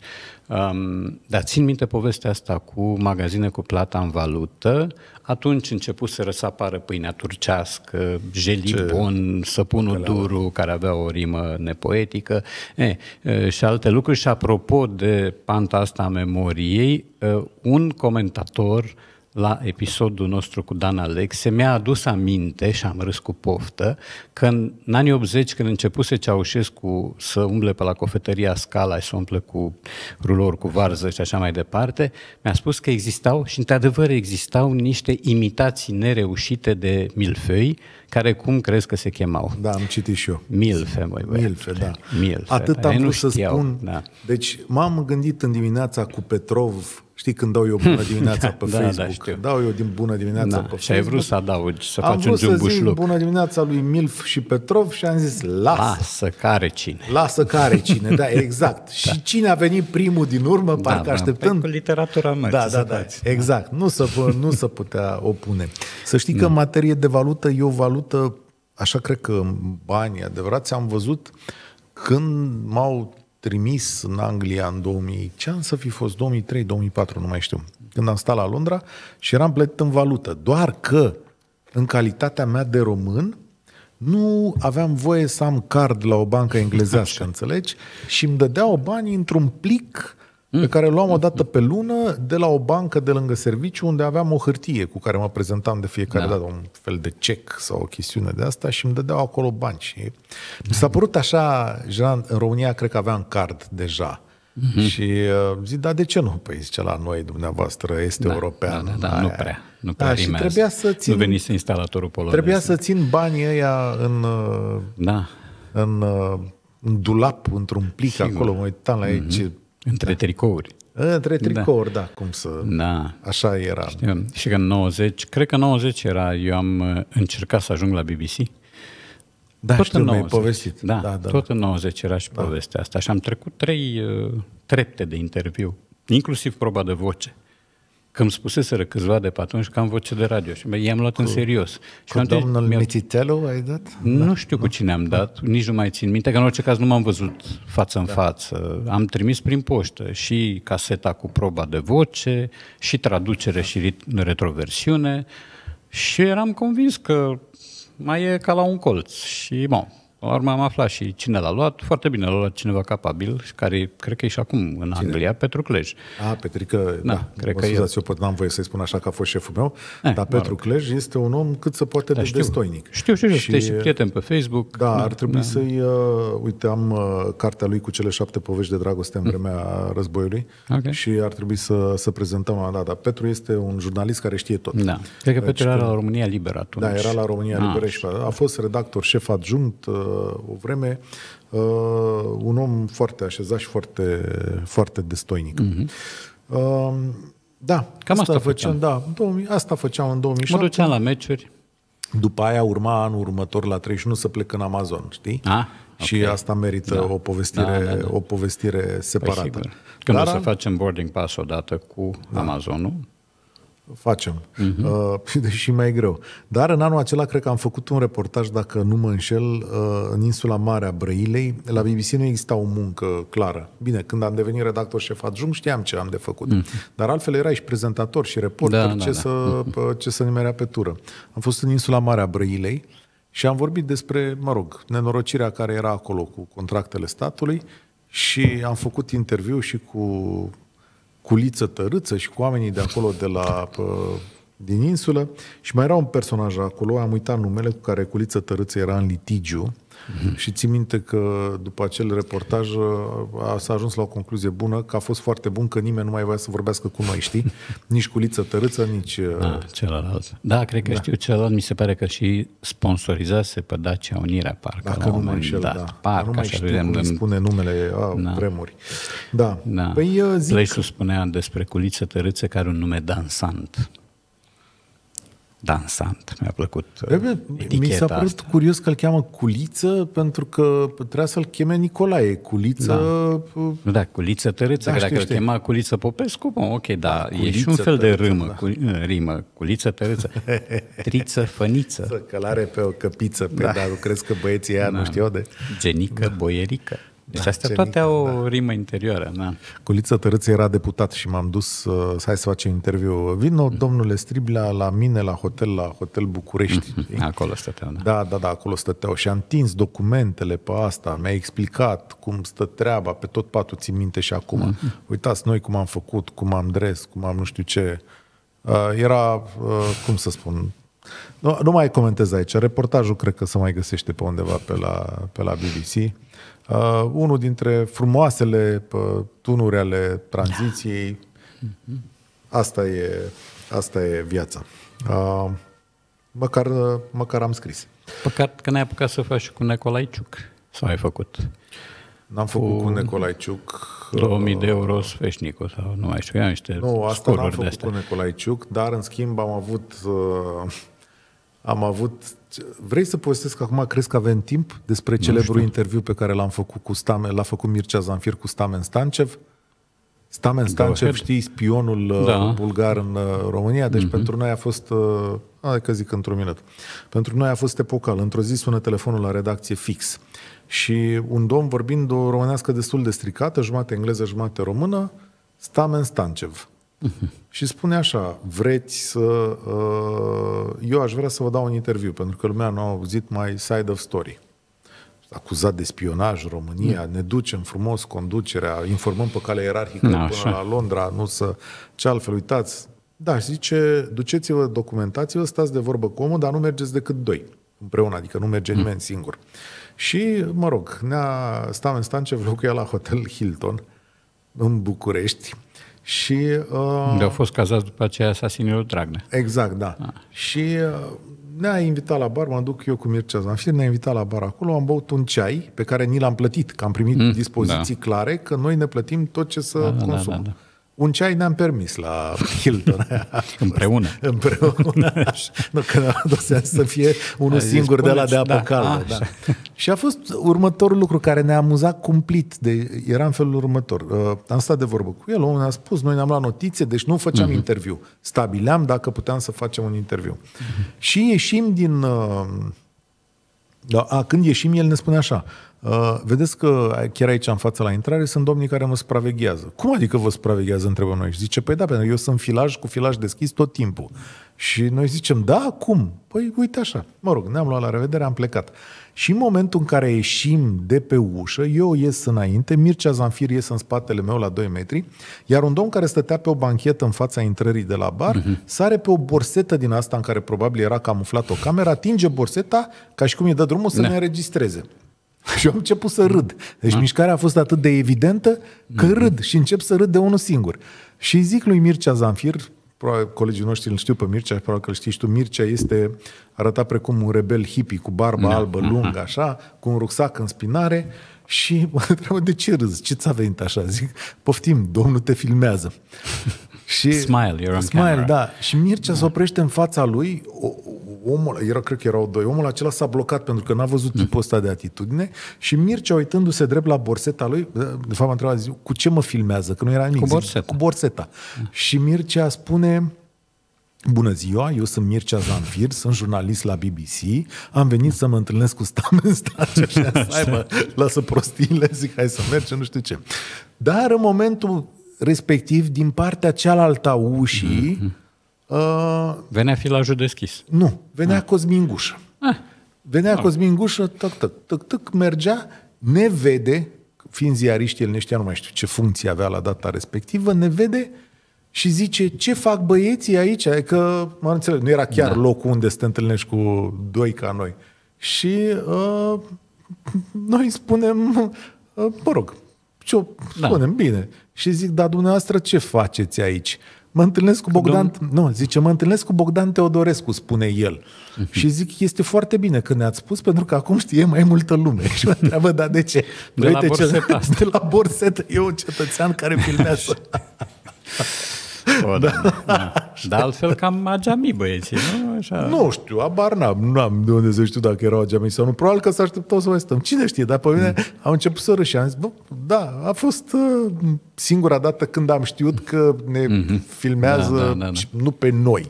Um, dar țin minte povestea asta cu magazine cu plata în valută. Atunci început să răsapară pâinea turcească, jelibon, săpunul Călea. duru, care avea o rimă nepoetică e, e, și alte lucruri. Și apropo de panta asta a memoriei, un comentator la episodul nostru cu Dan Alexe, mi-a adus aminte și am râs cu poftă că în anii 80, când începuse Ceaușescu să umble pe la cofetăria Scala și să umple cu rulor, cu varză și așa mai departe, mi-a spus că existau și într-adevăr existau niște imitații nereușite de milfei, care cum crezi că se chemau? Da, am citit și eu. Milfe, măi băiat. Milfe, da. Milfe. Atât am vrut să spun. Da. Deci m-am gândit în dimineața cu Petrov Știi când dau eu bună <laughs> dimineața da, pe da, Facebook? Da, știu. Dau eu din bună dimineața da, pe și Facebook. Și ai vrut să adaugi, să am faci un jumbușluc. Am bună dimineața lui Milf și Petrov și am zis lasă. Lasă care cine. Lasă care cine, da, <laughs> exact. da. Și cine a venit primul din urmă, da, parcă da, așteptând. Pe păi literatura mea. Da, da, da, da, exact. Nu se, nu se putea opune. Să știi că în mm. materie de valută, eu valută, așa cred că banii adevărați, am văzut când m-au trimis în Anglia în 2000, ce an să fi fost, 2003-2004, nu mai știu, când am stat la Londra și eram plătit în valută. Doar că, în calitatea mea de român, nu aveam voie să am card la o bancă englezească, înțelegi? Și îmi dădeau banii într-un plic mm. pe care luam o dată pe lună de la o bancă de lângă serviciu unde aveam o hârtie cu care mă prezentam de fiecare da. dată, un fel de cec sau o chestiune de asta și îmi dădeau acolo bani. Și mi s-a părut așa, în România cred că aveam card deja. Mm-hmm. Și uh, zic, da, de ce nu? Păi zice, la noi, dumneavoastră, este da, european. Da, da, da, nu prea. Nu prea da, și trebuia să țin... Nu să instalatorul polonez. Trebuia să țin banii ăia în... Uh, da. În, uh, în dulap, într-un plic Sigur. acolo, mă uitam la ei, mm-hmm. ce între da. tricouri. Între da. tricouri, da. da, cum să... Da. Așa era. Știu. Și că în 90, cred că în 90 era, eu am uh, încercat să ajung la BBC. Da, tot știu, în 90. povestit. Da, da, da, tot da. în 90 era și da. povestea asta. Și am trecut trei uh, trepte de interviu, inclusiv proba de voce că îmi spuseseră câțiva de pe atunci că am voce de radio și i-am luat cu, în serios. și cu domnul Mititelu ai dat? Nu da. știu cu da. cine am da. dat, nici nu mai țin minte, că în orice caz nu m-am văzut față în da. față. Am trimis prin poștă și caseta cu proba de voce, și traducere și retroversiune și eram convins că mai e ca la un colț și, bom urmă am aflat și cine l-a luat. Foarte bine, l-a luat cineva capabil, care cred că e și acum în cine? Anglia, Petru Clej. A, Petrică, da, da cred mă că scuzați, eu pot, n-am voie să-i spun așa că a fost șeful meu, e, eh, dar Petru rog. Clej este un om cât se poate da, de știu. destoinic. Știu, știu, știu, și, și prieten pe Facebook. Da, ar trebui da. să-i... Uh, uite, am uh, cartea lui cu cele șapte povești de dragoste în mm. vremea războiului okay. și ar trebui să, să prezentăm la da, dată Petru este un jurnalist care știe tot. Da. Cred că deci Petru deci, era la România Liberă atunci. Da, era la România ah. Liberă și a fost redactor șef adjunct uh, o vreme uh, un om foarte așezat și foarte, foarte destoinic. Mm-hmm. Da, Cam asta, asta făceam. făceam da, 2000, asta făceam în 2007. Mă duceam la meciuri. După aia urma anul următor la 31 să plec în Amazon, știi? Ah, okay. Și asta merită da. o povestire, da, da, da. o povestire păi separată. Păi, sigur. Când Dar, o să facem boarding pass odată cu da. Amazonul, facem, uh-huh. <laughs> deși mai e greu. Dar în anul acela cred că am făcut un reportaj, dacă nu mă înșel, uh, în insula mare a Brăilei. La BBC nu exista o muncă clară. Bine, când am devenit redactor șef adjunct știam ce am de făcut. Uh-huh. Dar altfel era și prezentator și reporter da, ce, da, da. să, da. ce să nimerea pe tură. Am fost în insula mare a Brăilei și am vorbit despre, mă rog, nenorocirea care era acolo cu contractele statului și am făcut interviu și cu culiță tărâță și cu oamenii de acolo de la din insulă și mai era un personaj acolo, am uitat numele, cu care Culiță Tărâță era în litigiu Mhm. Și țin minte că după acel reportaj uh, a, s-a ajuns la o concluzie bună, că a fost foarte bun, că nimeni nu mai voia să vorbească cu noi, știi? <laughs> Nici cu Liță Tărâță, nici... Da, celălalt. Da, cred că da. știu celălalt. Mi se pare că și sponsorizase pe Dacia Unirea, parcă. Dacă nu mai înșel, da. Parcă, nu mai știu cum în... spune numele a, da. vremuri. Da. da. Păi, uh, zic... Plăisu spunea despre Culiță Tărâță care un nume dansant dansant. Mi-a plăcut uh, Bebe, Mi s-a părut asta. curios că îl cheamă Culiță, pentru că trebuia să-l cheme Nicolae. Culiță... Da, uh, da Culiță Tărâță, da, că dacă îl chema Culiță Popescu, bă, ok, da, e și un fel tărâță, de râmă, da. cu, uh, rimă, Culiță Tărâță, <laughs> Triță Făniță. Să călare pe o căpiță, pe da. dar crezi că băieții ăia da. nu știu de... Genică, da. boierică. Deci da, astea toate mică, au da. rimă interioară. Da. Culiță Tărâță era deputat și m-am dus uh, să hai să facem interviu. Vino, mm. domnule Striblea, la mine, la hotel, la Hotel București. Mm-hmm. <laughs> Acolo stăteau, da. Da, da, da, acolo stăteau. Și am întins documentele pe asta, mi-a explicat cum stă treaba, pe tot patul țin minte și acum. Mm-hmm. Uitați noi cum am făcut, cum am dres, cum am nu știu ce. Uh, era, uh, cum să spun, nu, nu mai comentez aici. Reportajul cred că se mai găsește pe undeva pe la, pe la BBC. Uh, unul dintre frumoasele uh, tunuri ale tranziției. Asta e, asta e viața. Uh, măcar, măcar am scris. Păcat că n-ai apucat să faci cu Nicolaiciuc. Sau ai făcut? N-am făcut cu, cu Nicolaiciuc. 2000 uh, de euro sfeșnicu sau nu mai știu, eu niște Nu, asta n-am făcut cu Nicolaiciuc, dar în schimb am avut, uh, am avut Vrei să povestesc acum, crezi că avem timp despre celebrul interviu pe care l-am făcut cu Stamen, l-a făcut Mircea Zanfir cu Stamen Stancev? Stamen Stancev, știi, spionul uh, da. bulgar în uh, România, deci uh-huh. pentru noi a fost, uh, hai că zic într un minut, pentru noi a fost epocal. Într-o zi sună telefonul la redacție fix și un domn vorbind o românească destul de stricată, jumate engleză, jumate română, Stamen Stancev. Uh-huh. Mhm și spune așa, vreți să... Uh, eu aș vrea să vă dau un interviu, pentru că lumea nu a auzit mai side of story. Acuzat de spionaj România, mm. ne ducem frumos conducerea, informăm pe calea ierarhică da, până așa. la Londra, nu să... Ce altfel, uitați. Da, și zice, duceți-vă, documentați-vă, stați de vorbă cu omul, dar nu mergeți decât doi împreună, adică nu merge mm. nimeni singur. Și, mă rog, ne-a, vreau cu ea la Hotel Hilton, în București, și, uh, Unde au fost cazați după aceea asasinilor Dragnea. Exact, da. Ah. Și uh, ne-a invitat la bar, mă duc eu cu Mircea Zanfir, ne-a invitat la bar acolo, am băut un ceai pe care ni l-am plătit, că am primit mm, dispoziții da. clare că noi ne plătim tot ce să da, consumăm. Da, da, da un ceai ne-am permis la Hilton. <laughs> Împreună. <laughs> Împreună. <laughs> Nu, că n-am adus să fie unul Ai singur de la de apă da, caldă. Da. Și a fost următorul lucru care ne-a amuzat cumplit. De, era în felul următor. Uh, am stat de vorbă cu el, omul ne-a spus, noi ne-am luat notițe, deci nu făceam uh-huh. interviu. Stabileam dacă puteam să facem un interviu. Uh-huh. Și ieșim din... Uh, da, a, când ieșim, el ne spune așa, Uh, vedeți că chiar aici în fața la intrare sunt domnii care mă supraveghează. Cum adică vă supraveghează, întrebăm noi. Și zice, păi da, pentru că eu sunt filaj cu filaj deschis tot timpul. Și noi zicem, da, cum? Păi uite așa, mă rog, ne-am luat la revedere, am plecat. Și în momentul în care ieșim de pe ușă, eu ies înainte, Mircea Zanfir ies în spatele meu la 2 metri, iar un domn care stătea pe o banchetă în fața intrării de la bar, uh-huh. sare pe o borsetă din asta în care probabil era camuflat o cameră, atinge borseta ca și cum îi dă drumul să ne, da. ne înregistreze. <laughs> Și eu am început să râd. Deci da. mișcarea a fost atât de evidentă că mm-hmm. râd și încep să râd de unul singur. Și zic lui Mircea Zanfir, probabil colegii noștri îl știu pe Mircea, probabil că îl știi și tu, Mircea este, arăta precum un rebel hippie, cu barba da. albă mm-hmm. lungă, așa, cu un rucsac în spinare și <laughs> mă întreabă, de ce râzi? Ce ți-a venit așa? Zic, poftim, domnul te filmează. <laughs> și smile, you're on smile, camera. da. Și Mircea da. se oprește în fața lui, o, omul, era, cred că erau doi, omul acela s-a blocat pentru că n-a văzut mm. tipul ăsta de atitudine și Mircea, uitându-se drept la borseta lui, de fapt m-a întrebat, zi, cu ce mă filmează? Că nu era nimic. Cu borseta. Zi, cu borseta. Mm. Și Mircea spune, Bună ziua, eu sunt Mircea Zanfir, sunt jurnalist la BBC, am venit să mă întâlnesc cu Stamen Stace <laughs> și aibă, lasă prostiile, zic hai să mergem, nu știu ce. Dar în momentul respectiv, din partea cealaltă a ușii, mm-hmm Uh, venea filajul deschis. Nu, venea ah. Cosmin Gușă. Ah. Venea ah. Cosmin Gușă, tăc, tăc, tăc, tăc, mergea, ne vede, fiind ziariști, el ne știa, nu mai știu ce funcție avea la data respectivă, ne vede și zice, ce fac băieții aici? Că, mă înțeleg, nu era chiar da. locul unde să te întâlnești cu doi ca noi. Și uh, noi spunem, uh, mă rog, ce da. spunem, bine. Și zic, dar dumneavoastră ce faceți aici? Uh, mă întâlnesc cu Bogdan, Domn... nu, zice, mă întâlnesc cu Bogdan Teodorescu, spune el. Uh-huh. Și zic, este foarte bine că ne-ați spus, pentru că acum știe mai multă lume. <laughs> Și mă întreabă, dar de ce? De păi Uite, la borsetă. Da. <laughs> de la borsetă, eu un cetățean care <laughs> filmează. O, da. da. Dar altfel cam ageamii băieții, nu? Așa. Nu știu, abar n-am, n-am de unde să știu dacă erau ageamii sau nu. Probabil că s-a așteptat să mai stăm. Cine știe, dar pe mine mm. am început să râși. Am zis, bă, da, a fost uh, singura dată când am știut că ne mm-hmm. filmează da, da, da, da. nu pe noi.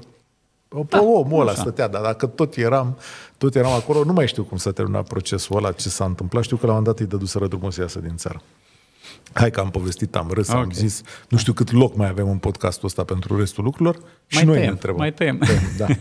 O, pe da, omul ăla așa. stătea, dar dacă tot eram, tot eram acolo, nu mai știu cum s-a terminat procesul ăla, ce s-a întâmplat. Știu că la un moment dat îi dăduse drumul să iasă din țară. Hai că am povestit, am râs, okay. am zis, nu știu cât loc mai avem în podcastul ăsta pentru restul lucrurilor și mai noi tăiem, ne întrebăm. Mai tăiem. tăiem da. <laughs>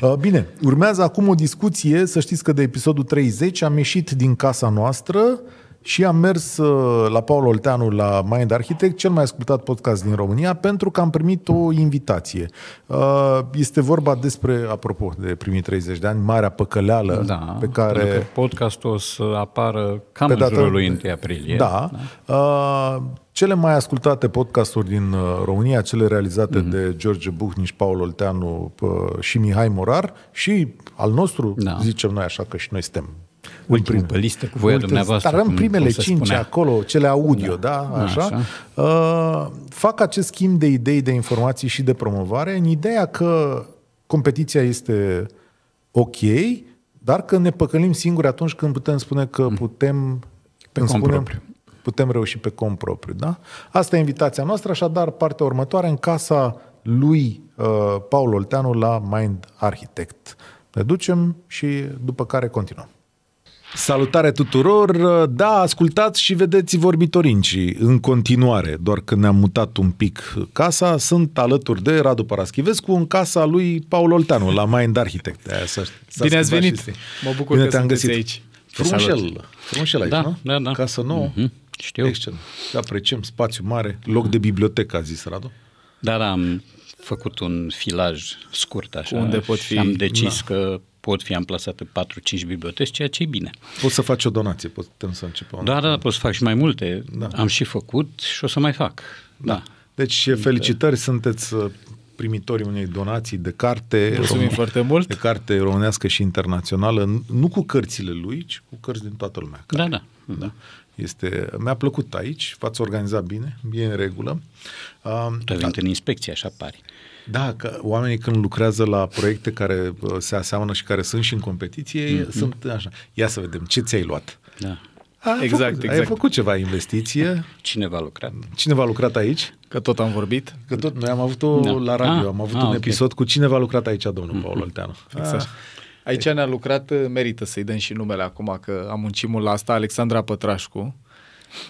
Uh, bine, urmează acum o discuție, să știți că de episodul 30 am ieșit din casa noastră, și am mers uh, la Paul Olteanu la Mind Architect, cel mai ascultat podcast din România, pentru că am primit o invitație. Uh, este vorba despre, apropo de primii 30 de ani, marea păcăleală da, pe care... podcastul o să apară cam pe data, jurul lui 1 aprilie. Da. da. Uh, cele mai ascultate podcasturi din România, cele realizate mm-hmm. de George Buhniș, Paul Olteanu și Mihai Morar și al nostru, da. zicem noi așa că și noi suntem Ultimul pe listă cu voia ultimul, dumneavoastră. Dar în primele cinci acolo, cele audio, da, da așa, așa. Uh, fac acest schimb de idei, de informații și de promovare în ideea că competiția este ok, dar că ne păcălim singuri atunci când putem spune că mm. putem pe cont spunem, propriu. putem reuși pe cont propriu. Da? Asta e invitația noastră, așadar partea următoare în casa lui uh, Paul Olteanu la Mind Architect. Ne ducem și după care continuăm. Salutare tuturor! Da, ascultați și vedeți vorbitorinci în continuare, doar că ne-am mutat un pic casa. Sunt alături de Radu Paraschivescu în casa lui Paul Olteanu, la Mind Architect. Aia s-a, s-a Bine ați venit! Mă bucur Bine că te-am găsit aici. Frumșel, frumșel aici, da, nu? Da, da. Casă nouă. Mm-hmm. Știu. Excelent. Apreciem spațiu mare, loc de bibliotecă, a zis Radu. Da, da, am făcut un filaj scurt așa Unde pot fi... am decis da. că pot fi amplasate 4-5 biblioteci, ceea ce e bine. Poți să faci o donație, putem să începem. Da, da, da, pot să fac și mai multe. Da. Am și făcut și o să mai fac. Da. da. Deci adică- felicitări, sunteți uh, primitorii unei donații de carte. Mulțumim român, foarte mult. De carte românească și internațională, nu cu cărțile lui, ci cu cărți din toată lumea. Da, care, da, da. da. Este, mi-a plăcut aici, v-ați organizat bine, e în regulă. Tu ai venit în inspecție, așa pare. Da, că oamenii când lucrează la proiecte care uh, se aseamănă și care sunt și în competiție, mm-hmm. sunt așa. Ia să vedem, ce ți-ai luat? Da. A, exact, făcut, exact. Ai exact. făcut ceva investiție. Cineva a lucrat. Cineva a lucrat aici. Că tot am vorbit. Că tot, noi am avut-o da. la radio, ah, am avut ah, un okay. episod cu cineva a lucrat aici, domnul mm-hmm. Paul mm. Olteanu. Exact. Ah. Aici ne-a lucrat, merită să-i dăm și numele acum, că am muncit mult la asta, Alexandra Pătrașcu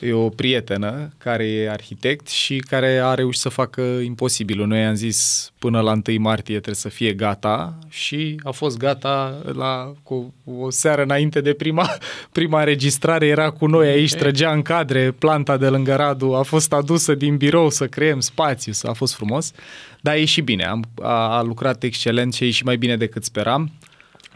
E o prietenă care e arhitect și care a reușit să facă imposibilul. Noi am zis până la 1 martie trebuie să fie gata și a fost gata la, cu o seară înainte de prima, <laughs> prima registrare Era cu noi aici, trăgea în cadre planta de lângă Radu, a fost adusă din birou să creăm spațiu, a fost frumos. Dar e și bine, am, a, a lucrat excelent și e și mai bine decât speram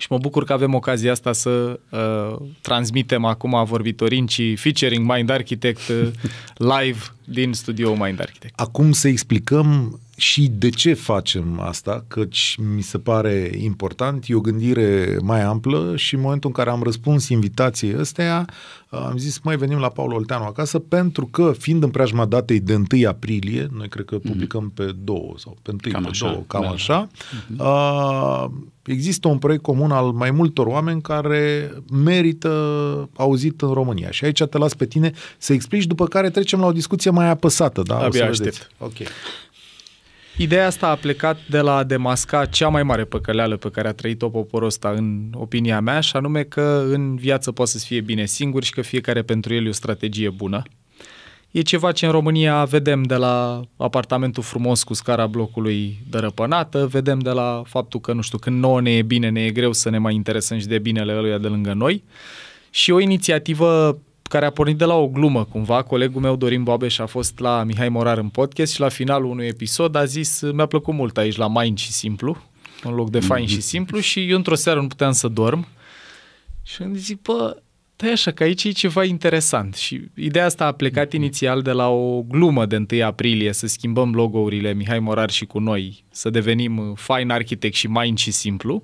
și mă bucur că avem ocazia asta să uh, transmitem acum vorbitorincii featuring Mind Architect uh, live din studioul Mind Architect. Acum să explicăm și de ce facem asta, căci mi se pare important, e o gândire mai amplă și în momentul în care am răspuns invitației ăsteia, am zis, mai venim la Paul Olteanu acasă, pentru că, fiind în preajma datei de 1 aprilie, noi cred că mhm. publicăm mm-hmm. pe 2 sau pe 1 cam pe așa, 2, cam da. așa, da. Mhm. există un proiect comun al mai multor oameni care merită auzit în România. Și aici te las pe tine să explici, după care trecem la o discuție mai apăsată. Da? Abia aștept. Vedeți. Ok. Ideea asta a plecat de la a demasca cea mai mare păcăleală pe care a trăit-o poporul ăsta, în opinia mea, și anume că în viață poate să fie bine singur și că fiecare pentru el e o strategie bună. E ceva ce în România vedem de la apartamentul frumos cu scara blocului dărăpănată, vedem de la faptul că, nu știu, când nouă ne e bine, ne e greu să ne mai interesăm și de binele ăluia de lângă noi. Și o inițiativă care a pornit de la o glumă cumva. Colegul meu Dorin Boabeș a fost la Mihai Morar în podcast și la finalul unui episod a zis mi-a plăcut mult aici la Main și Simplu, un loc de mhm. Fain și Simplu și eu într-o seară nu puteam să dorm și îmi zic, bă, da așa, că aici e ceva interesant și ideea asta a plecat mhm. inițial de la o glumă de 1 aprilie, să schimbăm logourile Mihai Morar și cu noi, să devenim fain Architect și Mind și Simplu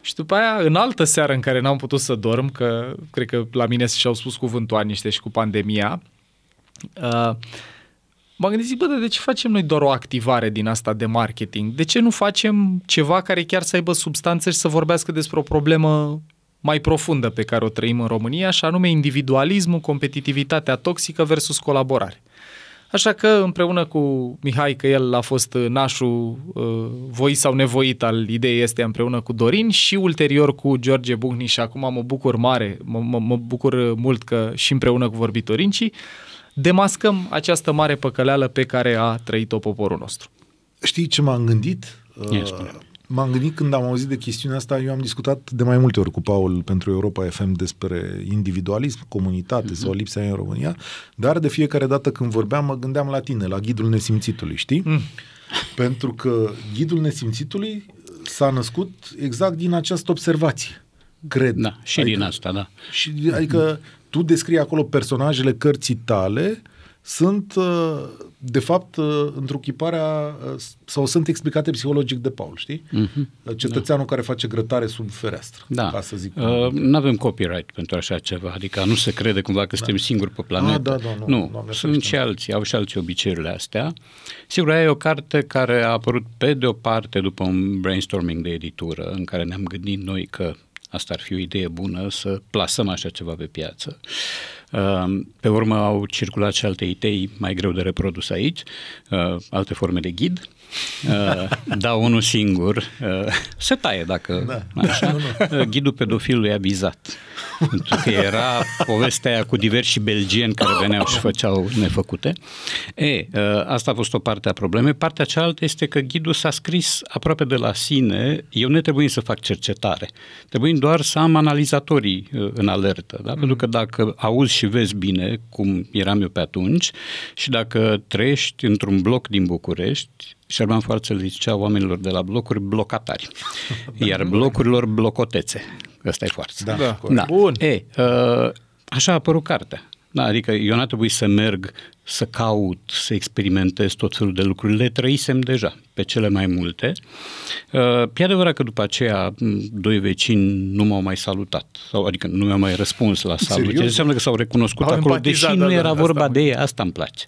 și după aia, în altă seară în care n-am putut să dorm, că cred că la mine și-au spus cuvântul aniște și cu pandemia, uh, m-am gândit, zic, bă, de ce facem noi doar o activare din asta de marketing? De ce nu facem ceva care chiar să aibă substanță și să vorbească despre o problemă mai profundă pe care o trăim în România, și anume individualismul, competitivitatea toxică versus colaborare. Așa că împreună cu Mihai, că el a fost uh, nașul uh, voi sau nevoit al ideii este împreună cu Dorin și ulterior cu George Buhni și acum mă bucur mare, mă, mă, mă bucur mult că și împreună cu vorbitorincii demascăm această mare păcăleală pe care a trăit-o poporul nostru. Știi ce m-am gândit? Uh, m-am gândit când am auzit de chestiunea asta, eu am discutat de mai multe ori cu Paul pentru Europa FM despre individualism, comunitate uh-huh. sau mhm. lipsa în România, dar de fiecare dată când vorbeam mă gândeam la tine, la Ghidul Nesimțitului, știi? Mm. Pentru că Ghidul Nesimțitului s-a născut exact din această observație, cred. Da, și adică, din asta, da. Și, adică tu descrii acolo personajele cărții tale sunt uh, de fapt, uh, întruchiparea uh, sau sunt explicate psihologic de Paul, știi? Mm-hmm. Cetățeanul da. care face grătare sub fereastră, da. ca să zic. Uh, nu avem copyright pentru așa ceva, adică nu se crede cumva că da. suntem singuri pe ah, planetă. Ah, da, da, nu, nu. Doamne, sunt și alții, au și alții obiceiurile astea. Sigur, aia e o carte care a apărut pe de o parte după un brainstorming de editură în care ne-am gândit noi că asta ar fi o idee bună să plasăm așa ceva pe piață. Uh, Ehm, pe urmă au circulat și alte idei mai greu de reprodus aici, ehm, alte forme de ghid da unul singur, uh, se taie dacă... Da. Așa. Nu, nu. Uh, ghidul pedofilului abizat. Pentru că era povestea aia cu diversi belgieni care veneau și făceau nefăcute. E, asta a fost o parte a problemei. Partea cealaltă este că ghidul s-a scris aproape de la sine. Eu ne trebuie să fac cercetare. Trebuie doar să am analizatorii în alertă. Da? Pentru că dacă auzi și vezi bine, cum eram eu pe atunci, și dacă trăiești într-un bloc din București, Șerban Foarță zicea oamenilor de la blocuri blocatari, <laughs> iar blocurilor blocotețe. Ăsta e Foarță. Da, da. Bun. E, ă, așa a apărut cartea. Da, adică eu n-a trebuit să merg, să caut, să experimentez tot felul de lucruri. Le trăisem deja pe cele mai multe. Uh, e adevărat că după aceea doi vecini nu m-au mai salutat, sau adică nu mi-au mai răspuns la salut. Serios? Deci înseamnă că s-au recunoscut au acolo, deși da, nu da, era da, vorba de ei, asta îmi place.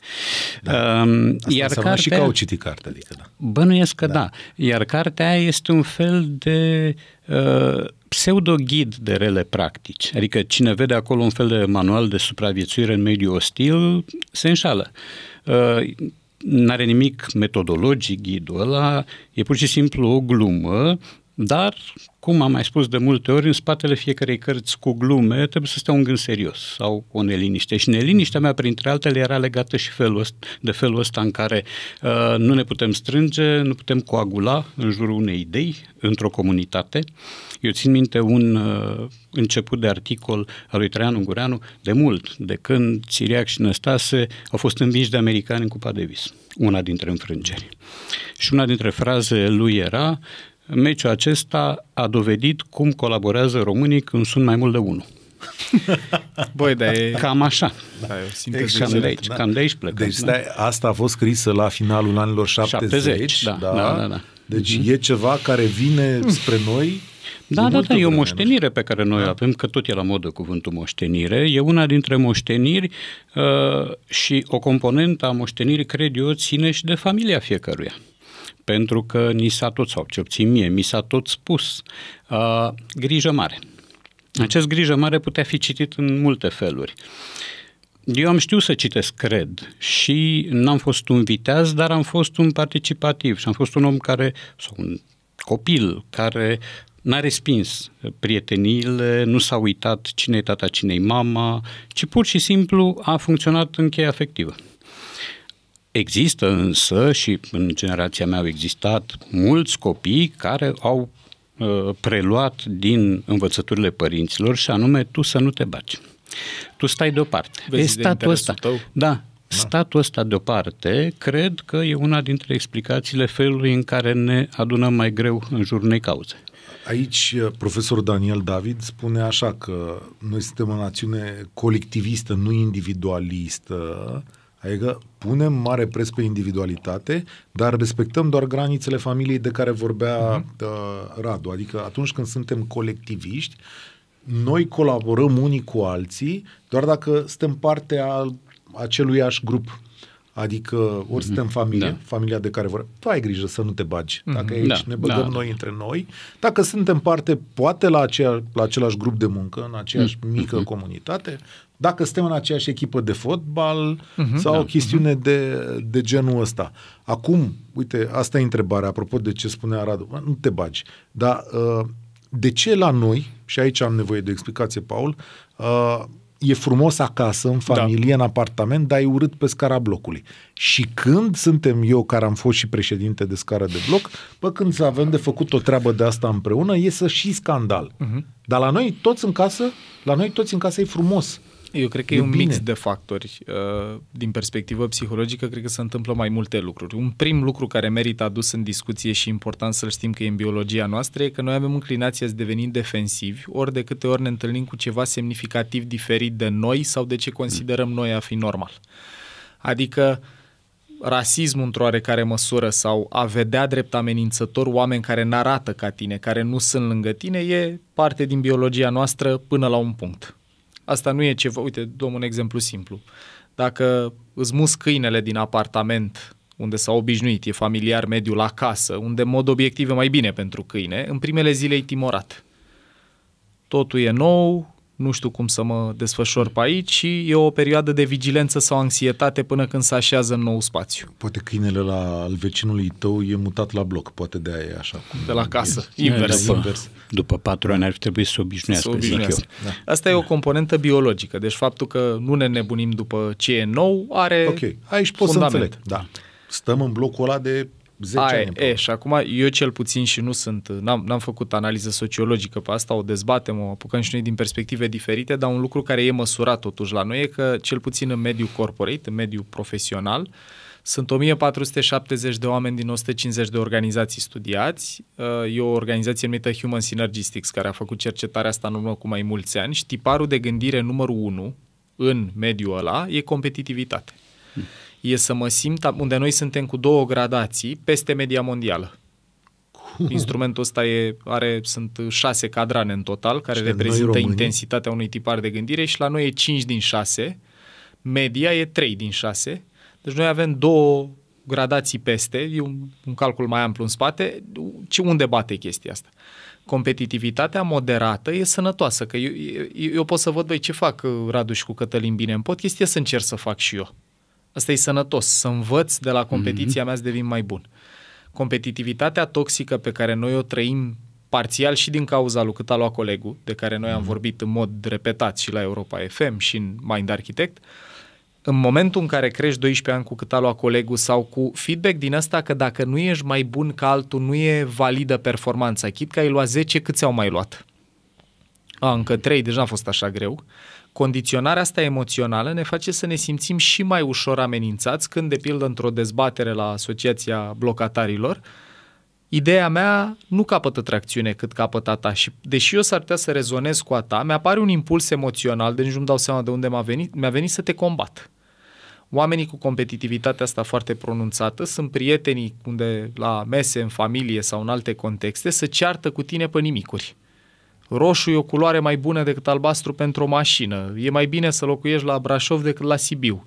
Da. Uh, asta Iar cartea, și că au citit cartea, adică da. Bănuiesc că da. da. Iar cartea este un fel de... Uh, pseudo-ghid de rele practici. Adică cine vede acolo un fel de manual de supraviețuire în mediul ostil, se înșală. Uh, n-are nimic metodologic ghidul ăla, e pur și simplu o glumă dar, cum am mai spus de multe ori, în spatele fiecarei cărți cu glume trebuie să stea un gând serios sau o neliniște. Și neliniștea mea, printre altele, era legată și felul, de felul ăsta în care uh, nu ne putem strânge, nu putem coagula în jurul unei idei, într-o comunitate. Eu țin minte un uh, început de articol al lui Traian Ungureanu de mult, de când Siriac și Năstase au fost învinși de americani în Cupa Davis, una dintre înfrângeri. Și una dintre fraze lui era meciul acesta a dovedit cum colaborează românii când sunt mai mult de unul. <laughs> Băi, dar e... Cam așa. Da, e cam, de aici, da. cam de aici plecăm. Deci, da, asta a fost scrisă la finalul anilor 70. 70 da, da, da, da, da. Deci mm-hmm. e ceva care vine hmm. spre noi da, da, da, e o moștenire pe care noi da. o avem, că tot e la modă cuvântul moștenire, e una dintre moșteniri uh, și o componentă a moștenirii, cred eu, ține și de familia fiecăruia pentru că ni s-a tot, sau ce obțin mie, mi s-a tot spus, uh, grijă mare. Acest grijă mare putea fi citit în multe feluri. Eu am știut să citesc, cred, și n-am fost un viteaz, dar am fost un participativ și am fost un om care, sau un copil care n-a respins prieteniile, nu s-a uitat cine e tata, cine e mama, ci pur și simplu a funcționat în cheia afectivă. Există însă și în generația mea au existat mulți copii care au uh, preluat din învățăturile părinților și anume tu să nu te baci. Tu stai deoparte. Vezi e statul ăsta. Tău? Da, da. Statul ăsta deoparte, cred că e una dintre explicațiile felului în care ne adunăm mai greu în jurul unei cauze. Aici uh, profesorul Daniel David spune așa că noi suntem o națiune colectivistă, nu individualistă, adică punem mare preț pe individualitate, dar respectăm doar granițele familiei de care vorbea uh-huh. uh, Radu. Adică atunci când suntem colectiviști, noi colaborăm unii cu alții doar dacă suntem parte a acelui ași grup. Adică ori mm suntem familie, da. familia de care vorbim, tu ai grijă să nu te bagi. Mhm. Dacă mm aici da. ne băgăm da. noi între noi, dacă suntem parte, poate la, aceea, la același grup de muncă, în aceeași mhm. mică comunitate, dacă suntem în aceeași echipă de fotbal uh-huh, sau da, o chestiune uh-huh. de, de genul ăsta. Acum, uite, asta e întrebarea, apropo de ce spunea Radu, nu te bagi, dar uh, de ce la noi, și aici am nevoie de explicație, Paul, uh, e frumos acasă, în da. familie, da. în apartament, dar e urât pe scara blocului. Și când suntem eu, care am fost și președinte de scara de bloc, pă când să avem de făcut o treabă de asta împreună, e să și scandal. Uh-huh. Dar la noi toți în casă, la noi toți în casă e frumos. Uh, eu cred că e, e un bine. mix de factori. Uh, din perspectivă psihologică, cred că se întâmplă mai multe lucruri. Un prim lucru care merită adus în discuție și important să-l știm că e în biologia noastră e că noi avem înclinația să devenim defensivi ori de câte ori ne întâlnim cu ceva semnificativ diferit de noi sau de ce mm. considerăm noi a fi normal. Adică rasismul într-o oarecare măsură sau a vedea drept amenințător oameni care nu arată ca tine, care nu sunt lângă tine, e parte din biologia noastră până la un punct. Asta nu e ceva, uite, dăm un exemplu simplu. Dacă îți mus câinele din apartament unde s-a obișnuit, e familiar mediul casă, unde în mod obiectiv e mai bine pentru câine, în primele zile e timorat. Totul e nou, nu știu cum să mă desfășor pe aici și e o perioadă de vigilență sau anxietate până când se așează în nou spațiu. Poate câinele la, al vecinului tău e mutat la bloc, poate de aia e așa. De la casă, e, invers. După, invers. după patru ani ar trebui să obișnuiască, să obișnuiască. zic eu. Da. Asta e o componentă biologică, deci faptul că nu ne nebunim după ce e nou are Ok, aici poți să înțeleg, da. Stăm în blocul ăla de 10 Aia, ani. E, și acum eu cel puțin și nu sunt, n-am, n-am făcut analiză sociologică pe asta, o dezbatem, o apucăm și noi din perspective diferite, dar un lucru care e măsurat totuși la noi e că cel puțin în mediul corporate, în mediul profesional, sunt 1470 de oameni din 150 de organizații studiați. E o organizație numită Human Synergistics care a făcut cercetarea asta în urmă cu mai mulți ani și tiparul de gândire numărul 1 în mediul ăla e competitivitate. Hmm e să mă simt unde noi suntem cu două gradații peste media mondială. Instrumentul ăsta e, are, sunt șase cadrane în total, care și reprezintă intensitatea unui tipar de gândire și la noi e 5 din 6, media e 3 din 6, deci noi avem două gradații peste, e un, un calcul mai amplu în spate, ce unde bate chestia asta. Competitivitatea moderată e sănătoasă, că eu, eu, eu pot să văd, băi, ce fac uh, Radu și cu Cătălin bine în podcast, e să încerc să fac și eu. Asta e sănătos, să învăț de la mhm. competiția mea să devin mai bun. Competitivitatea toxică pe care noi o trăim parțial și din cauza lui cât a luat colegul, de care noi am mhm. vorbit în mod repetat și la Europa FM și în Mind Architect, în momentul în care crești 12 ani cu cât a luat colegul sau cu feedback din asta că dacă nu ești mai bun ca altul, nu e validă performanța. Chit că ai luat 10, câți au mai luat? A, încă 3, deja a fost așa greu. Condiționarea asta emoțională ne face să ne simțim și mai ușor amenințați când, de pildă, într-o dezbatere la Asociația Blocatarilor, ideea mea nu capătă tracțiune cât capătă ta și deși eu s-ar putea să rezonez cu a ta, mi-apare un impuls emoțional, deci nu-mi dau seama de unde m-a venit, mi-a venit să te combat. Oamenii cu competitivitatea asta foarte pronunțată sunt prietenii unde la mese, în familie sau în alte contexte să ceartă cu tine pe nimicuri. Roșu e o culoare mai bună decât albastru pentru o mașină. E mai bine să locuiești la Brașov decât la Sibiu.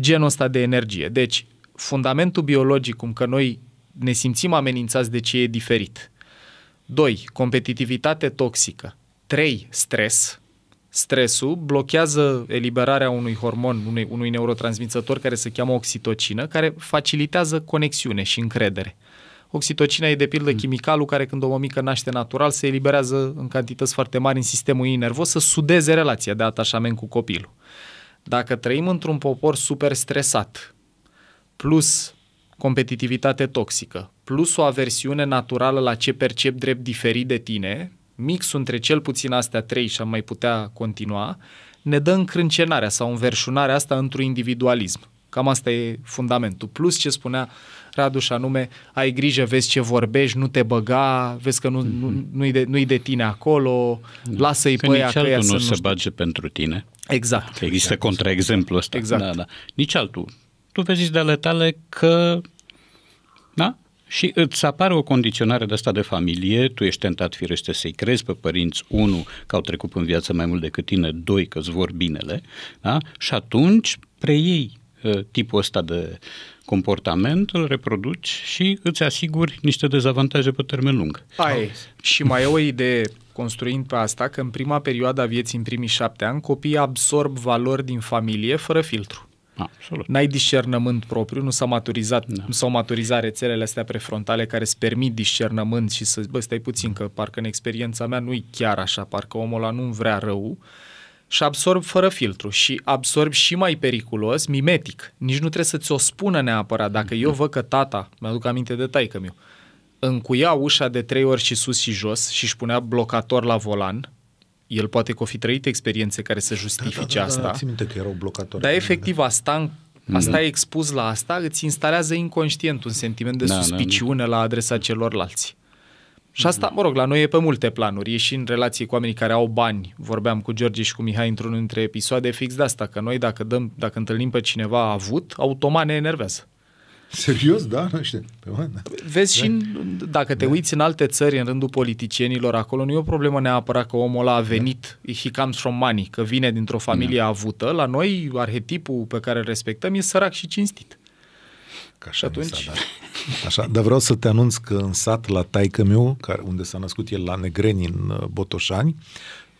Genul ăsta de energie. Deci, fundamentul biologic, cum că noi ne simțim amenințați de ce e diferit. 2. Competitivitate toxică. 3. Stres. Stresul blochează eliberarea unui hormon, unui, unui neurotransmițător care se cheamă oxitocină, care facilitează conexiune și încredere. Oxitocina e de pildă mm. chimicalul care când o mămică naște natural se eliberează în cantități foarte mari în sistemul ei nervos să sudeze relația de atașament cu copilul. Dacă trăim într-un popor super stresat, plus competitivitate toxică, plus o aversiune naturală la ce percep drept diferit de tine, mixul între cel puțin astea trei și am mai putea continua, ne dă încrâncenarea sau înverșunarea asta într-un individualism. Cam asta e fundamentul. Plus ce spunea uh, Radu și anume, ai grijă, vezi ce vorbești, nu te băga, vezi că nu, nu, mhm. nu-i, de, nu-i de tine acolo, da. lasă-i că pe ea, că ea nu, se nu... bage pentru tine. Exact. Există exact. contraexemplu ăsta. Exact. Da, da. Nici altul. Tu vezi de ale tale că da? Și îți apare o condiționare de asta de familie, tu ești tentat firește să-i crezi pe părinți, unu, că au trecut în viață mai mult decât tine, doi, că-ți vor binele, da? și atunci preiei uh, tipul ăsta de uh, comportament, îl reproduci și îți asiguri niște dezavantaje pe termen lung. Ai. Și mai e o idee construind pe asta că în prima perioadă a vieții, în primii șapte ani, copiii absorb valori din familie fără filtru. Absolut. N-ai discernământ propriu, nu s-au maturizat, da. nu s-au maturizat rețelele astea prefrontale care îți permit discernământ și să bă, stai puțin că parcă în experiența mea nu-i chiar așa, parcă omul ăla nu vrea rău și absorb fără filtru și absorb și mai periculos, mimetic. Nici nu trebuie să ți-o spună neapărat. Dacă eu văd că tata, mi-aduc aminte de taică meu, încuia ușa de trei ori și sus și jos și își punea blocator la volan, el poate că o fi trăit experiențe care să justifice da, da, da, da asta. Da, da, minte că erau blocatori. Dar efectiv asta, mm. asta da. e expus la asta, îți instalează inconștient un sentiment de da, suspiciune da, da. la adresa celorlalți. Și asta, mă rog, la noi e pe multe planuri. E și în relație cu oamenii care au bani. Vorbeam cu George și cu Mihai într-un dintre episoade fix de asta, că noi dacă, dăm, dacă întâlnim pe cineva avut, automat ne enervează. Serios, da? Nu știu. Vezi da. și în, dacă te da. uiți în alte țări, în rândul politicienilor, acolo nu e o problemă neapărat că omul ăla a da. venit, da. he comes from money, că vine dintr-o familie da. avută. La noi, arhetipul pe care îl respectăm e sărac și cinstit. Că așa Atunci... sat, s da. Așa, dar vreau să te anunț că în sat la taică meu, unde s-a născut el la Negreni, în uh, Botoșani,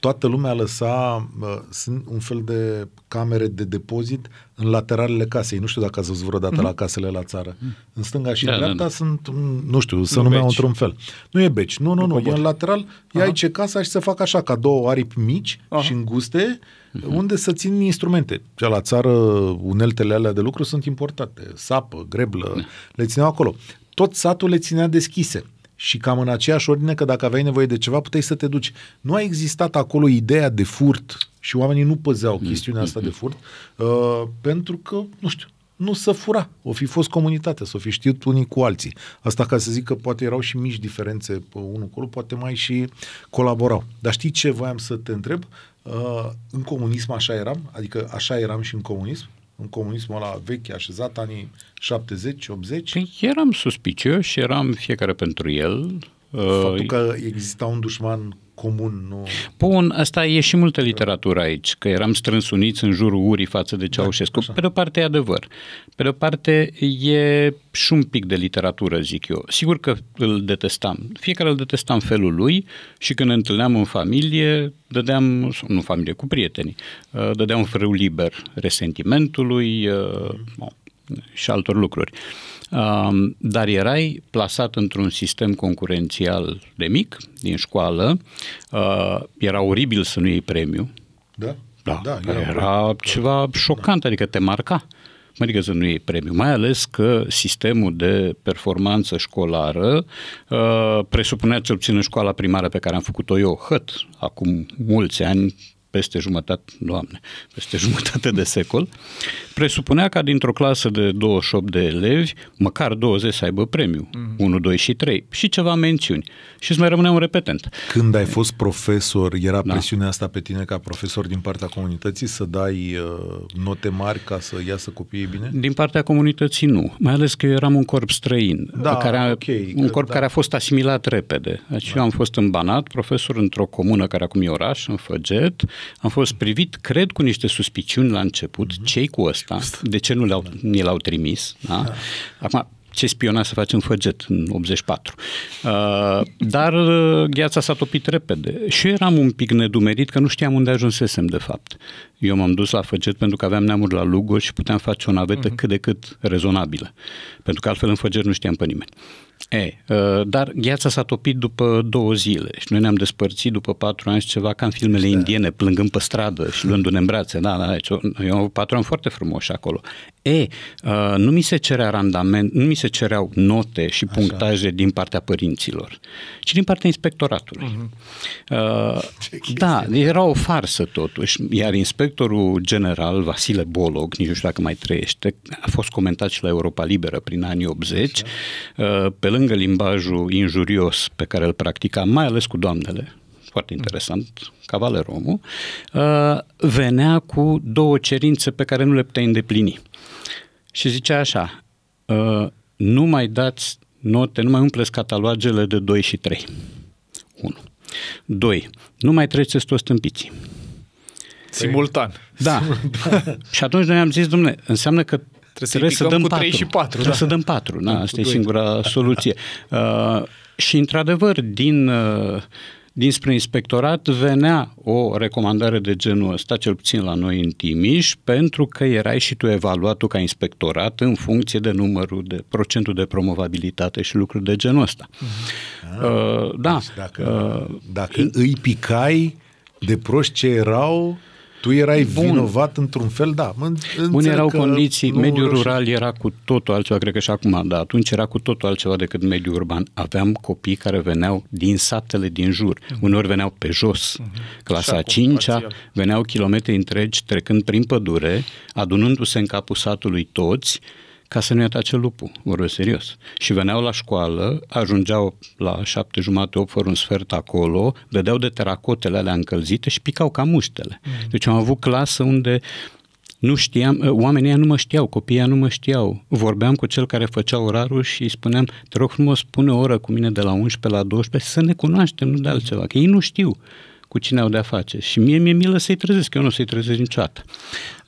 toată lumea lăsa uh, sunt un fel de camere de depozit în lateralele casei. Nu știu dacă ați văzut vreodată mm-hmm. la casele la țară. Mm-hmm. În stânga și da, în da, dreapta da, da. sunt, nu știu, să numeau într-un fel. Nu e beci, nu, nu, nu. nu. E în lateral, Aha. ia aici casa și se fac așa, ca două aripi mici Aha. și înguste uh-huh. unde să țin instrumente. Cea la țară, uneltele alea de lucru sunt importate, sapă, greblă, uh-huh. le țineau acolo. Tot satul le ținea deschise și cam în aceeași ordine că dacă aveai nevoie de ceva, puteai să te duci. Nu a existat acolo ideea de furt și oamenii nu păzeau chestiunea asta de furt mhm. uh, pentru că, nu știu, nu să fura. O fi fost comunitate, să fi știut unii cu alții. Asta ca să zic că poate erau și mici diferențe pe unul cu poate mai și colaborau. Dar știi ce voiam să te întreb? Uh, în comunism așa eram? Adică așa eram și în comunism? În comunismul ăla vechi, așezat, anii 70-80? Păi eram suspicioși, eram fiecare pentru el. Faptul că exista un dușman comun. Nu... Bun, asta e și multă literatură aici, că eram strânsuniți în jurul urii față de da, Ceaușescu. Da, pe de-o parte e adevăr, pe de-o parte e și un pic de literatură, zic eu. Sigur că îl detestam. Fiecare îl detestam felul lui și când ne întâlneam în familie, dădeam, nu în familie, cu prietenii, uh, dădeam frâu liber resentimentului uh, mm. Mm-hmm. no, și altor lucruri. Uh, dar erai plasat într-un sistem concurențial de mic, din școală, era oribil să nu iei premiu. Da? Da, da era, era ceva da. șocant, adică te marca. Adică să nu iei premiu, mai ales că sistemul de performanță școlară uh, presupunea să obțină școala primară pe care am făcut-o eu, HăT, acum mulți ani, peste jumătate, doamne, peste <laughs> jumătate de secol, presupunea ca dintr-o clasă de 28 de elevi, măcar 20 să aibă premiu, mm-hmm. 1, 2 și 3, și ceva mențiuni. Și îți mai rămâne un repetent. Când ai fost profesor, era da. presiunea asta pe tine ca profesor din partea comunității să dai uh, note mari ca să iasă copiii bine? Din partea comunității nu, mai ales că eu eram un corp străin, da, care a, okay, un corp da. care a fost asimilat repede. Deci da. eu am fost în Banat, profesor într-o comună care acum e oraș, în Făget, am fost privit, cred, cu niște suspiciuni la început, mm-hmm. cei cu ăsta, de ce nu le-au, ni l-au trimis. Da? Da. Acum, ce spiona să facem făget în 84. Uh, dar uh, gheața s-a topit repede și eu eram un pic nedumerit că nu știam unde ajunsesem de fapt. Eu m-am dus la făget pentru că aveam neamuri la lugo și puteam face o navetă uh-huh. cât de cât rezonabilă. Pentru că altfel în făget nu știam pe nimeni. E, uh, dar gheața s-a topit după două zile și noi ne-am despărțit după patru ani și ceva, ca în filmele da. indiene, plângând pe stradă și luându-ne în brațe. Da, da, da deci uh, eu am patru ani foarte frumoși acolo. E, uh, nu mi se cerea randament, nu mi se cereau note și punctaje Așa. din partea părinților, ci din partea inspectoratului. Uh-huh. Da, era o farsă totuși, iar inspectorul general, Vasile Bolog, nici nu știu dacă mai trăiește, a fost comentat și la Europa Liberă prin anii 80, Așa. pe pe lângă limbajul injurios pe care îl practica, mai ales cu doamnele, foarte interesant, Cavaler uh, venea cu două cerințe pe care nu le putea îndeplini. Și zicea așa, uh, nu mai dați note, nu mai umpleți catalogele de 2 și 3. 1. 2. Nu mai treceți toți tâmpiții. Simultan. Da. Simultan. <laughs> și atunci noi am zis, domnule, înseamnă că Trebuie, trebuie să, dăm cu 3 patru. și 4. Trebuie da. să dăm 4, da, asta e singura soluție. <laughs> Uh, și într-adevăr, din... Uh, dinspre inspectorat venea o recomandare de genul ăsta, cel puțin la noi în Timiș, pentru că erai și tu evaluat tu ca inspectorat în funcție de numărul de procentul de promovabilitate și lucruri de genul ăsta. Uh-huh. uh, ah, da. Deci dacă, uh, dacă îi picai de proști ce erau, tu erai Bun. vinovat într-un fel, da. Bun, erau condiții, mediul rural era cu totul altceva, cred că și acum, dar atunci era cu totul altceva decât mediul urban. Aveam copii care veneau din satele din jur, mm-hmm. uneori veneau pe jos. Mm-hmm. Clasa a 5 veneau kilometri întregi trecând prin pădure, adunându-se în capul satului toți, ca să nu-i atace lupul, vorbesc serios. Și veneau la școală, ajungeau la șapte jumate, opt fără un sfert acolo, vedeau de teracotele alea încălzite și picau ca muștele. Mm. Deci am avut clasă unde nu știam, oamenii nu mă știau, copiii nu mă știau. Vorbeam cu cel care făcea orarul și îi spuneam, te rog frumos, pune o oră cu mine de la 11 la 12 să ne cunoaștem, nu de altceva, că ei nu știu cu cine au de-a face. Și mie mi-e milă să-i trezesc, eu nu o să-i trezesc niciodată.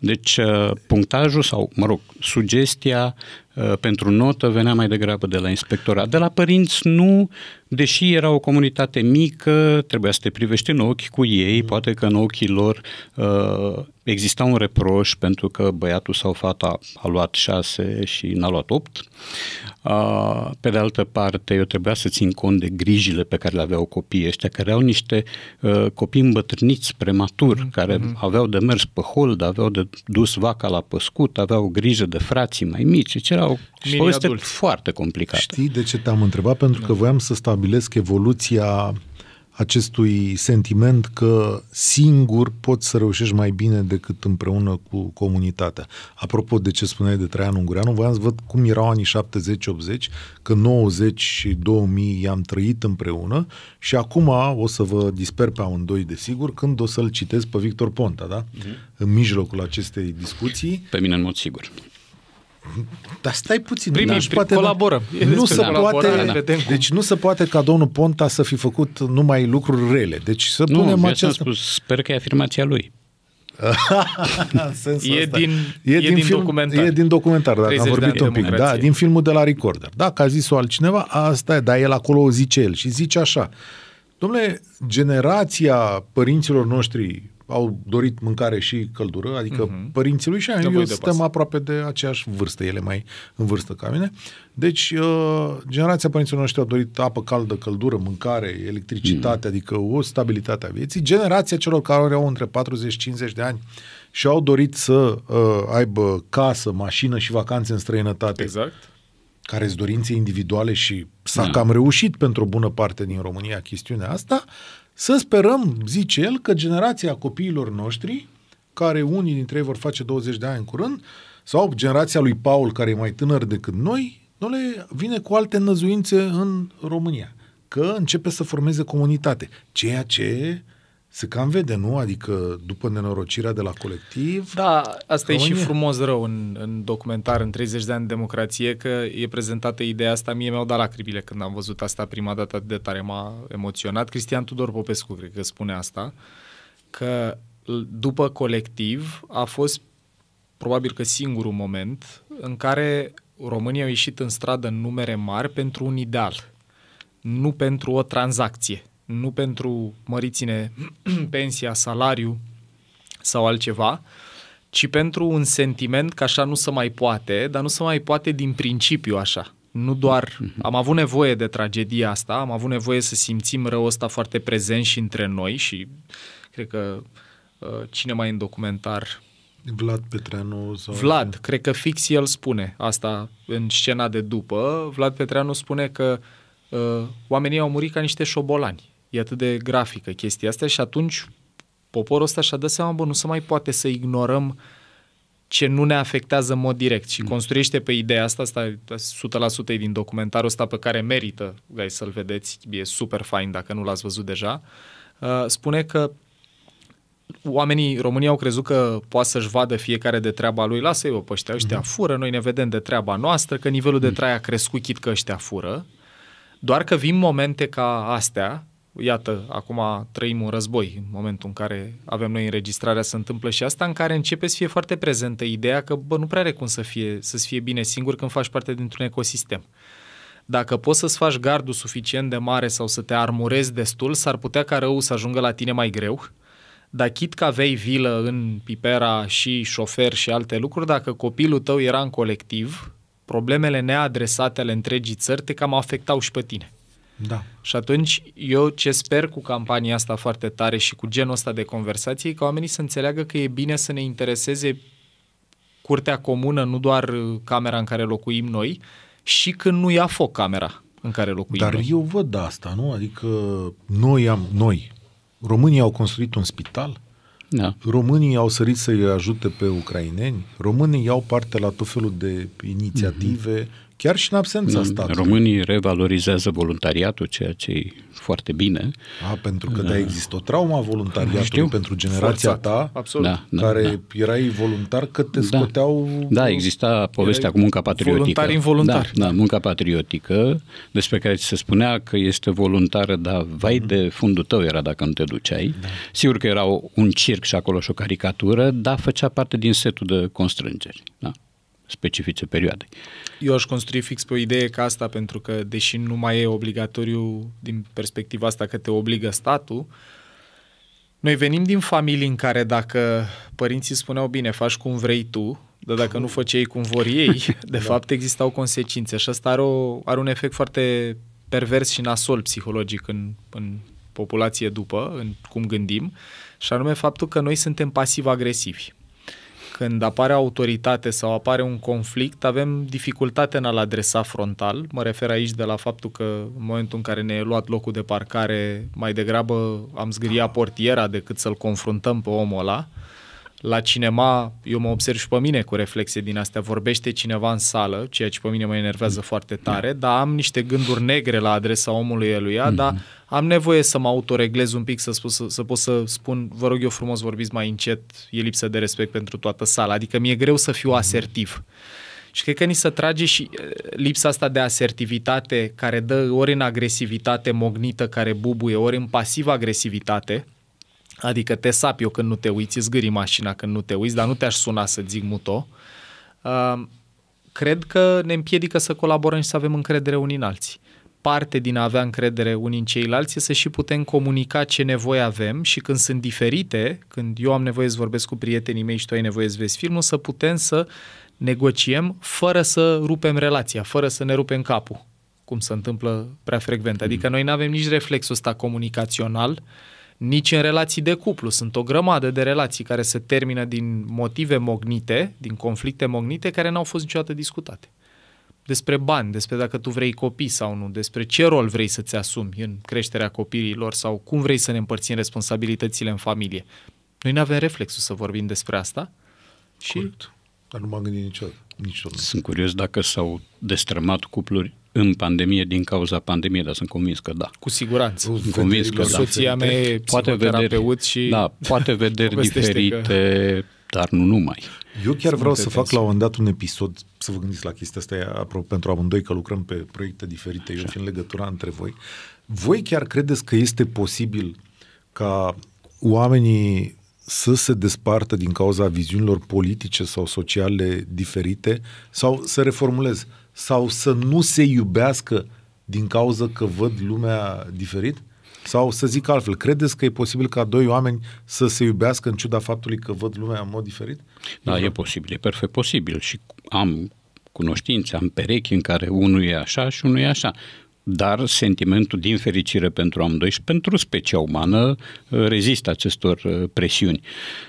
Deci uh, punctajul sau, mă rog, sugestia uh, pentru notă venea mai degrabă de la inspectorat. De la părinți nu, deși era o comunitate mică, trebuia să te privești în ochi cu ei, mm. poate că în ochii lor uh, exista un reproș pentru că băiatul sau fata a luat șase și n-a luat opt. pe de altă parte, eu trebuia să țin cont de grijile pe care le aveau copiii ăștia, care au niște copii îmbătrâniți prematuri, mm care mm-hmm. aveau de mers pe hold, aveau de dus vaca la păscut, aveau grijă de frații mai mici, ce deci erau foarte complicat. Știi de ce te-am întrebat? Pentru că da. voiam să stabilesc evoluția acestui sentiment că singur poți să reușești mai bine decât împreună cu comunitatea. Apropo de ce spuneai de Traian Ungureanu, voiam să văd cum erau anii 70-80, că 90 și 2000 i-am trăit împreună și acum o să vă disper pe amândoi, desigur, când o să-l citesc pe Victor Ponta, da? Mm-hmm. În mijlocul acestei discuții. Pe mine, în mod sigur. Dar stai puțin. Primii, deci poate colaborăm. Nu se poate, da, deci nu se poate ca domnul Ponta să fi făcut numai lucruri rele. Deci să nu, punem acest... spus, sper că e afirmația lui. <laughs> e, asta. Din, e, e din, din film, documentar. E din documentar, dacă am vorbit un pic. Da, din filmul de la Recorder. Dacă a zis-o altcineva, asta e, dar el acolo o zice el și zice așa. Domnule, generația părinților noștri au dorit mâncare și căldură, adică uh-huh. părinții lui și eu eu suntem pas. aproape de aceeași vârstă, ele mai în vârstă ca mine. Deci, uh, generația părinților noștri a dorit apă caldă, căldură, mâncare, electricitate, uh-huh. adică o stabilitate a vieții. Generația celor care au între 40-50 de ani și au dorit să uh, aibă casă, mașină și vacanțe în străinătate. Exact care sunt dorințe individuale și s-a da. cam reușit pentru o bună parte din România chestiunea asta, să sperăm, zice el, că generația copiilor noștri, care unii dintre ei vor face 20 de ani în curând, sau generația lui Paul, care e mai tânăr decât noi, le vine cu alte năzuințe în România. Că începe să formeze comunitate. Ceea ce se cam vede, nu? Adică după nenorocirea de la colectiv... Da, asta e și frumos rău în, în documentar, în 30 de ani de democrație, că e prezentată ideea asta. Mie mi-au dat lacrimile când am văzut asta prima dată atât de tare, m-a emoționat. Cristian Tudor Popescu, cred că spune asta, că după colectiv a fost probabil că singurul moment în care România au ieșit în stradă în numere mari pentru un ideal, nu pentru o tranzacție nu pentru măriține <clears throat> pensia, salariu sau altceva, ci pentru un sentiment că așa nu se mai poate, dar nu se mai poate din principiu așa. Nu doar mhm. am avut nevoie de tragedia asta, am avut nevoie să simțim răul ăsta foarte prezent și între noi și cred că uh, cine mai în documentar Vlad Petreanu sau... Vlad, cred că fix el spune asta în scena de după. Vlad Petreanu spune că uh, oamenii au murit ca niște șobolani e atât de grafică chestia asta și atunci poporul ăsta și-a dat seama, bă, nu se mai poate să ignorăm ce nu ne afectează în mod direct și mm. construiește pe ideea asta, asta 100% e din documentarul ăsta pe care merită guys, să-l vedeți, e super fain dacă nu l-ați văzut deja, uh, spune că oamenii România au crezut că poate să-și vadă fiecare de treaba lui, lasă-i o pe ăștia, ăștia mm. fură, noi ne vedem de treaba noastră, că nivelul mm. de trai a crescut chit că ăștia fură, doar că vin momente ca astea iată, acum trăim un război în momentul în care avem noi înregistrarea, se întâmplă și asta, în care începe să fie foarte prezentă ideea că bă, nu prea are cum să fie, să-ți fie bine singur când faci parte dintr-un ecosistem. Dacă poți să-ți faci gardul suficient de mare sau să te armurezi destul, s-ar putea ca rău să ajungă la tine mai greu, dar chit că aveai vilă în Pipera și șofer și alte lucruri, dacă copilul tău era în colectiv, problemele neadresate ale întregii țări te cam afectau și pe tine. Da. Și atunci eu ce sper cu campania asta foarte tare și cu genul ăsta de conversații, ca oamenii să înțeleagă că e bine să ne intereseze curtea comună, nu doar uh, camera în care locuim noi, și când nu ia foc camera în care locuim Dar noi. eu văd asta, nu? Adică noi am, noi, românii au construit un spital, da. Românii au sărit să-i ajute pe ucraineni, românii iau parte la tot felul de inițiative, mm-hmm chiar și în absența mm, statului. Românii revalorizează voluntariatul, ceea ce e foarte bine. A, pentru că da, există o trauma a voluntariatului Știu. pentru generația Forța. ta, Absolut. Da, da, care da. erai voluntar, că te da. scoteau... Da, exista povestea cu munca patriotică. Voluntar involuntar. Da, da, munca patriotică, despre care ți se spunea că este voluntară, dar vai mm-hmm. de fundul tău era dacă nu te duceai. Da. Sigur că era un circ și acolo și o caricatură, dar făcea parte din setul de constrângeri. Da specifice perioadei. Eu aș construi fix pe o idee ca asta, pentru că, deși nu mai e obligatoriu din perspectiva asta că te obligă statul, noi venim din familii în care dacă părinții spuneau, bine, faci cum vrei tu, dar dacă nu făceai cum vor ei, <laughs> de da. fapt existau consecințe și asta are, o, are un efect foarte pervers și nasol psihologic în, în populație după, în cum gândim, și anume faptul că noi suntem pasiv-agresivi când apare autoritate sau apare un conflict, avem dificultate în a-l adresa frontal. Mă refer aici de la faptul că în momentul în care ne-e luat locul de parcare, mai degrabă am zgâria portiera decât să-l confruntăm pe omul ăla. Uh, la cinema, eu mă observ și pe mine cu reflexe din astea, vorbește cineva în sală, ceea ce pe mine mă enervează foarte tare, da. dar am niște gânduri negre la adresa omului eluia, mm dar am nevoie să mă autoreglez un pic, să, spus, să, să pot să spun, vă rog eu frumos, vorbiți mai încet, e lipsă de respect pentru toată sala, adică mi-e greu să fiu mhm. asertiv. Și cred că ni se trage și eh, lipsa asta de asertivitate care dă ori în agresivitate mognită care bubuie, ori în pasiv agresivitate, Adică te sap eu când nu te uiți, îți mașina când nu te uiți, dar nu te-aș suna să zic muto. Uh, cred că ne împiedică să colaborăm și să avem încredere unii în alții. Parte din a avea încredere unii în ceilalți e să și putem comunica ce nevoie avem și când sunt diferite, când eu am nevoie să vorbesc cu prietenii mei și tu ai nevoie să vezi filmul, să putem să negociem fără să rupem relația, fără să ne rupem capul, cum se întâmplă prea frecvent. Adică mm-hmm. noi nu avem nici reflexul ăsta comunicațional uh, nici în relații de cuplu. Sunt o grămadă de relații care se termină din motive mognite, din conflicte mognite, care n-au fost niciodată discutate. Despre bani, despre dacă tu vrei copii sau nu, despre ce rol vrei să-ți asumi în creșterea copiilor sau cum vrei să ne împărțim responsabilitățile în familie. Noi nu avem reflexul să vorbim despre asta și... Dar nu m-am gândit niciodată. niciodată. Sunt curios dacă s-au destrămat cupluri în pandemie din cauza pandemiei, dar sunt convins că da. Cu siguranță. Sunt convins că da. Soția mea e poate vederi, și da, poate vederi diferite, că... dar nu numai. Eu chiar vreau să fac la un dat un episod, să vă gândiți la chestia asta, apropo, pentru amândoi că lucrăm pe proiecte diferite, Așa. eu fiind legătura între voi. Voi chiar credeți că este posibil ca oamenii să se despartă din cauza viziunilor politice sau sociale diferite sau să reformulez? sau să nu se iubească din cauza că văd lumea diferit? Sau să zic altfel, credeți că e posibil ca doi oameni să se iubească în ciuda faptului că văd lumea în mod diferit? Da, e posibil, e perfect posibil și am cunoștințe, am perechi în care unul e așa și unul e așa. Dar sentimentul din fericire pentru amândoi și pentru specia umană rezistă acestor uh, presiuni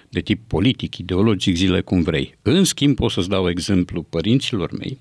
de tip politic, ideologic, zile cum vrei. În schimb, pot să-ți dau exemplu părinților mei,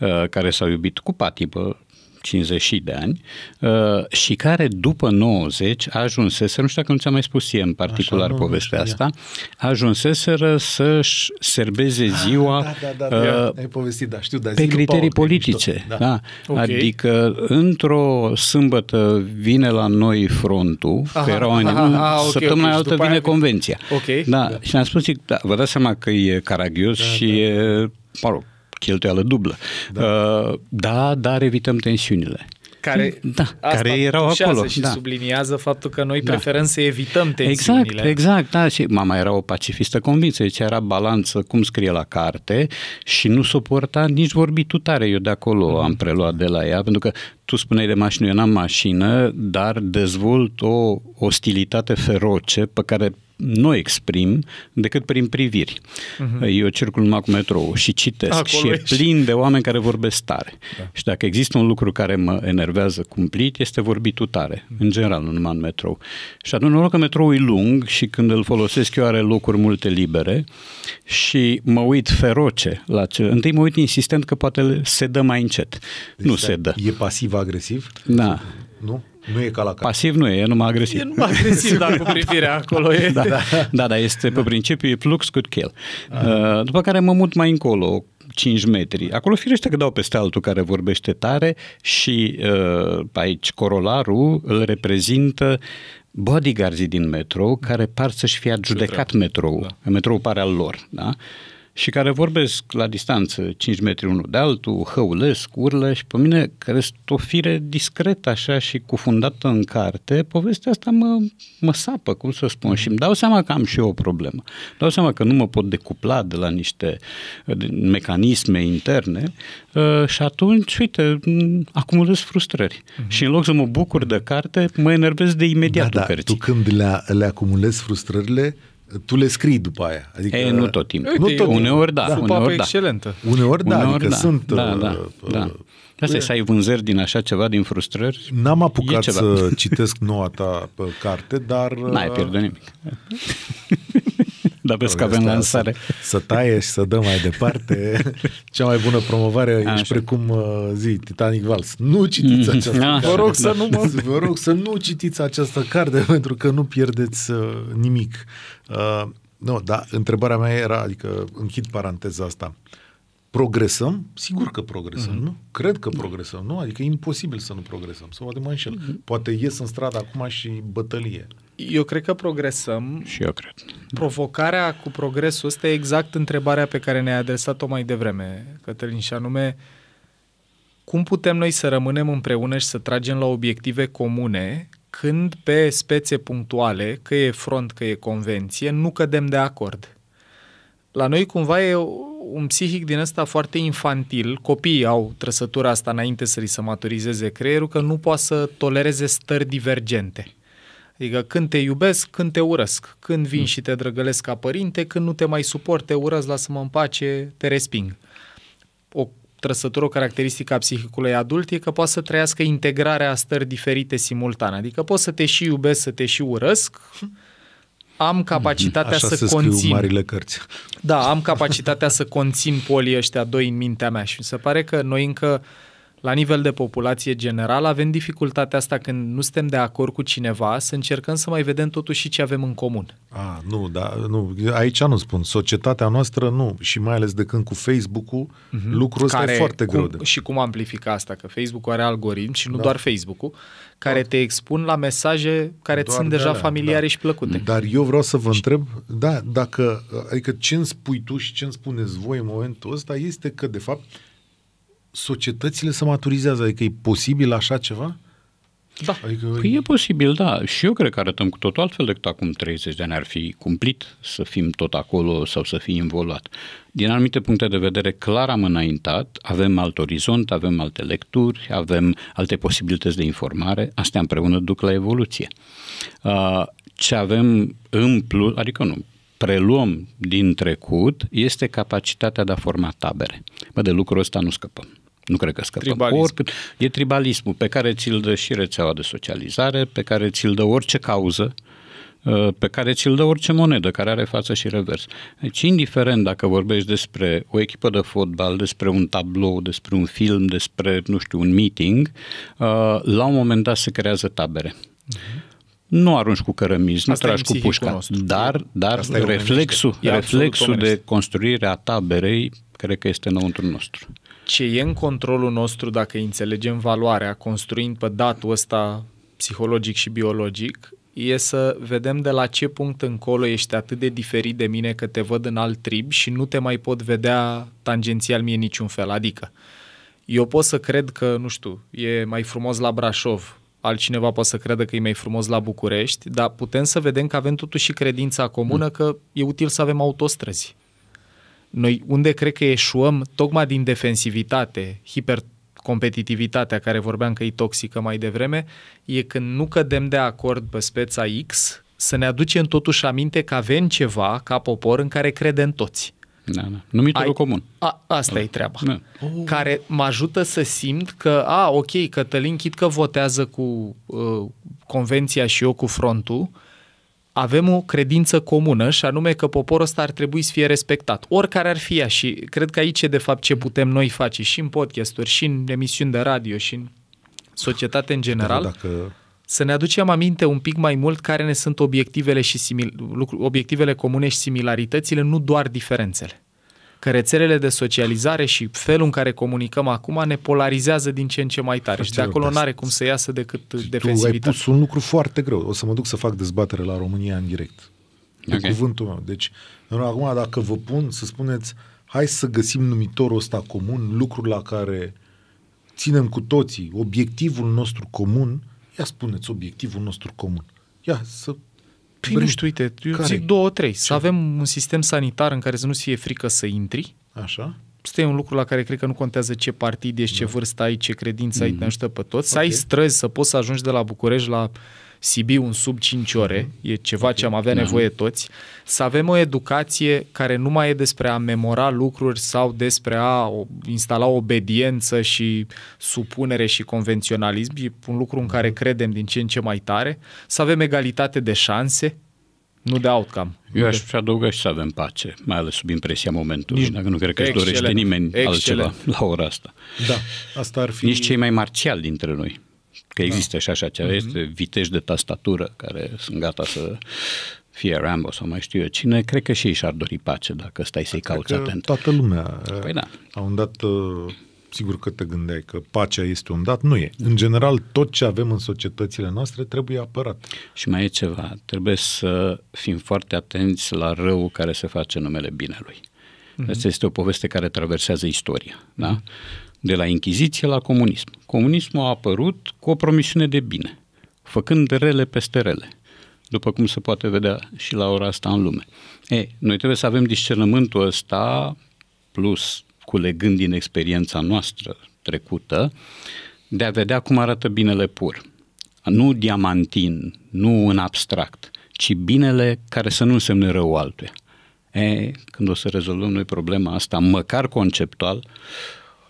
Uh, care s-au iubit cu patibă 50 de ani uh, și care după 90 ajunsese, nu știu dacă nu ți-am mai spus ție în particular Așa, povestea nu asta, ajunseseră să-și serbeze ah, ziua da, da, da, uh, pe criterii politice. Da. Da. Okay. Adică într-o sâmbătă vine la noi frontul, aha, că erau aha, aha, săptămâna okay, altă vine convenția. Okay, da, da. Și ne-am spus, zic, da, vă dați seama că e caragios da, și da. e, mă rog, cheltuială dublă. Da, uh, da dar evităm tensiunile care, da, care erau acolo. Și da. subliniază faptul că noi da. să evităm exact, tensiunile. Exact, exact. Da. Și mama era o pacifistă convinsă, deci era balanță cum scrie la carte și nu suporta nici vorbitul tare. Eu de acolo mm-hmm. am preluat de la ea, pentru că tu spuneai de mașină, eu n-am mașină, dar dezvolt o ostilitate feroce pe care nu exprim decât prin priviri. Uh-huh. Eu circul numai cu metrou și citesc Acolo și e plin de oameni care vorbesc tare. Da. Și dacă există un lucru care mă enervează cumplit, este vorbitul tare, uh-huh. în general, nu numai în metrou. Și atunci, noroc că metrou e lung și când îl folosesc eu are locuri multe libere și mă uit feroce la ce... Întâi mă uit insistent că poate se dă mai încet. Deci nu se da, dă. E pasiv-agresiv? Da. Nu? Nu e ca la cap. Pasiv nu e, e numai agresiv. E numai agresiv, dar cu privirea <laughs> da. acolo e. Da, da, da, da este da. pe principiu e flux cât chel. Da. Uh, după care mă mut mai încolo, 5 metri. Acolo firește că dau peste altul care vorbește tare și uh, aici corolarul îl reprezintă bodyguardii din metrou care par să-și fie adjudecat metrou. Da. Metrou pare al lor. Da? Uh, și care vorbesc la distanță 5 metri unul de altul, hăulesc, urlă și pe mine, care sunt o fire discretă așa și cufundată în carte, povestea asta mă, mă sapă, cum să spun, și îmi dau seama că am și eu o problemă. Dau seama că nu mă pot decupla de la niște mecanisme interne uh, și atunci, uite, acumulez frustrări. Mm-hmm. Și în loc să mă bucur de carte, mă enervez de da, imediat da, da, cărții. Tu când le, le acumulezi frustrările, tu le scrii după aia. Adică, e, nu tot timpul. nu tot uneori da. Supapă uneori da. excelentă. Uneori da, uneori adică da. sunt... Da, uh, da, uh, da. Asta e să ai vânzări din așa ceva, din frustrări. N-am apucat să <laughs> citesc noua ta uh, carte, dar... <laughs> N-ai uh, pierdut nimic. <laughs> dar vezi că avem lansare. Să, să taie și să dăm mai departe. Cea mai bună promovare e precum zi, Titanic Vals. Nu citiți mm. această carte. Da. Vă rog, să nu mă... Vă rog să nu citiți această carte pentru că nu pierdeți nimic. Uh, nu, dar întrebarea mea era, adică închid paranteza asta, progresăm? Sigur că progresăm, mm-hmm. nu? Cred că progresăm, nu? Adică e imposibil să nu progresăm, sau poate mă înșel. Mm-hmm. Poate ies în stradă acum și bătălie. Eu cred că progresăm. Și eu cred. Provocarea cu progresul ăsta e exact întrebarea pe care ne-ai adresat-o mai devreme, Cătălin, și anume cum putem noi să rămânem împreună și să tragem la obiective comune când pe spețe punctuale, că e front, că e convenție, nu cădem de acord. La noi cumva e un psihic din ăsta foarte infantil, copiii au trăsătura asta înainte să li se maturizeze creierul, că nu poate să tolereze stări divergente. Adică când te iubesc, când te urăsc, când vin mm. și te drăgălesc ca părinte, când nu te mai suport, te urăsc, lasă-mă în pace, te resping. O trăsătură, o caracteristică a psihicului adult e că poate să trăiască integrarea a stări diferite simultan. Adică pot să te și iubesc, să te și urăsc, am mhm. capacitatea Așa să se conțin. marile cărți. Da, am capacitatea să conțin polii ăștia doi în mintea mea și mi se pare că noi încă uh, la nivel de populație general, avem dificultatea asta când nu suntem de acord cu cineva, să încercăm să mai vedem totuși și ce avem în comun. A, nu, da, nu, aici nu spun. Societatea noastră nu, și mai ales de când cu Facebook-ul, mm-hmm. lucrul ăsta care, e foarte cum, greu. De... Și cum amplifica asta? Că Facebook-ul are algoritmi și nu da. doar Facebook-ul, care da. te expun la mesaje care doar sunt de deja alea, familiare da. și plăcute. Dar eu vreau să vă și... întreb, da, dacă, adică ce îmi spui tu și ce îmi spuneți voi în momentul ăsta este că, de fapt, societățile se maturizează? Adică e posibil așa ceva? Da, adică... păi e posibil, da. Și eu cred că arătăm cu totul altfel decât acum 30 de ani ar fi cumplit să fim tot acolo sau să fim involuat. Din anumite puncte de vedere, clar am înaintat, avem alt orizont, avem alte lecturi, avem alte posibilități de informare, astea împreună duc la evoluție. Uh, ce avem în plus, adică nu, preluăm din trecut, este capacitatea de a forma tabere. Bă, de lucrul ăsta nu scăpăm. Nu cred că scăpăm. Tribalism. Oricât, e tribalismul pe care ți-l dă și rețeaua de socializare, pe care ți-l dă orice cauză, uh, pe care ți-l dă orice monedă care are față și revers. Deci, indiferent dacă vorbești despre o echipă de fotbal, despre un tablou, despre un film, despre, nu știu, un meeting, uh, la un moment dat se creează tabere. Uh-huh nu arunci cu cărămizi, nu tragi cu pușca, nostru. dar, dar reflexul, reflexul de construire a taberei cred că este înăuntru nostru ce e în controlul nostru dacă înțelegem valoarea, construind pe datul ăsta psihologic și biologic, e să vedem de la ce punct încolo ești atât de diferit de mine că te văd în alt trib și nu te mai pot vedea tangențial mie niciun fel. Adică, eu pot să cred că, nu știu, e mai frumos la Brașov, altcineva poate să creadă că e mai frumos la București, dar putem să vedem că avem totuși și credința comună mm. că e util să avem autostrăzi. Noi unde cred că eșuăm, tocmai din defensivitate, hiper competitivitatea care vorbeam că e toxică mai devreme, e când nu cădem de acord pe speța X, să ne aducem totuși aminte că avem ceva ca popor în care credem toți. Da, da. Numitul Ai, comun. A, asta da. e treaba. Da. Oh. Care mă ajută să simt că, a, ok, Cătălin Chit că votează cu uh, convenția și eu cu frontul, uh, avem o credință comună și anume că poporul ăsta ar trebui să fie respectat, oricare ar fi ea și cred că aici e de fapt ce putem noi face și în podcasturi, și în emisiuni de radio, și în societate în general. dacă să ne aducem aminte un pic mai mult care ne sunt obiectivele, și simil, obiectivele comune și similaritățile, nu doar diferențele că rețelele de socializare și felul în care comunicăm acum ne polarizează din ce în ce mai tare Fă și de acolo nu are cum să iasă decât defensivitatea. Tu ai pus un lucru foarte greu. O să mă duc să fac dezbatere la România în direct. Okay. De cuvântul meu. Deci, acum dacă vă pun să spuneți hai să găsim numitorul ăsta comun, lucrul la care ținem cu toții, obiectivul nostru comun, ia spuneți obiectivul nostru comun. Ia să Păi nu știu, uite, eu care? zic două, trei. Ce? Să avem un sistem sanitar în care să nu fie frică să intri. Așa. Asta e un lucru la care cred că nu contează ce partid ești, da. ce vârstă ai, ce credință mm-hmm. ai, te mhm. ajută pe toți. Okay. Să ai străzi, să poți să ajungi de la București la Sibiu în sub 5 mhm. ore, e ceva okay. ce am avea mhm. nevoie mm-hmm. toți, să avem o educație care nu mai e despre a memora lucruri sau despre a instala obediență și supunere și convenționalism, e un lucru în mhm. care credem din ce în ce mai tare, să avem egalitate de șanse, nu de outcome. Eu aș de... adăuga și să avem pace, mai ales sub impresia momentului, Nici... dacă nu cred că își dorește nimeni Excelent. altceva la ora asta. Da, asta ar fi... Nici cei mai marțiali dintre noi. Că da. există da. și așa ceva, uh-huh. este vitej de tastatură care sunt gata să fie Rambo sau mai știu eu cine, cred că și ei și-ar dori pace dacă stai să-i da, cauți atent. Toată lumea. Eh, păi da. A un dat, eh, sigur că te gândeai că pacea este un dat, nu e. În general, tot ce avem în societățile noastre trebuie apărat. Și mai e ceva, trebuie să fim foarte atenți la răul care se face în numele binelui. Uh-huh. Asta este o poveste care traversează istoria, Uh-huh. Da? Mhm de la Inchiziție la comunism. Comunismul a apărut cu o promisiune de bine, făcând rele peste rele, după cum se poate vedea și la ora asta în lume. E, noi trebuie să avem discernământul ăsta, plus culegând din experiența noastră trecută, de a vedea cum arată binele pur. Nu diamantin, nu în abstract, ci binele care să nu însemne rău altuia. E, când o să rezolvăm noi problema asta, măcar conceptual,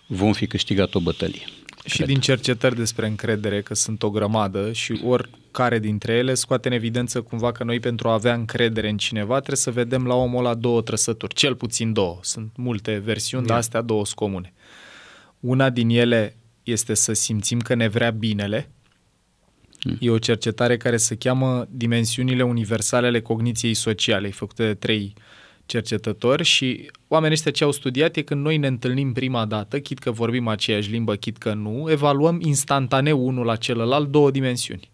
vom fi câștigat o bătălie. Și cred. din cercetări despre încredere, că sunt o grămadă și oricare dintre ele scoate în evidență cumva că noi pentru a avea încredere în cineva trebuie să vedem la omul la două trăsături, cel puțin două. Sunt multe versiuni, dar da. astea două sunt comune. Una din ele este să simțim că ne vrea binele. Mm. E o cercetare care se cheamă Dimensiunile universale ale cogniției sociale, făcută de trei uh, cercetători și oamenii ăștia ce au studiat e când noi ne întâlnim prima dată, chit că vorbim aceeași limbă, chit că nu, evaluăm instantaneu unul la celălalt două dimensiuni.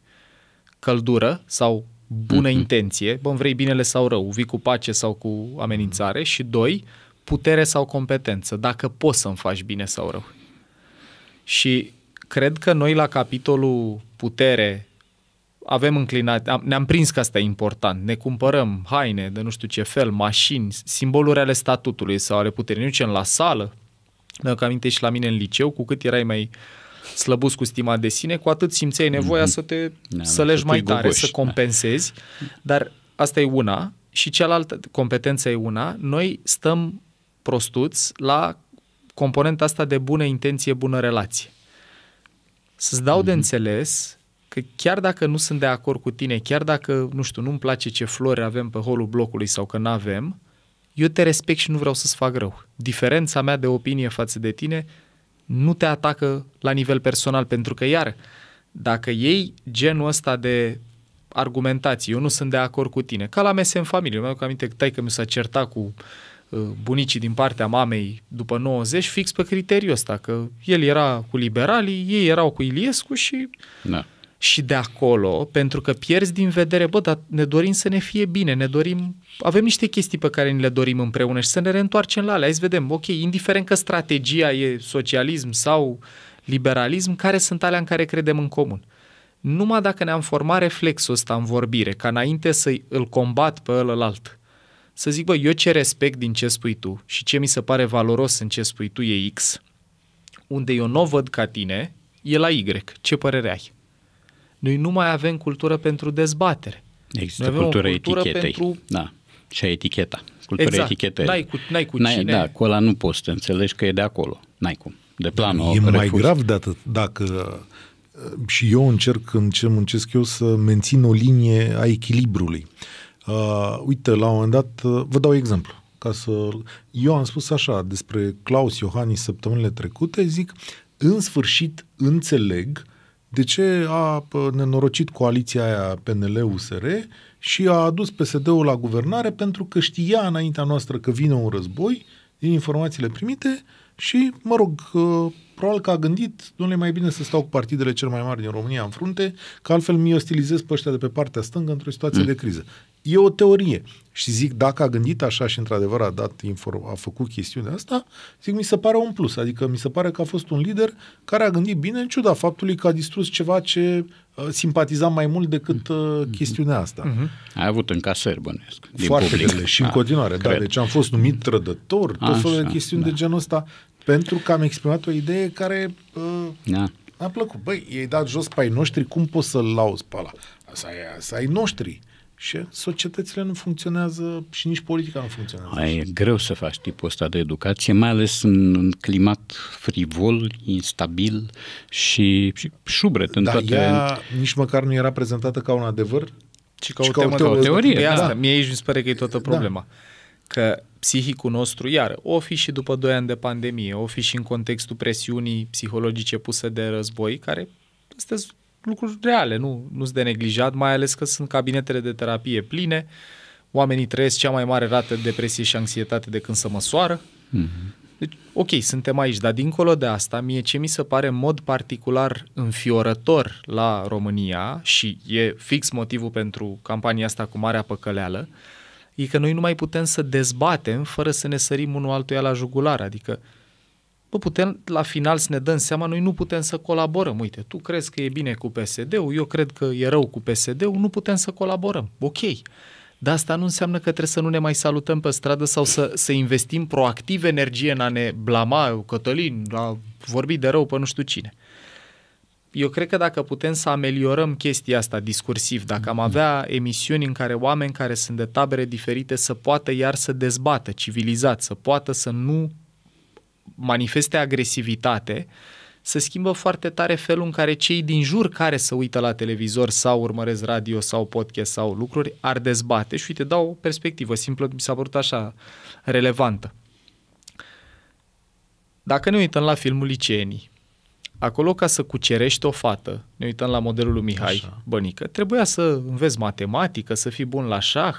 Căldură sau bună mm-hmm. intenție, bă, vrei binele sau rău, vii cu pace sau cu amenințare mm-hmm. și doi, putere sau competență, dacă poți să-mi faci bine sau rău. Și cred că noi la capitolul putere avem înclinat, ne-am prins că asta e important, ne cumpărăm haine de nu știu ce fel, mașini, simboluri ale statutului sau ale puterii. Nu la sală, dacă aminte și la mine în liceu, cu cât erai mai slăbus cu stima de sine, cu atât simțeai nevoia mm-hmm. să te ne-am să legi mai tare, să da. compensezi, dar asta e una și cealaltă competență e una. Noi stăm prostuți la componenta asta de bună intenție, bună relație. Să-ți dau mm-hmm. de mhm. înțeles că chiar dacă nu sunt de acord cu tine, chiar dacă, nu știu, nu-mi place ce flori avem pe holul blocului sau că nu avem eu te respect și nu vreau să-ți fac rău. Diferența mea de opinie față de tine nu te atacă la nivel personal, pentru că, iar, dacă ei genul ăsta de argumentații, eu nu sunt de acord cu tine, ca la mese în familie, mi-am aminte că că mi s-a certat cu uh, bunicii din partea mamei după 90 fix pe criteriul ăsta, că el era cu liberalii, ei erau cu Iliescu și... Da și de acolo, pentru că pierzi din vedere, bă, dar ne dorim să ne fie bine, ne dorim, avem niște chestii pe care ni le dorim împreună și să ne reîntoarcem la alea. Hai să vedem, ok, indiferent că strategia e socialism sau liberalism, care sunt alea în care credem în comun. Numai dacă ne-am format reflexul ăsta în vorbire, ca înainte să îl combat pe ălălalt, să zic, bă, eu ce respect din ce spui tu și ce mi se pare valoros în ce spui tu e X, unde eu nu o văd ca tine, e la Y. Ce părere ai? Noi nu mai avem cultură pentru dezbatere. Există avem cultură, o cultură etichetei. Pentru... Da. Și a eticheta. Cultura exact. etichetei. N-ai cu, n-ai cu n-ai, cine... Da, cu ăla nu poți să înțelegi că e de acolo. N-ai cum. De planul E refuz. mai grav de atât. Dacă uh, și eu încerc în ce muncesc eu să mențin o linie a echilibrului. Uh, uite, la un moment dat, uh, vă dau exemplu. Ca să... Eu am spus așa despre Claus Iohannis săptămânile trecute, zic, în sfârșit înțeleg de ce a nenorocit coaliția aia PNL-USR și a adus PSD-ul la guvernare pentru că știa înaintea noastră că vine un război, din informațiile primite și, mă rog, probabil că a gândit, domnule, mai bine să stau cu partidele cel mai mari din România în frunte, că altfel mi-o stilizez pe ăștia de pe partea stângă într-o situație mm. de criză. E o teorie. Și zic, dacă a gândit așa și într-adevăr a dat inform- a făcut chestiunea asta, zic, mi se pare un plus. Adică mi se pare că a fost un lider care a gândit bine în ciuda faptului că a distrus ceva ce uh, simpatiza mai mult decât uh, mm-hmm. chestiunea asta. Uh-huh. Ai avut în bănesc. Din Foarte public. grele și a, în <laughs> da, continuare, da, cred. da. Deci am fost numit trădător, tot felul de chestiuni da. de genul ăsta, pentru că am exprimat o idee care uh, da. a plăcut. Băi, i-ai dat jos pe ai noștri, cum poți să-l lauzi pe ăla? Să ai, ai noștri. Și societățile nu funcționează și nici politica nu funcționează. Ai, e greu să faci tipul ăsta de educație, mai ales în un climat frivol, instabil și, și șubret în Dar toate... Ea nici măcar nu era prezentată ca un adevăr, ci ca, ci o, ca temă o, o teorie. Da. asta. Mie aici mi se pare că e toată da. problema. Da. Că psihicul nostru, iar, o fi și după 2 ani de pandemie, o fi și în contextul presiunii psihologice puse de război, care astăzi lucruri reale, nu, nu sunt de neglijat, mai ales că sunt cabinetele de terapie pline, oamenii trăiesc cea mai mare rată de depresie și anxietate de când se măsoară. Mm-hmm. Deci, ok, suntem aici, dar dincolo de asta, mie ce mi se pare în mod particular înfiorător la România și e fix motivul pentru campania asta cu Marea Păcăleală, e că noi nu mai putem să dezbatem fără să ne sărim unul altuia la jugular. Adică nu putem la final să ne dăm seama, noi nu putem să colaborăm. Uite, tu crezi că e bine cu PSD-ul, eu cred că e rău cu PSD-ul, nu putem să colaborăm. Ok. Dar asta nu înseamnă că trebuie să nu ne mai salutăm pe stradă sau să, să investim proactiv energie în a ne blama, eu, Cătălin, a vorbi de rău pe nu știu cine. Eu cred că dacă putem să ameliorăm chestia asta discursiv, dacă am avea emisiuni în care oameni care sunt de tabere diferite să poată iar să dezbată civilizat, să poată să nu manifeste agresivitate, se schimbă foarte tare felul în care cei din jur care se uită la televizor sau urmăresc radio sau podcast sau lucruri ar dezbate și uite, dau o perspectivă simplă, mi s-a părut așa relevantă. Dacă ne uităm la filmul Liceenii, acolo ca să cucerești o fată, ne uităm la modelul lui Mihai Așa. Bănică, trebuia să înveți matematică, să fii bun la șah,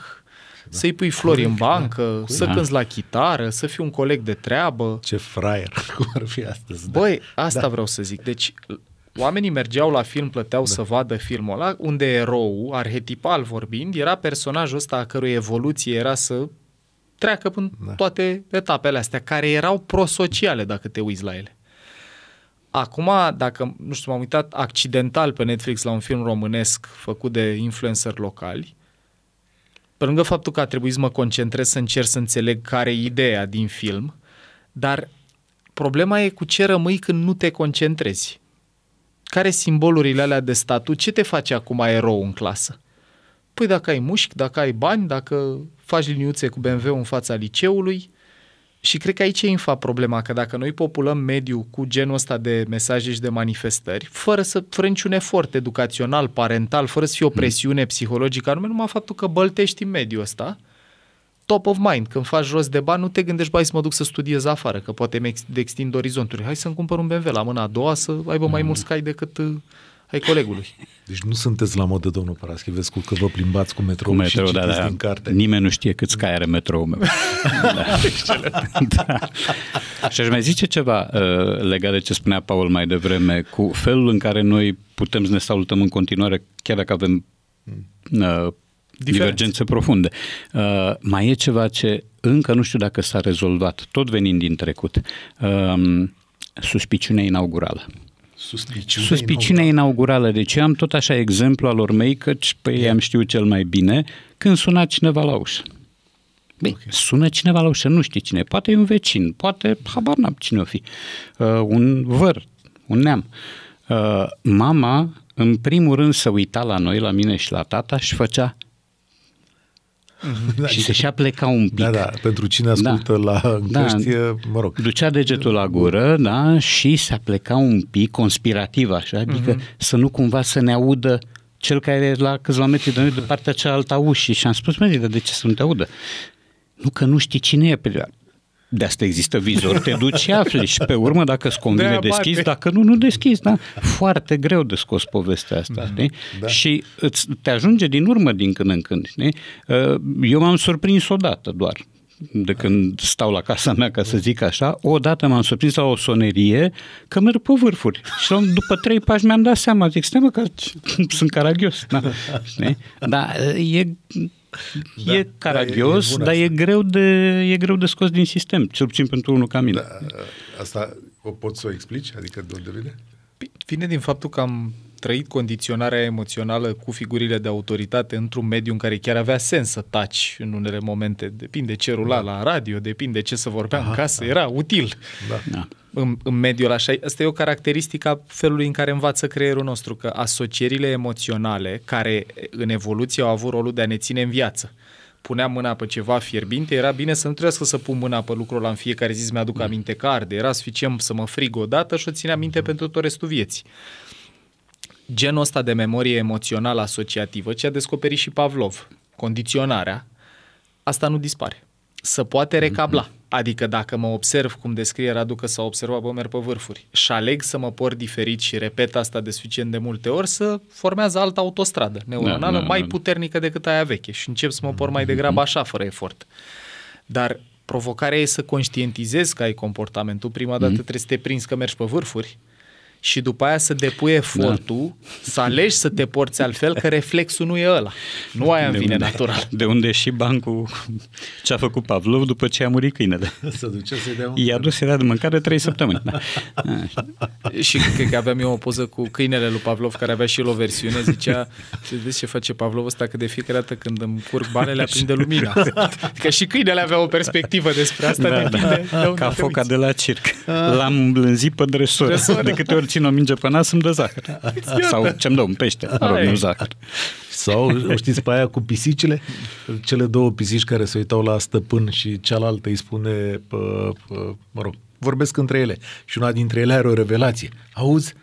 da. să-i pui flori Corect, în da. bancă, da. să da. cânți la chitară, să fii un coleg de treabă. Ce fraier <laughs> cum ar fi astăzi. Da. Băi, asta da. vreau să zic. Deci oamenii mergeau la film, plăteau da. să vadă filmul ăla, unde erou, arhetipal vorbind, era personajul ăsta a cărui evoluție era să treacă până da. toate etapele astea, care erau prosociale dacă te uiți la ele. Acum, dacă, nu știu, m-am uitat accidental pe Netflix la un film românesc făcut de influencer locali, pe lângă faptul că a trebuit să mă concentrez să încerc să înțeleg care e ideea din film, dar problema e cu ce rămâi când nu te concentrezi. Care simbolurile alea de statut, ce te face acum erou în clasă? Păi dacă ai mușchi, dacă ai bani, dacă faci liniuțe cu BMW în fața liceului, și cred că aici e infa problema, că dacă noi populăm mediul cu genul ăsta de mesaje și de manifestări, fără, să, fără niciun efort educațional, parental, fără să fie o mm. presiune psihologică, anume numai faptul că băltești în mediul ăsta, top of mind, când faci jos de bani, nu te gândești, bai să mă duc să studiez afară, că poate mi extind orizonturi. Hai să-mi cumpăr un BMW la mâna a doua, să aibă mai mm. mult scai decât ai colegului. Deci nu sunteți la modă, domnul Paraschivescu, că vă plimbați cu metrou, cu metrou și da, da. din carte. Nimeni nu știe cât cai are metrou meu. <laughs> da. da. Și aș mai zice ceva uh, legat de ce spunea Paul mai devreme, cu felul în care noi putem să ne salutăm în continuare, chiar dacă avem hmm. uh, divergențe profunde. Uh, mai e ceva ce încă nu știu dacă s-a rezolvat, tot venind din trecut. Uh, suspiciunea inaugurală. Suspiciune, Suspiciune inaugurală. inaugurală. Deci am tot așa exemplu al lor mei, căci pe ei am știut cel mai bine, când suna cineva la ușă. Bine, okay. sună cineva la ușă, nu știi cine, poate e un vecin, poate, habar n-am cine o fi, uh, un văr, un neam. Uh, mama, în primul rând, să uita la noi, la mine și la tata și făcea Mhm. da, și se și pleca un pic. Da, da, pentru cine da. ascultă da. la da. mă rog. Ducea degetul la gură, da, și se pleca un pic, conspirativ așa, adică uh-huh. să nu cumva să ne audă cel care e la câțiva metri de noi de partea cealaltă a ușii și am spus, mă, de ce să nu te audă? Nu că nu știi cine e. pe de asta există vizor, te duci și afli și pe urmă dacă îți convine de deschizi, dacă nu, nu deschizi, da? Foarte greu de scos povestea asta, mm-hmm. Da. Și îți, te ajunge din urmă din când în când, Ne? Uh, eu m-am surprins odată doar, de când stau la casa mea, ca să zic așa, odată m-am surprins la o sonerie că merg pe vârfuri. Și după trei pași mi-am dat seama, zic, stai mă că sunt caragios. Da? <laughs> Dar uh, e da, e caragios, da, e, e dar e greu, de, e greu de scos din sistem, cel puțin pentru unul ca mine. Da, asta o poți să o explici? Adică de unde vine? Vine din faptul că am trăit condiționarea emoțională cu figurile de autoritate într-un mediu în care chiar avea sens să taci în unele momente. Depinde ce rula da. la radio, depinde ce să vorbea Aha, în casă, da. era util. Da. Da. În, în mediul așa. Asta e o caracteristică a felului în care învață creierul nostru, că asocierile emoționale care în evoluție au avut rolul de a ne ține în viață puneam mâna pe ceva fierbinte, era bine să nu trebuiască să pun mâna pe lucrul ăla în fiecare zi, mi aduc da. aminte că arde, era suficient să mă frig o dată și o țineam minte da. pentru tot restul vieții genul ăsta de memorie emoțională asociativă, ce a descoperit și Pavlov, condiționarea, asta nu dispare. Să poate mhm. recabla. Adică dacă mă observ cum descrie Radu că s-a observat, bă, merg pe vârfuri și aleg să mă por diferit și repet asta de suficient de multe ori, să formează altă autostradă neuronală da, da, mai da. puternică decât aia veche și încep să mă por mai mhm. degrabă așa, fără efort. Dar provocarea e să conștientizezi că ai comportamentul. Prima dată mm-hmm. trebuie să te prinzi că mergi pe vârfuri, și după aia să depui da. efortul, da. să alegi să te porți altfel, că reflexul nu e ăla. Nu aia îmi vine unde, natural. De unde și bancul ce-a făcut Pavlov după ce a murit câinele. Să duce să-i dea I-a dus să-i dea de mâncare trei săptămâni. Da. <laughs> și cred că aveam eu o poză cu câinele lui Pavlov, care avea și el o versiune, zicea, vezi ce face Pavlov ăsta, că de fiecare dată când îmi curg banele, aprinde lumina. Exact. Că și câinele avea o perspectivă despre asta, da, de da. de Ca foca de la circ. Ah. L-am îmblânzit pe dresor, de câte ori cine o minge pe nas îmi dă zahăr. Sau ce-mi dă un pește, mă rog, nu zahăr. Sau știți pe aia cu pisicile? Cele două pisici care se uitau la stăpân și cealaltă îi spune, pă, pă, mă rog, vorbesc între ele. Și una dintre ele are o revelație. Auzi,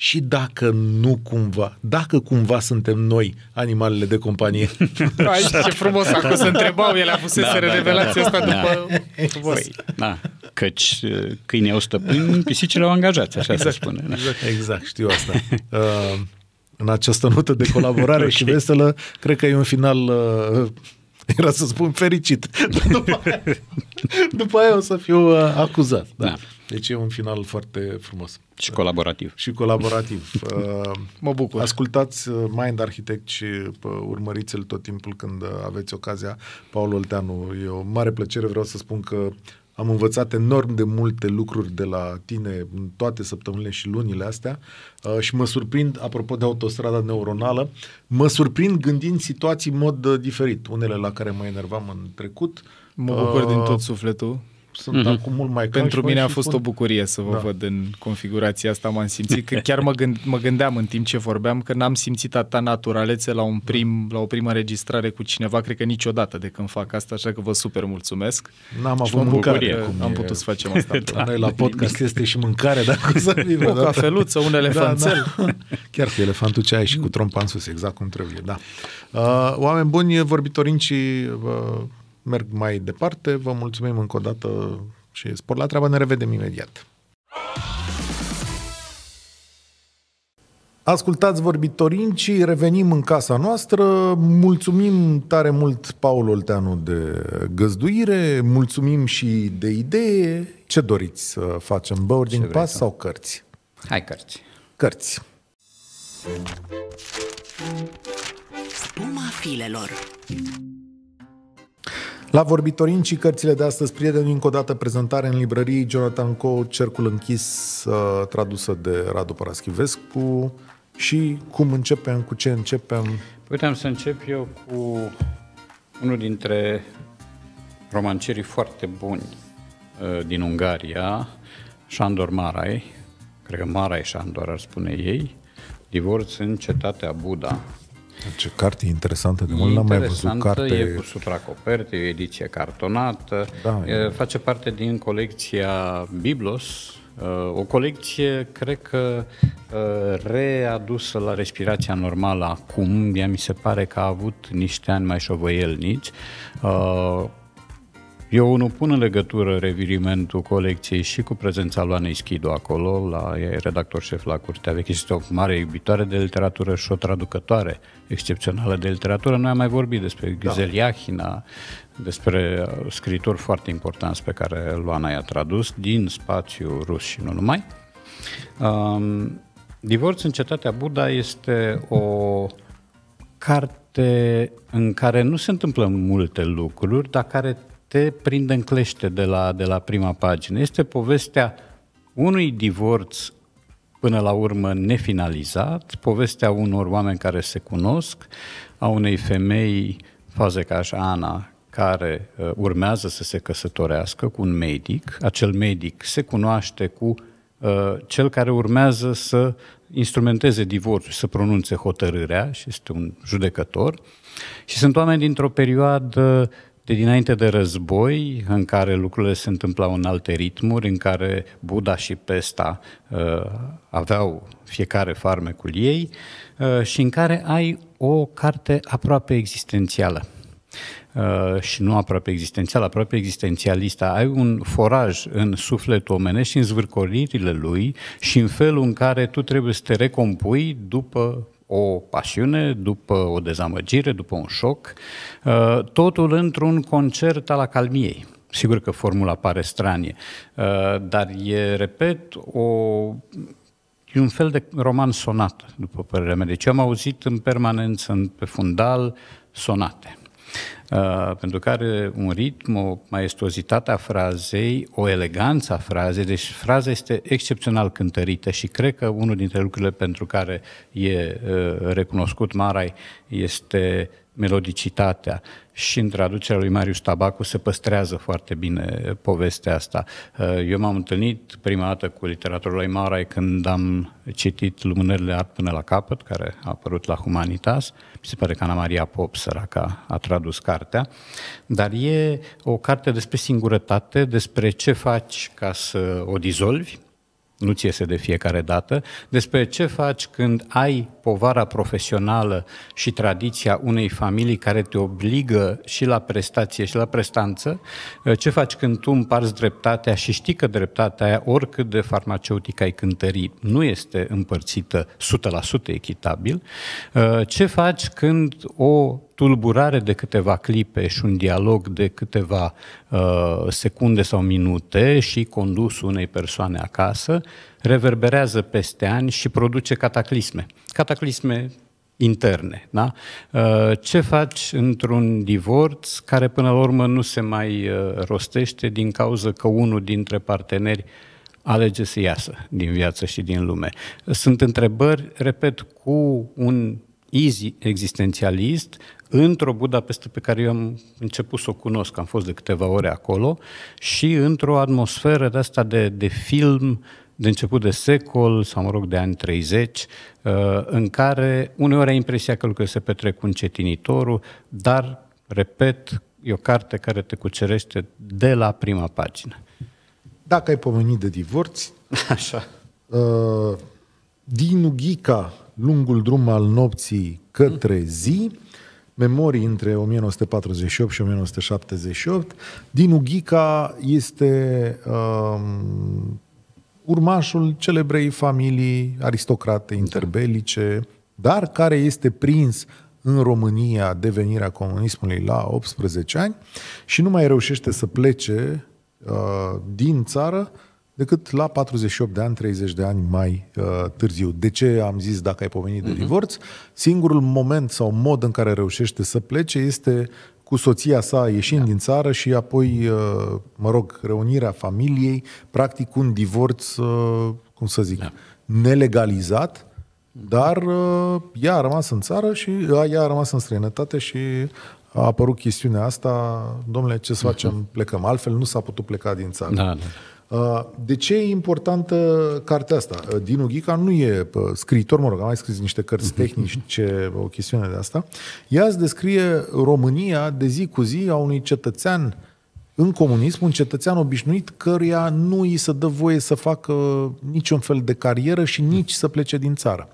și dacă nu cumva, dacă cumva suntem noi animalele de companie. <laughs> Aici ce frumos, acum să întrebau, ele a da, fost da, da, revelația da, da, asta da. după... Da. Păi, da căci uh, câinii au stăpâni, pisicile au angajați, așa exact, se spune. Da. Exact, exact, știu asta. Uh, în această notă de colaborare <laughs> okay. și veselă, cred că e un final uh, era să spun fericit. <laughs> după, aia, după aia o să fiu uh, acuzat. Da. da. Deci e un final foarte frumos. Și colaborativ. Și colaborativ. <laughs> Uh, mă bucur. Ascultați uh, Mind Architect și urmăriți-l tot timpul când aveți ocazia. Paul Olteanu, e o mare plăcere. Vreau să spun că am învățat enorm de multe lucruri de la tine în toate săptămânile și lunile astea uh, și mă surprind, apropo de autostrada neuronală, mă surprind gândind situații în mod uh, diferit, unele la care mă enervam în trecut. Mă bucur uh, din tot sufletul sunt mm-hmm. acum mult mai Pentru mine a fost pun... o bucurie să vă da. văd în configurația asta, m-am simțit, că chiar mă, gând, mă gândeam în timp ce vorbeam că n-am simțit atâta naturalețe la, un prim, da. la o primă registrare cu cineva, cred că niciodată de când fac asta, așa că vă super mulțumesc. N-am avut bucurie da. Cum am e... putut să facem asta. <laughs> da, noi la podcast este și mâncare, dar să O da. cafeluță, un elefantel. Da, da. <laughs> Chiar cu elefantul ce ai și cu trompa în sus, exact cum trebuie, da. Uh, oameni buni, vorbitorinci uh, merg mai departe. Vă mulțumim încă o dată și spor la treabă. Ne revedem imediat. Ascultați vorbitorincii, revenim în casa noastră, mulțumim tare mult Paul Olteanu de găzduire, mulțumim și de idee. Ce doriți să facem, băuri din pas sau cărți? Hai cărți. Cărți. Spuma filelor la vorbitorin și cărțile de astăzi, prieteni, încă o dată prezentare în librării Jonathan Co, Cercul închis, uh, tradusă de Radu Paraschivescu. Și cum începem, cu ce începem? Puteam să încep eu cu unul dintre romancierii foarte buni uh, din Ungaria, Sandor Marai, cred că Marai Sandor ar spune ei, Divorț în cetatea Buda, ce carte interesantă, de mult n-am mai văzut carte. e cu supracoperte, e ediție cartonată, da, e... face parte din colecția Biblos, uh, o colecție, cred că, uh, readusă la respirația normală acum. Ea mi se pare că a avut niște ani mai șovăielnici. Uh, eu nu pun în legătură revirimentul colecției și cu prezența lui Anei Schidu acolo, la e redactor șef la Curtea Veche. Este o mare iubitoare de literatură și o traducătoare excepțională de literatură. Noi am mai vorbit despre da. Gizel Iachina, despre uh, scritori foarte importanți pe care Luana i-a tradus din spațiu rus și nu numai. Um, Divorț în cetatea Buda este o carte în care nu se întâmplă multe lucruri, dar care te prinde în clește de la, de la prima pagină. Este povestea unui divorț până la urmă nefinalizat, povestea unor oameni care se cunosc, a unei femei, faze ca așa, Ana, care uh, urmează să se căsătorească cu un medic. Acel medic se cunoaște cu uh, cel care urmează să instrumenteze divorțul, să pronunțe hotărârea și este un judecător. Și sunt oameni dintr-o perioadă uh, de dinainte de război, în care lucrurile se întâmplau în alte ritmuri, în care Buddha și Pesta uh, aveau fiecare farmecul ei uh, și în care ai o carte aproape existențială. Uh, și nu aproape existențial, aproape existențialistă. Ai un foraj în sufletul omenesc și în zvârcolirile lui și în felul în care tu trebuie să te recompui după o pasiune, după o dezamăgire, după un șoc, uh, totul într-un concert al acalmiei. Sigur că formula pare stranie, uh, dar e, repet, o E un fel de roman sonat, după părerea mea. Deci eu am auzit în permanență, pe fundal, sonate. Uh, pentru că are un ritm, o maestuozitate a frazei, o eleganță a frazei, deci fraza este excepțional cântărită și cred că unul dintre lucrurile pentru care e uh, recunoscut Marai este melodicitatea și în traducerea lui Marius Tabacu se păstrează foarte bine eh, povestea asta. Eh, eu m-am întâlnit prima dată cu literatorul Marai când am citit Lumânările Art până la capăt, care a apărut la Humanitas. Mi se pare că Ana Maria Pop, săraca, a tradus cartea. Dar e o carte despre singurătate, despre ce faci ca să o dizolvi, nu ți iese de fiecare dată, despre ce faci când ai povara profesională și tradiția unei familii care te obligă și la prestație și la prestanță, uh, ce faci când tu împarți dreptatea și știi că dreptatea aia, oricât de farmaceutică ai cântări, nu este împărțită 100% echitabil, uh, ce faci când o tulburare de câteva clipe și un dialog de câteva uh, secunde sau minute și condus unei persoane acasă reverberează peste ani și produce cataclisme. Cataclisme interne. Da? Uh, ce faci într-un divorț care până la urmă nu se mai uh, rostește din cauza că unul dintre parteneri alege să iasă din viață și din lume. Sunt întrebări, repet, cu un easy existențialist într-o peste pe care eu am început să o cunosc, am fost de câteva ore acolo, și într-o atmosferă de asta de, de film de început de secol sau, mă rog, de ani 30, uh, în care uneori ai impresia că lucrurile se petrec cu încetinitorul, dar, repet, e o carte care te cucerește de la prima pagină. Dacă ai pomenit de divorț, <laughs> Așa. Uh, din Ghica, Lungul drum al nopții către zi, memorii între 1948 și 1978. Din Ughica este um, urmașul celebrei familii aristocrate interbelice, dar care este prins în România de venirea comunismului la 18 ani și nu mai reușește să plece uh, din țară decât la 48 de ani, 30 de ani mai uh, târziu. De ce am zis dacă ai pomenit de mhm. divorț? Singurul moment sau mod în care reușește să plece este cu soția sa ieșind da. din țară și apoi, uh, mă rog, reunirea familiei, practic un divorț, uh, cum să zic, da. nelegalizat, dar uh, ea a rămas în țară și ea a rămas în străinătate și a apărut chestiunea asta, domnule, ce să facem? <laughs> Plecăm. Altfel nu s-a putut pleca din țară. Da, da. Uh, de ce e importantă cartea asta? Uh, Dinu Ghica nu e uh, scriitor, mă rog, a mai scris niște cărți <laughs> tehnice, o chestiune de asta. Ea îți descrie România de zi cu zi a unui cetățean în comunism, un cetățean obișnuit căruia nu îi se dă voie să facă niciun fel de carieră și nici să plece din țară.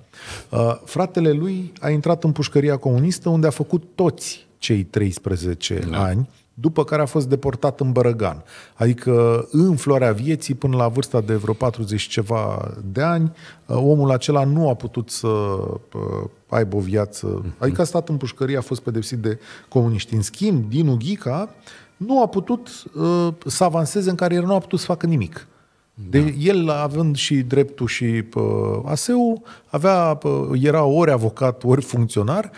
Fratele lui a intrat în pușcăria comunistă unde a făcut toți cei 13 da. ani după care a fost deportat în Bărăgan. Adică în floarea vieții, până la vârsta de vreo 40 ceva de ani, uh, omul acela nu a putut să uh, aibă o viață. Mhm. Adică a stat în pușcărie, a fost pedepsit de comuniști. În schimb, Dinu Ghica nu a putut uh, să avanseze în carieră, nu a putut să facă nimic. De da. Deci, el, având și dreptul și uh, ASEU, avea, uh, era ori avocat, ori funcționar,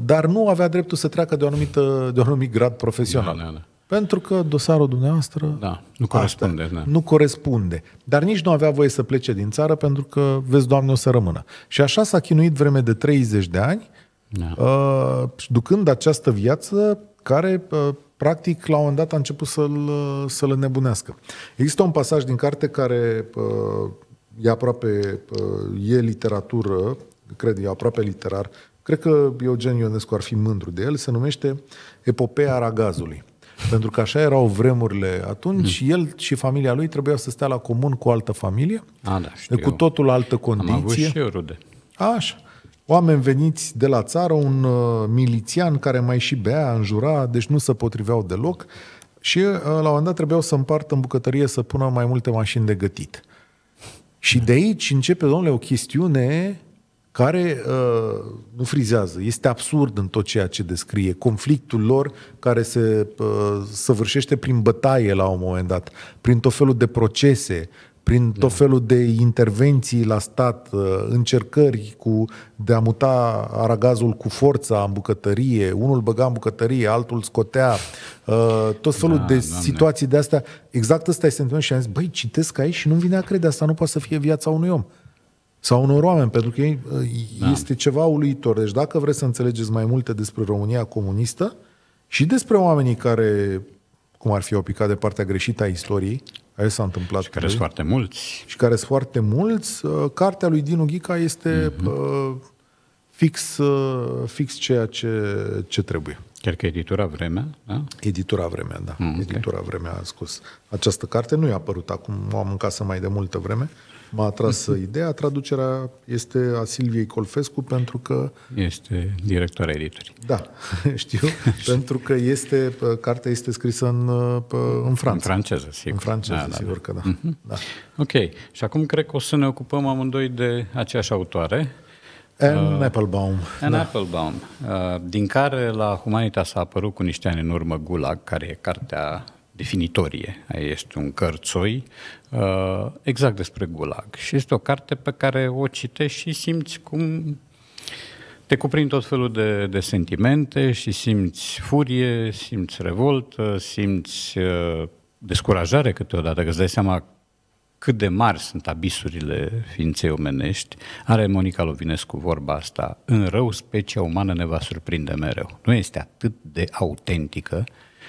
dar nu avea dreptul să treacă de, o anumită, de un anumit grad profesional. Da, da, da. Pentru că dosarul dumneavoastră da, nu corespunde. Asta, da. Nu corespunde. Dar nici nu avea voie să plece din țară pentru că, vezi, Doamne, o să rămână. Și așa s-a chinuit vreme de 30 de ani, da. uh, ducând această viață care, uh, practic, la un moment dat a început să-l, uh, să-l înnebunească. Există un pasaj din carte care uh, e aproape, uh, e literatură, cred, e aproape literar, cred că Eugen Ionescu ar fi mândru de el, se numește Epopeea Ragazului. Pentru că așa erau vremurile atunci, mm. el și familia lui trebuiau să stea la comun cu altă familie, A, da, știu. cu totul altă condiție. Am avut și eu rude. Așa. Oameni veniți de la țară, un uh, milițian care mai și bea, înjura, deci nu se potriveau deloc. Și uh, la un moment dat trebuiau să împartă în bucătărie să pună mai multe mașini de gătit. Și de aici începe, domnule, o chestiune care uh, nu frizează, este absurd în tot ceea ce descrie, conflictul lor care se uh, săvârșește prin bătaie la un moment dat, prin tot felul de procese, prin tot da. felul de intervenții la stat, uh, încercări cu, de a muta aragazul cu forța în bucătărie, unul băga în bucătărie, altul scotea, uh, tot felul da, de doamne. situații de astea. Exact ăsta e sentimentul și am zis, băi, citesc aici și nu-mi vine a crede, asta nu poate să fie viața unui om sau unor oameni, pentru că ă, da. este ceva uluitor. Deci dacă vreți să înțelegeți mai multe despre România comunistă și despre oamenii care, cum ar fi, au picat de partea greșită a istoriei, aia s-a întâmplat. Și care sunt foarte mulți. Și care sunt foarte mulți. Ă, cartea lui Dinu Ghica este mm-hmm. fix, fix ceea ce, ce trebuie. Chiar că editura Vremea, da? Editura Vremea, da. Mm, okay. Editura Vremea a scos. Această carte nu i-a apărut acum, o am în casă mai de multă vreme m-a atras ideea. Traducerea este a Silviei Colfescu pentru că... Este directoarea editorii. Da, <laughs> știu, <laughs> pentru că este, cartea este scrisă în, în franceză. În franceză, sigur. În franceză, da, da sigur da. că da. Mhm. da. Ok, și acum cred că o să ne ocupăm amândoi de aceeași autoare. Anne uh, Applebaum. Anne da. Applebaum, uh, din care la Humanitas a apărut cu niște ani în urmă Gulag, care e cartea definitorie. Este un cărțoi uh, exact despre gulag. Și este o carte pe care o citești și simți cum te cuprind tot felul de, de sentimente și simți furie, simți revoltă, simți uh, descurajare câteodată, că îți dai seama cât de mari sunt abisurile ființei omenești. Are Monica Lovinescu vorba asta. În rău, specia umană ne va surprinde mereu. Nu este atât de autentică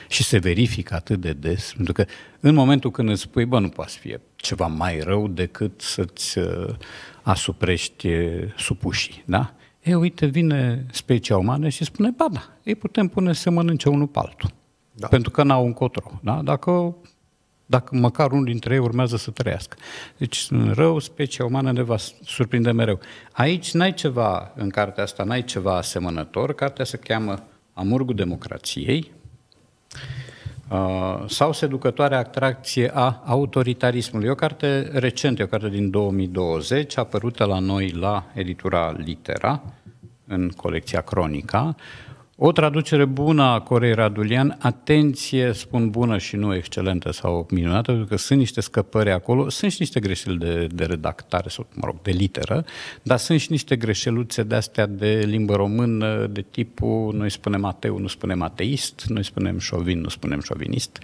și se verifică atât de des, pentru că în momentul când îți spui, bă, nu poate fi ceva mai rău decât să-ți uh, asuprești uh, supușii, da? E, uite, vine specia umană și spune, ba da, ei putem pune să mănânce unul pe altul. Da. Pentru că n-au un cotro, Da? Dacă, dacă măcar unul dintre ei urmează să trăiască. Deci, în rău, specia umană ne va surprinde mereu. Aici n-ai ceva, în cartea asta, n-ai ceva asemănător. Cartea se cheamă Amurgul Democrației, Uh, sau Seducătoarea atracție a autoritarismului. E o carte recentă, e o carte din 2020, apărută la noi la editura Litera, în colecția Cronica. O traducere bună a Corei Radulian, atenție, spun bună și nu excelentă sau minunată, pentru că sunt niște scăpări acolo, sunt și niște greșeli de, de redactare sau, mă rog, de literă, dar sunt și niște greșeluțe de-astea de limbă română, de tipul, noi spunem ateu, nu spunem ateist, noi spunem șovin, nu spunem șovinist,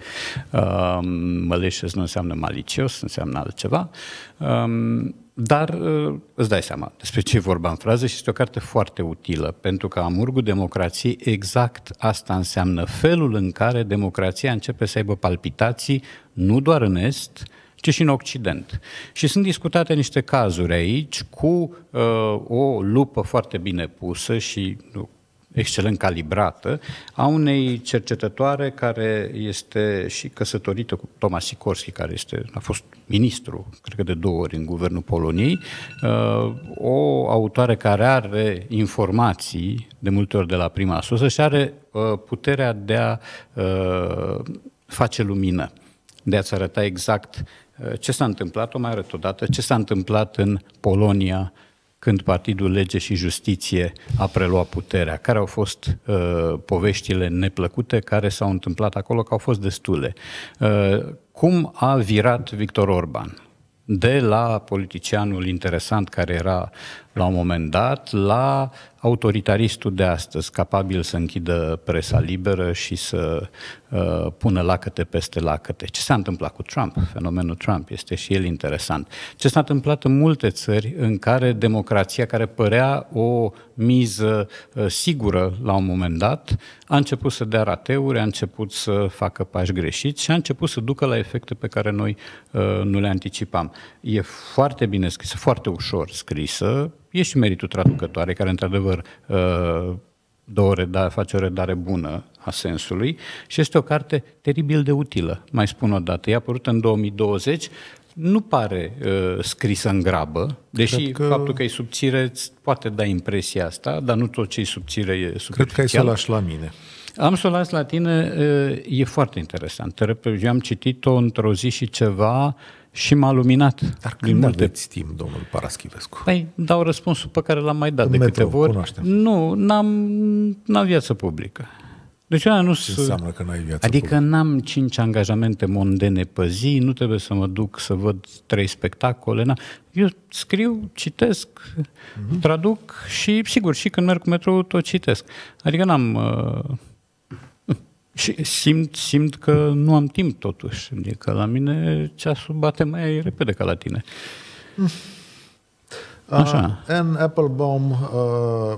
măleșez nu înseamnă malicios, înseamnă altceva. Dar uh, îți dai seama despre ce vorba în frază și este o carte foarte utilă, pentru că amurgul democrației exact asta înseamnă felul în care democrația începe să aibă palpitații, nu doar în Est, ci și în Occident. Și sunt discutate niște cazuri aici cu uh, o lupă foarte bine pusă și excelent calibrată, a unei cercetătoare care este și căsătorită cu Thomas Sikorski, care este, a fost ministru, cred că de două ori în guvernul Poloniei, uh, o autoare care are informații, de multe ori de la prima sursă, și are uh, puterea de a uh, face lumină, de a-ți arăta exact ce s-a întâmplat, o mai arăt odată, ce s-a întâmplat în Polonia, când Partidul Lege și Justiție a preluat puterea? Care au fost uh, poveștile neplăcute care s-au întâmplat acolo, că au fost destule? Uh, cum a virat Victor Orban? de la politicianul interesant care era la un moment dat la autoritaristul de astăzi, capabil să închidă presa liberă și să uh, pună lacăte peste lacăte. Ce s-a întâmplat cu Trump? Fenomenul Trump este și el interesant. Ce s-a întâmplat în multe țări în care democrația, care părea o miză uh, sigură la un moment dat, a început să dea rateuri, a început să facă pași greșiți și a început să ducă la efecte pe care noi uh, nu le anticipam. E foarte bine scrisă, foarte ușor scrisă, e și meritul traducătoare, care într-adevăr uh, două reda, face o redare bună a sensului și este o carte teribil de utilă, mai spun o dată. E apărut în 2020, nu pare uh, scrisă în grabă, deși că... faptul că e subțire îți poate da impresia asta, dar nu tot ce e subțire e superficial. Cred că ai să o lași la mine. Am să o las la tine, uh, e foarte interesant. Eu am citit-o într-o zi și ceva, uh, și m-a luminat. Dar când din multe... aveți timp, domnul Paraschivescu? Păi dau răspunsul pe care l-am mai dat În de metro, câteva ori. Cunoaștem. Nu, n-am, n-am viață publică. Deci eu nu sunt. înseamnă că n-ai viață Adică publică? n-am cinci angajamente mondene pe zi, nu trebuie să mă duc să văd trei spectacole. n Eu scriu, citesc, mm-hmm. traduc și, sigur, și când merg cu metrou tot citesc. Adică n-am... Uh, și simt, simt că nu am timp totuși. Adică la mine ceasul bate mai repede ca la tine. Mm. Așa. Uh, Anne Applebaum, uh,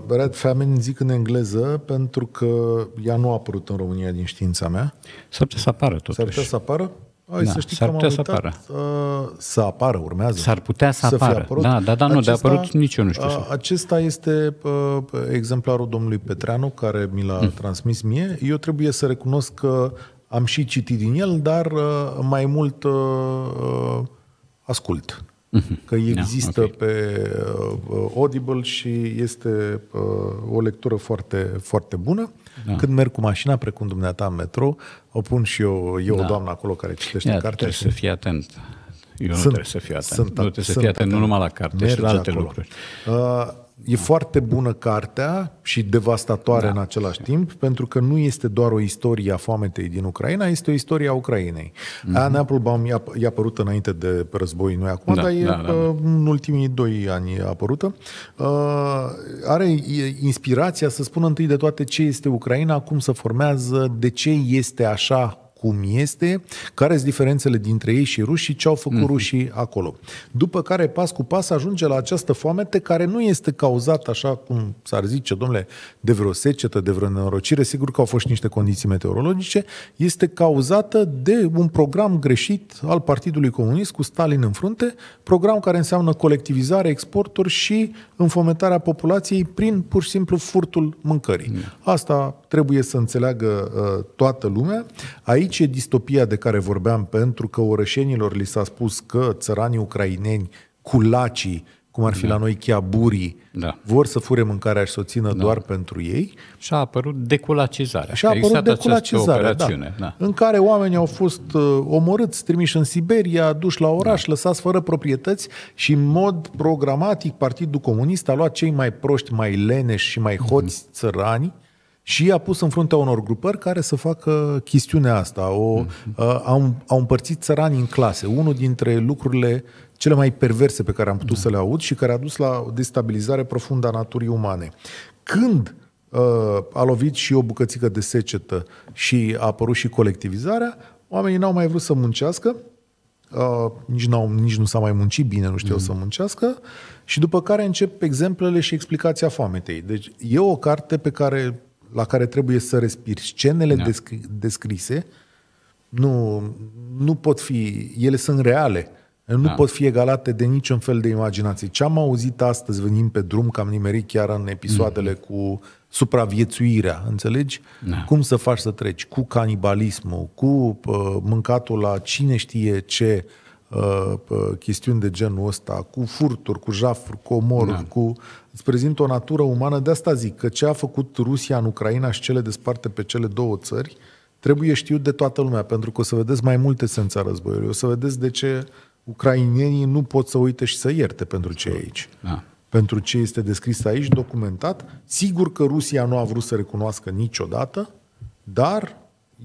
Red Famine, zic în engleză, pentru că ea nu a apărut în România din știința mea. S-ar putea să apară totuși. S-ar putea să apară? Hai da, să știi s-ar că putea uitat, să apară. Uh, să apară, urmează. S-ar putea să, să apară. Apărut. Da, da, da, nu, acesta, de apărut nici eu nu știu. Uh, acesta este uh, exemplarul domnului Petreanu, care mi l-a mm. transmis mie. Eu trebuie să recunosc că am și citit din el, dar uh, mai mult uh, uh ascult. Mhm. că da, există no, okay. pe uh, Audible și este uh, o lectură foarte, foarte bună. Da. Când merg cu mașina, precum dumneata, în metro, o pun și eu, eu da. o doamnă acolo care citește Ia, cartea. Trebuie și... să fii atent. Eu sunt, nu trebuie să fiu atent. Sunt, nu trebuie sunt, să fii atent, atent nu numai la carte, și la alte acolo. lucruri. Uh, E foarte bună cartea și devastatoare da. în același timp, pentru că nu este doar o istorie a foametei din Ucraina, este o istorie a Ucrainei. Mm-hmm. Anne Applebaum i-a, i înainte de război, nu acum, da, dar e da, uh, da, da. în ultimii doi ani e apărută. Uh, are inspirația să spună întâi de toate ce este Ucraina, cum se formează, de ce este așa cum este, care sunt diferențele dintre ei și rușii, ce au făcut mm-hmm. rușii acolo. După care, pas cu pas, ajunge la această foamete care nu este cauzată, așa cum s-ar zice, domnule, de vreo secetă, de vreo nenorocire, sigur că au fost niște condiții meteorologice, este cauzată de un program greșit al Partidului Comunist cu Stalin în frunte, program care înseamnă colectivizare, exporturi și înfometarea populației prin pur și simplu furtul mâncării. Mm. Asta trebuie să înțeleagă uh, toată lumea. Aici Aici e distopia de care vorbeam, pentru că orășenilor li s-a spus că țăranii ucraineni, culacii, cum ar fi da. la noi chiaburii, da. vor să fure mâncarea și să o țină da. doar pentru ei. Și a apărut deculacizarea. Și a apărut deculacizarea, da, da. În care oamenii au fost uh, omorâți, trimiși în Siberia, duși la oraș, da. lăsați fără proprietăți și în mod programatic Partidul Comunist a luat cei mai proști, mai leneși și mai hoți mm-hmm. țărani și a pus în fruntea unor grupări care să facă chestiunea asta. O, uh, au, au împărțit țăranii în clase. Unul dintre lucrurile cele mai perverse pe care am putut da. să le aud și care a dus la o destabilizare profundă a naturii umane. Când uh, a lovit și o bucățică de secetă și a apărut și colectivizarea, oamenii n-au mai vrut să muncească, uh, nici, n-au, nici nu s-a mai muncit bine, nu știu mm. să muncească, și după care încep exemplele și explicația foametei. Deci e o carte pe care la care trebuie să respiri. Scenele da. descri- descrise nu, nu pot fi, ele sunt reale, nu da. pot fi egalate de niciun fel de imaginație. Ce am auzit astăzi venind pe drum, că am nimerit chiar în episoadele mm-hmm. cu supraviețuirea, înțelegi? Da. Cum să faci să treci cu canibalismul, cu uh, mâncatul la cine știe ce, uh, chestiuni de genul ăsta, cu furturi, cu jafuri, cu omoruri, da. cu îți prezintă o natură umană. De asta zic că ce a făcut Rusia în Ucraina și cele desparte pe cele două țări trebuie știut de toată lumea, pentru că o să vedeți mai multe a războiului. O să vedeți de ce ucrainienii nu pot să uite și să ierte pentru ce e aici. Da. Pentru ce este descris aici, documentat. Sigur că Rusia nu a vrut să recunoască niciodată, dar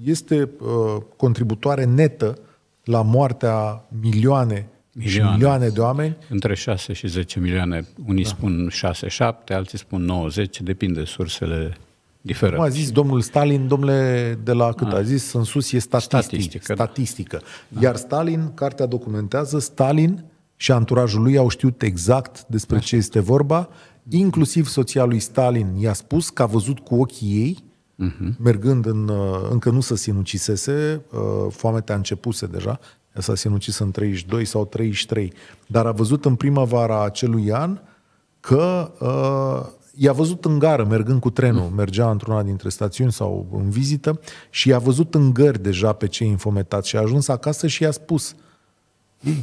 este uh, contributoare netă la moartea milioane milioane, milioane de oameni. Între 6 și 10 milioane. Unii da. spun 6-7, alții spun 90, depinde sursele diferite. Cum a zis domnul Stalin, domnule, de la cât a, da. a zis, în sus e statistic, statistică. Da. statistică. Da. Iar Stalin, cartea documentează, Stalin și anturajul lui au știut exact despre da. ce este vorba, inclusiv soția lui Stalin i-a spus că a văzut cu ochii ei Uh-huh. Mergând în. încă nu să sinucisese, uh, foamea a începuse deja, s-a sinucis în 32 sau 33, dar a văzut în primăvara acelui an că uh, i-a văzut în gară, mergând cu trenul, mm. mergea într-una dintre stațiuni sau în vizită și i-a văzut în gări deja pe cei infometați și a ajuns acasă și i-a spus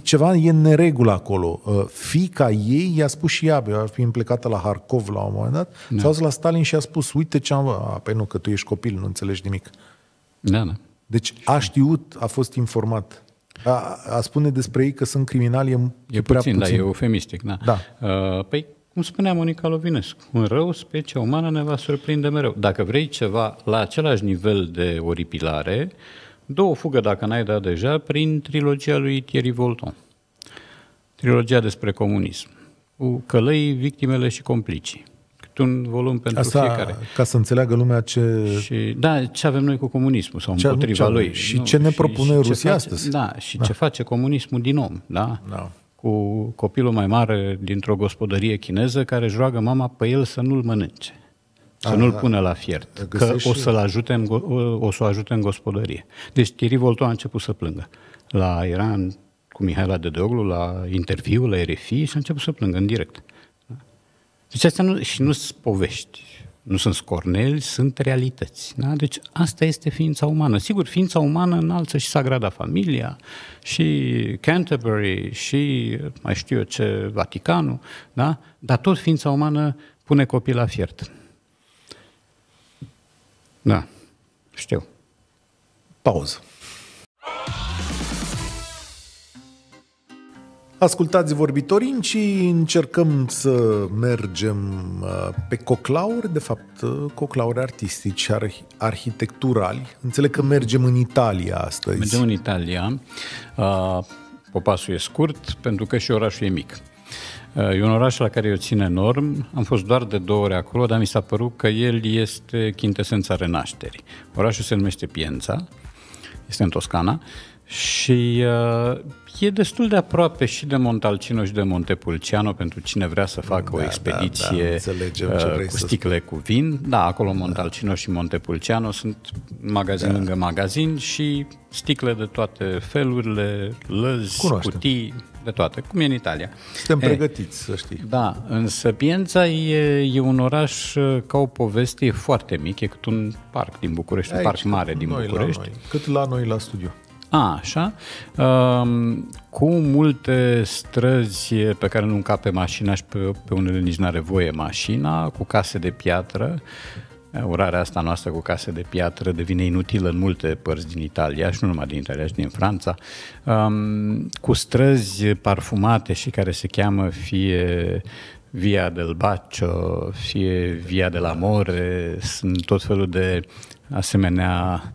ceva e în neregulă acolo. Uh, fica ei i-a spus și ea, ar fi plecată la Harkov la un moment dat, da. s-a dus la Stalin și a spus, uite ce am... văzut. păi nu, că tu ești copil, nu înțelegi nimic. Da, da. Deci a știut, a fost informat. A, a spune despre ei că sunt criminali e, e, prea puțin, da, puțin. da, e eufemistic. Da. da. Uh, păi, cum spunea Monica Lovinescu, un rău, specia umană ne va surprinde mereu. Dacă vrei ceva la același nivel de oripilare, două fugă, dacă n-ai dat deja, prin trilogia lui Thierry Volton. Trilogia despre comunism. Cu călăii, victimele și complicii un volum pentru Asta, fiecare. ca să înțeleagă lumea ce... Și, da, ce avem noi cu comunismul sau ce, împotriva avem, lui. Și nu, ce ne propune și, Rusia face, astăzi. Da, și da. ce face comunismul din om, da? da? Cu copilul mai mare dintr-o gospodărie chineză care își roagă mama pe el să nu-l mănânce. Să ah, nu-l da. pună la fiert, că o să-l ajute o să o ajute în gospodărie. Deci Chiri Volto a început să plângă. La, Iran cu Mihaela Dedeoglu la interviu, la RFI și a început să plângă în direct. Deci astea nu, și nu sunt povești, nu sunt scorneli, sunt realități. Da? Deci asta este ființa umană. Sigur, ființa umană înalță și Sagrada Familia, și Canterbury, și mai știu eu ce, Vaticanul, da? dar tot ființa umană pune copii la fiert. Da, știu. Pauză. Ascultați vorbitorii și încercăm să mergem uh, pe coclauri, de fapt uh, coclauri artistici, arh- arhitecturali. Înțeleg că mergem în Italia astăzi. Mergem în Italia. Uh, popasul e scurt pentru că și orașul e mic. E un oraș la care eu țin enorm. Am fost doar de două ore acolo, dar mi s-a părut că el este chintesența renașterii. Orașul se numește Pienza, este în Toscana și uh, e destul de aproape și de Montalcino și de Montepulciano pentru cine vrea să facă da, o da, expediție da, da, uh, cu sticle cu vin. Da, acolo Montalcino da. și Montepulciano sunt magazin da. lângă magazin și sticle de toate felurile, lăzi, Cunoaștem. cutii, de toate, cum e în Italia. Suntem e, eh, pregătiți, să știi. Da, însă Piența e, e un oraș uh, ca o poveste, e foarte mic, e cât un parc din București, Aici, un parc mare din noi București. La noi, cât la noi la studio. A, așa. Cu multe străzi pe care nu încape mașina și pe, unele nici nu are voie mașina, cu case de piatră, Urarea asta noastră cu case de piatră devine inutilă în multe părți din Italia și nu numai din Italia, și din Franța, cu străzi parfumate și care se cheamă fie Via del Bacio, fie Via del Amore, sunt tot felul de asemenea uh,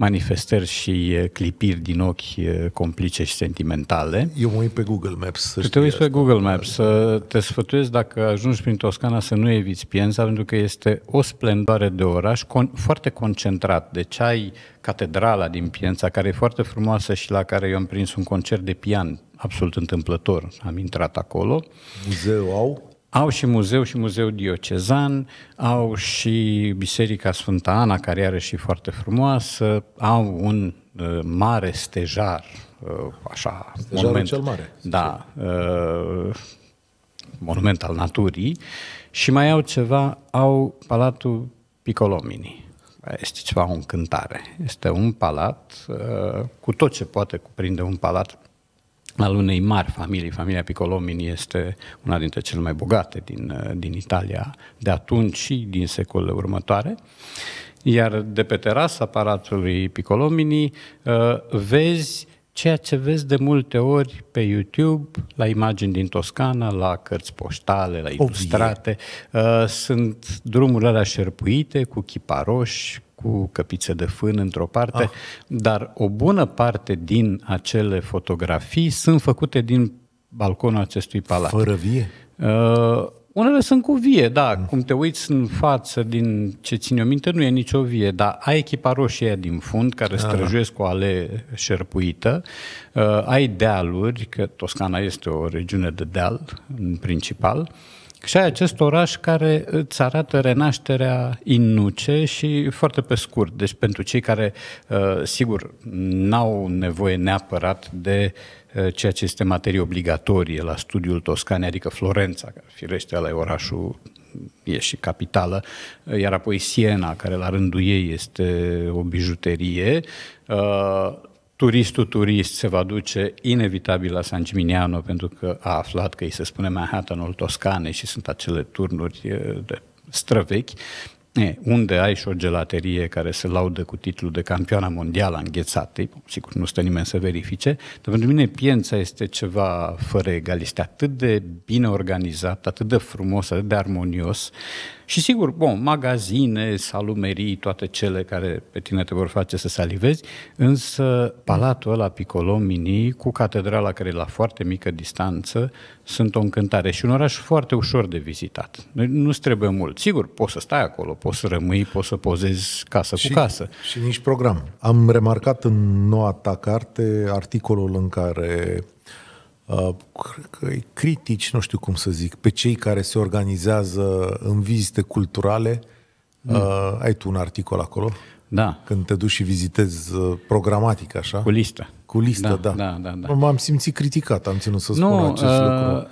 manifestări și clipiri din ochi complice și sentimentale. Eu mă uit pe Google Maps. Să tu te uiți pe Google Maps să te sfătuiesc dacă ajungi prin Toscana să nu eviți Pienza, pentru că este o splendoare de oraș con- foarte concentrat. Deci ai catedrala din Pienza, care e foarte frumoasă și la care eu am prins un concert de pian absolut întâmplător. Am intrat acolo. Muzeu au? Au și muzeu și muzeu diocezan, au și Biserica Sfânta Ana, care are și foarte frumoasă, au un uh, mare stejar, uh, așa, Stejarul monument. cel mare. Da, uh, monument al naturii și mai au ceva, au Palatul Picolomini. Este ceva o încântare. Este un palat uh, cu tot ce poate cuprinde un palat al unei mari familii. Familia picolomini este una dintre cele mai bogate din, din Italia de atunci și din secolele următoare. Iar de pe terasa aparatului picolomini uh, vezi ceea ce vezi de multe ori pe YouTube, la imagini din Toscana, la cărți poștale, la oh, ilustrate, Obie. Uh, sunt drumurile alea șerpuite cu chiparoși, cu căpițe de fân într-o parte, ah. dar o bună parte din acele fotografii sunt făcute din balconul acestui palat. Fără vie? Uh, unele sunt cu vie, da, mm. cum te uiți în față, din ce ține o minte, nu e nicio vie, dar ai echipa roșie din fund, care ah. străjuiesc o ale șerpuită, uh, ai dealuri, că Toscana este o regiune de deal în principal, uh, și ai acest oraș care îți arată renașterea innuce și foarte pe scurt. Deci pentru cei care, uh, sigur, n-au nevoie neapărat de uh, ceea ce este materie obligatorie la studiul Toscanei, adică Florența, care firește la orașul e și capitală, iar apoi Siena, care la rândul ei este o bijuterie, uh, turistul turist se va duce inevitabil la San Gimignano pentru că a aflat că îi se spune Manhattanul Toscane și sunt acele turnuri eh, de străvechi, E, unde ai și o gelaterie care se laudă cu titlul de campioană mondială a înghețatei, sigur nu stă nimeni să verifice, dar pentru mine piența este ceva fără egal, este atât de bine organizat, atât de frumos, atât de armonios, și sigur, bom, magazine, salumerii, toate cele care pe tine te vor face să salivezi, însă palatul ăla Piccolomini cu catedrala care e la foarte mică distanță sunt o încântare și un oraș foarte ușor de vizitat. Nu-ți trebuie mult. Sigur, poți să stai acolo, poți să rămâi, poți să pozezi casă și, cu casă. Și nici program. Am remarcat în noua ta carte articolul în care Uh, critici, nu știu cum să zic, pe cei care se organizează în vizite culturale. Mm. Uh, ai tu un articol acolo? Da. Când te duci și vizitezi uh, programatic, așa? Cu listă. Cu listă, da. da. da, da, da. M-am simțit criticat, am ținut să spun nu, acest uh, lucru.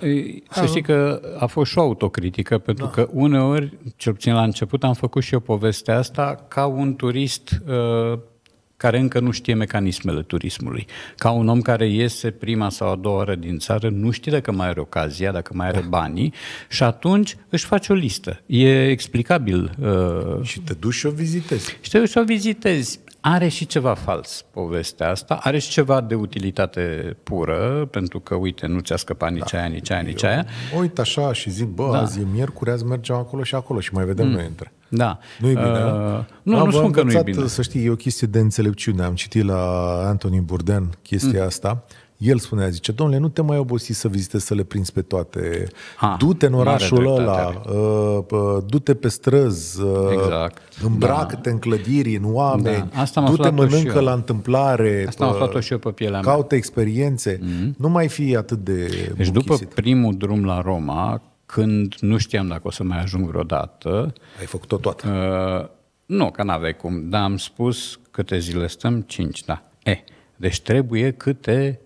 Să ah, știi că a fost și o autocritică, pentru da. că uneori, cel puțin la început, am făcut și eu povestea asta ca un turist uh, care încă nu știe mecanismele turismului. Ca un om care iese prima sau a doua oră din țară, nu știe dacă mai are ocazia, dacă mai are da. banii și atunci își face o listă. E explicabil. Uh, și te duci și o vizitezi. Și te duci și o vizitezi. Are și ceva fals povestea asta, are și ceva de utilitate pură, pentru că, uite, nu ți-a scăpat nici da. aia, nici aia, nici aia. Uit așa și zic, bă, da. azi e miercuri, azi mergem acolo și acolo și mai vedem mm. noi între. Da. Nu-i bine, uh, da? Nu, da, nu spun că nu e bine. Să știi, e o chestie de înțelepciune. Am citit la Anthony Burden chestia mm. asta el spunea, zice, domnule, nu te mai obosi să vizitezi, să le prinzi pe toate. Ha, ah, du-te în orașul ăla, uh, du-te pe străzi, uh, exact. îmbracă-te da. în clădiri, în oameni, da. Asta du-te mănâncă la întâmplare, Asta am și eu pe pielea mea. caută experiențe, mm-hmm. nu mai fi atât de Deci buchisit. după primul drum la Roma, când nu știam dacă o să mai ajung vreodată... Ai făcut-o toată. Uh, nu, că n-aveai cum, dar am spus câte zile stăm? Cinci, da. E, eh, deci trebuie câte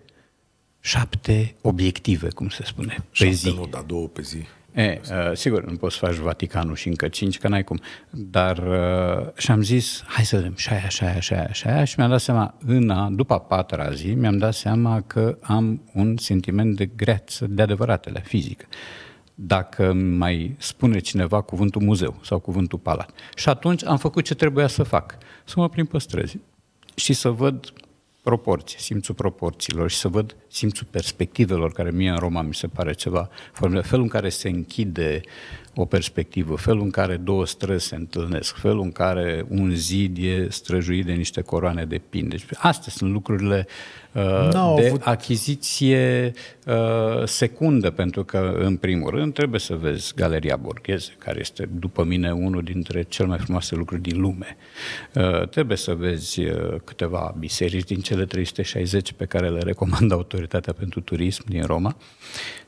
șapte obiective, cum se spune, pe șapte, zi. nu, dar două pe zi. E, uh, sigur, nu poți să faci Vaticanul și încă cinci, că n-ai cum. Dar uh, și-am zis, hai să vedem, și aia, și aia, și aia, și aia. Și mi-am dat seama, în a, după a patra zi, mi-am dat seama că am un sentiment de greață, de adevăratele, fizic. Dacă mai spune cineva cuvântul muzeu sau cuvântul palat. Și atunci am făcut ce trebuia să fac. Să mă plimb pe străzi și să văd proporții, simțul proporțiilor și să văd simțul perspectivelor, care mie în Roma mi se pare ceva formel. Felul în care se închide o perspectivă, felul în care două străzi se întâlnesc, felul în care un zid e străjuit de niște coroane de pin. Deci astea sunt lucrurile uh, de avut... achiziție uh, secundă, pentru că, în primul rând, trebuie să vezi Galeria Borghese, care este, după mine, unul dintre cel mai frumoase lucruri din lume. Uh, trebuie să vezi uh, câteva biserici din cele 360 pe care le recomandă Autoritatea pentru Turism din Roma.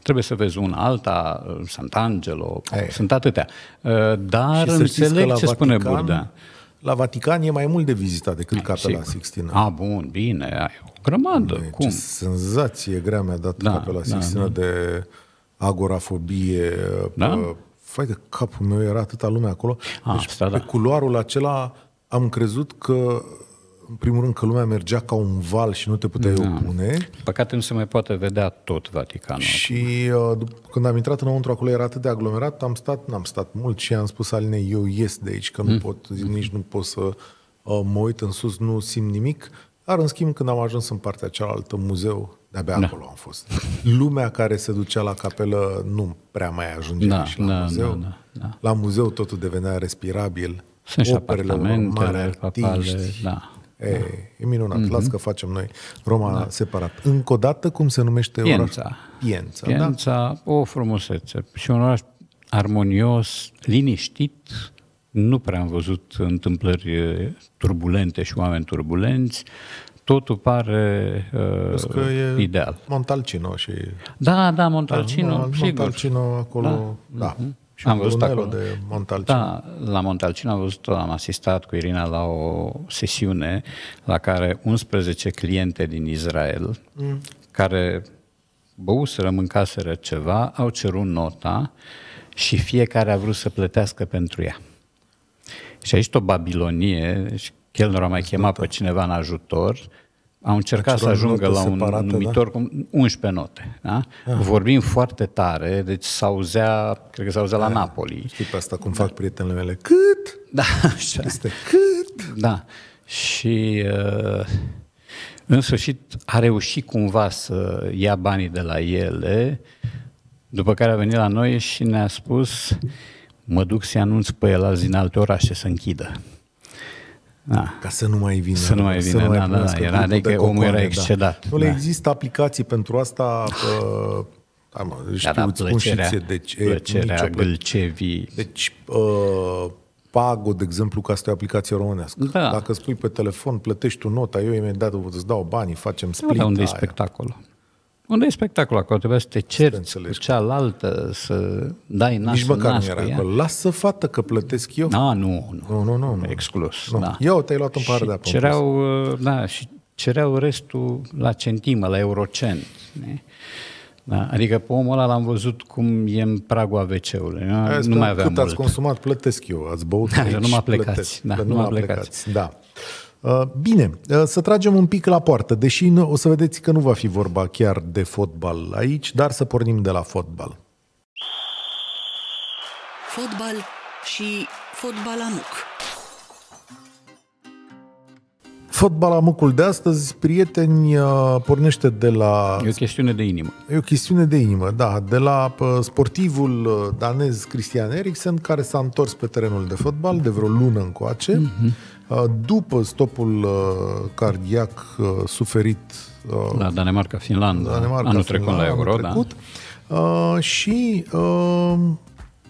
Trebuie să vezi una alta, Sant'Angelo, eh. sunt atâtea. Dar înțeleg ce Vatican... spune Burda la Vatican e mai mult de vizitat decât ah, capela Sixtina. A, ah, bun, bine, ai o grămadă. Bine, deci, Cum? Ce senzație grea mi-a dat da, capela da, Sixtina da, da. de agorafobie. Da? Fai de capul meu, era atâta lume acolo. A, ah, deci asta, pe da. culoarul acela am crezut că în primul rând, că lumea mergea ca un val și nu te puteai da. opune. Păcate nu se mai poate vedea tot Vaticanul. Și uh, după, când am intrat înăuntru, acolo era atât de aglomerat, am stat, n-am stat mult și am spus aline, eu ies de aici, că nu mm. pot, nici nu pot să uh, mă uit în sus, nu simt nimic. Dar, în schimb, când am ajuns în partea cealaltă, muzeu, de-abia da. acolo am fost. Lumea care se ducea la capelă nu prea mai ajungea da, și la da, da muzeu. Da, da, da. La muzeu totul devenea respirabil. Sunt și apartamentele, papale, da. E, e minunat. Mm-hmm. Las că facem noi Roma da. separat. Încă o dată, cum se numește Piența. oraș? Pienza. Pienza. da? o frumusețe. Și un oraș armonios, liniștit. Nu prea am văzut întâmplări turbulente și oameni turbulenți totul pare uh, că e ideal. Montalcino și... Da, da, Montalcino, da, sigur. Montalcino acolo, da. da. Mm-hmm. Și am văzut acolo. de Montalcino. Da, la Montalcino am văzut, am asistat cu Irina la o sesiune la care 11 cliente din Israel, mm. care băuseră, mâncaseră ceva, au cerut nota și fiecare a vrut să plătească pentru ea. Și aici o babilonie, și el a mai chemat pe cineva în ajutor, au încercat să ajungă la un da? numitor da? cu 11 note. Da? Ah. Vorbim foarte tare, deci s-auzea, cred că s-auzea la ah. Napoli. Știi pe asta cum da. fac prietenele mele? Cât? Da, așa. Este cât? Da. Și uh, în sfârșit a reușit cumva să ia banii de la ele, după care a venit la noi și ne-a spus mă duc să anunț pe el azi în alte orașe să închidă. Da. Ca să nu mai vină. Să nu mai vină, nu da, mai da, da. da era, adică omul era da. excedat. Da. Nu le da. există aplicații pentru asta... da, mă, știu, da, da, plăcerea, cum și ție. Deci, plăcerea, bâlcevii. Deci, uh, Pago, de exemplu, ca asta e o aplicație românească. Da. Dacă spui pe telefon, plătești tu nota, eu imediat îți dau banii, facem split. Da, unde e spectacol. Unde e spectacol acolo? Trebuia să te cerți să cu cealaltă, să dai nasul Nici măcar nu era acolo. Lasă fată că plătesc eu. Da, nu, nu. Nu, nu, nu. nu. Exclus, nu. da. Eu te-ai luat în par de apă. Cereau, uh, da, și cereau restul la centimă, la eurocent. Ne? Da, adică pe omul ăla l-am văzut cum e în pragul AVC-ului. Nu, Aia nu mai aveam cât mult. ați consumat, plătesc eu. Ați băut <laughs> da, aici, nu mă plecați. Plătesc, da, nu mă plecați. plecați. Da. Uh, bine, uh, să tragem un pic la poartă, deși nu, o să vedeți că nu va fi vorba chiar de fotbal aici, dar să pornim de la fotbal. Fotbal și fotbal amuc. amucul de astăzi, prieteni, uh, pornește de la... E o chestiune de inimă. E o chestiune de inimă, da. De la sportivul danez Christian Eriksen, care s-a întors pe terenul de fotbal de vreo lună încoace. Mm-hmm Uh, după stopul uh, cardiac uh, suferit la Danemarca, Finlanda, Danemarca, anul trecut Finlanda, la Euro, anul da. trecut, da. și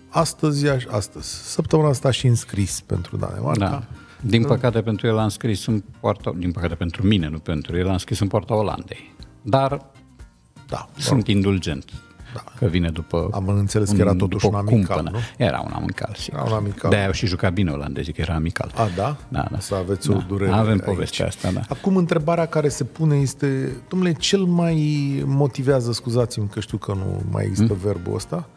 astăzi, astăzi, săptămâna asta și înscris pentru Danemarca. Da. Din păcate pentru el am scris în poarta, din păcate pentru mine, nu pentru el, am scris în poarta Olandei. Dar da, sunt indulgent. Da. Că vine după... Am înțeles că era totuși un amical, nu? Era un amical, sigur. Era un amical. De-aia au și jucat bine olandezii, că era amical. A, da? Da, da. Să aveți da. o durere Avem aici. asta, da. Acum, întrebarea care se pune este, domnule, cel mai motivează, scuzați-mi că știu că nu mai există hmm? verbul ăsta,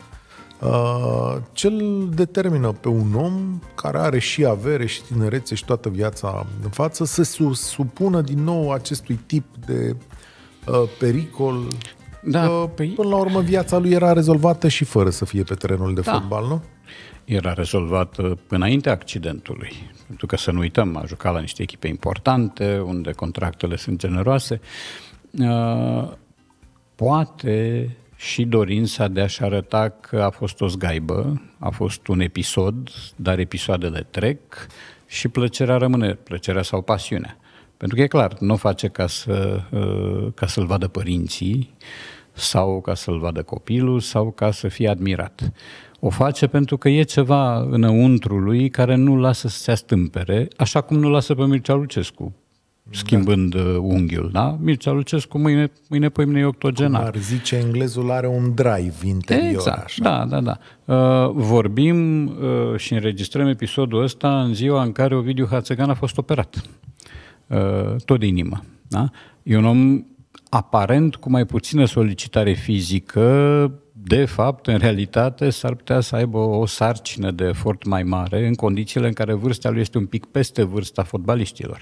Uh, cel determină pe un om care are și avere și tinerețe și toată viața în față să se supună din nou acestui tip de uh, pericol. Da, uh, păi... Până la urmă, viața lui era rezolvată și fără să fie pe terenul de da. fotbal, nu? Era rezolvată uh, înaintea accidentului. Pentru că să nu uităm, a jucat la niște echipe importante, unde contractele sunt generoase. Uh, poate și dorința de a-și arăta că a fost o zgaibă, a fost un episod, dar episoadele trec și plăcerea rămâne, plăcerea sau pasiunea. Pentru că e clar, nu o face ca, să, uh, ca să-l vadă părinții sau ca să-l vadă copilul sau ca să fie admirat. O face pentru că e ceva înăuntru lui care nu lasă să se astâmpere, așa cum nu lasă pe Mircea Lucescu da. schimbând da. unghiul, da? Mircea Lucescu mâine, mâine pe mine e octogenar. Cum ar zice, englezul are un drive interior. Exact, așa. da, da, da. Uh, vorbim și înregistrăm episodul ăsta în ziua în care Ovidiu Hațegan a fost operat. Uh, tot din inimă. Da? E un om aparent cu mai puțină solicitare fizică, de fapt, în realitate, s-ar putea să aibă o sarcină de efort mai mare în condițiile în care vârsta lui este un pic peste vârsta fotbaliștilor.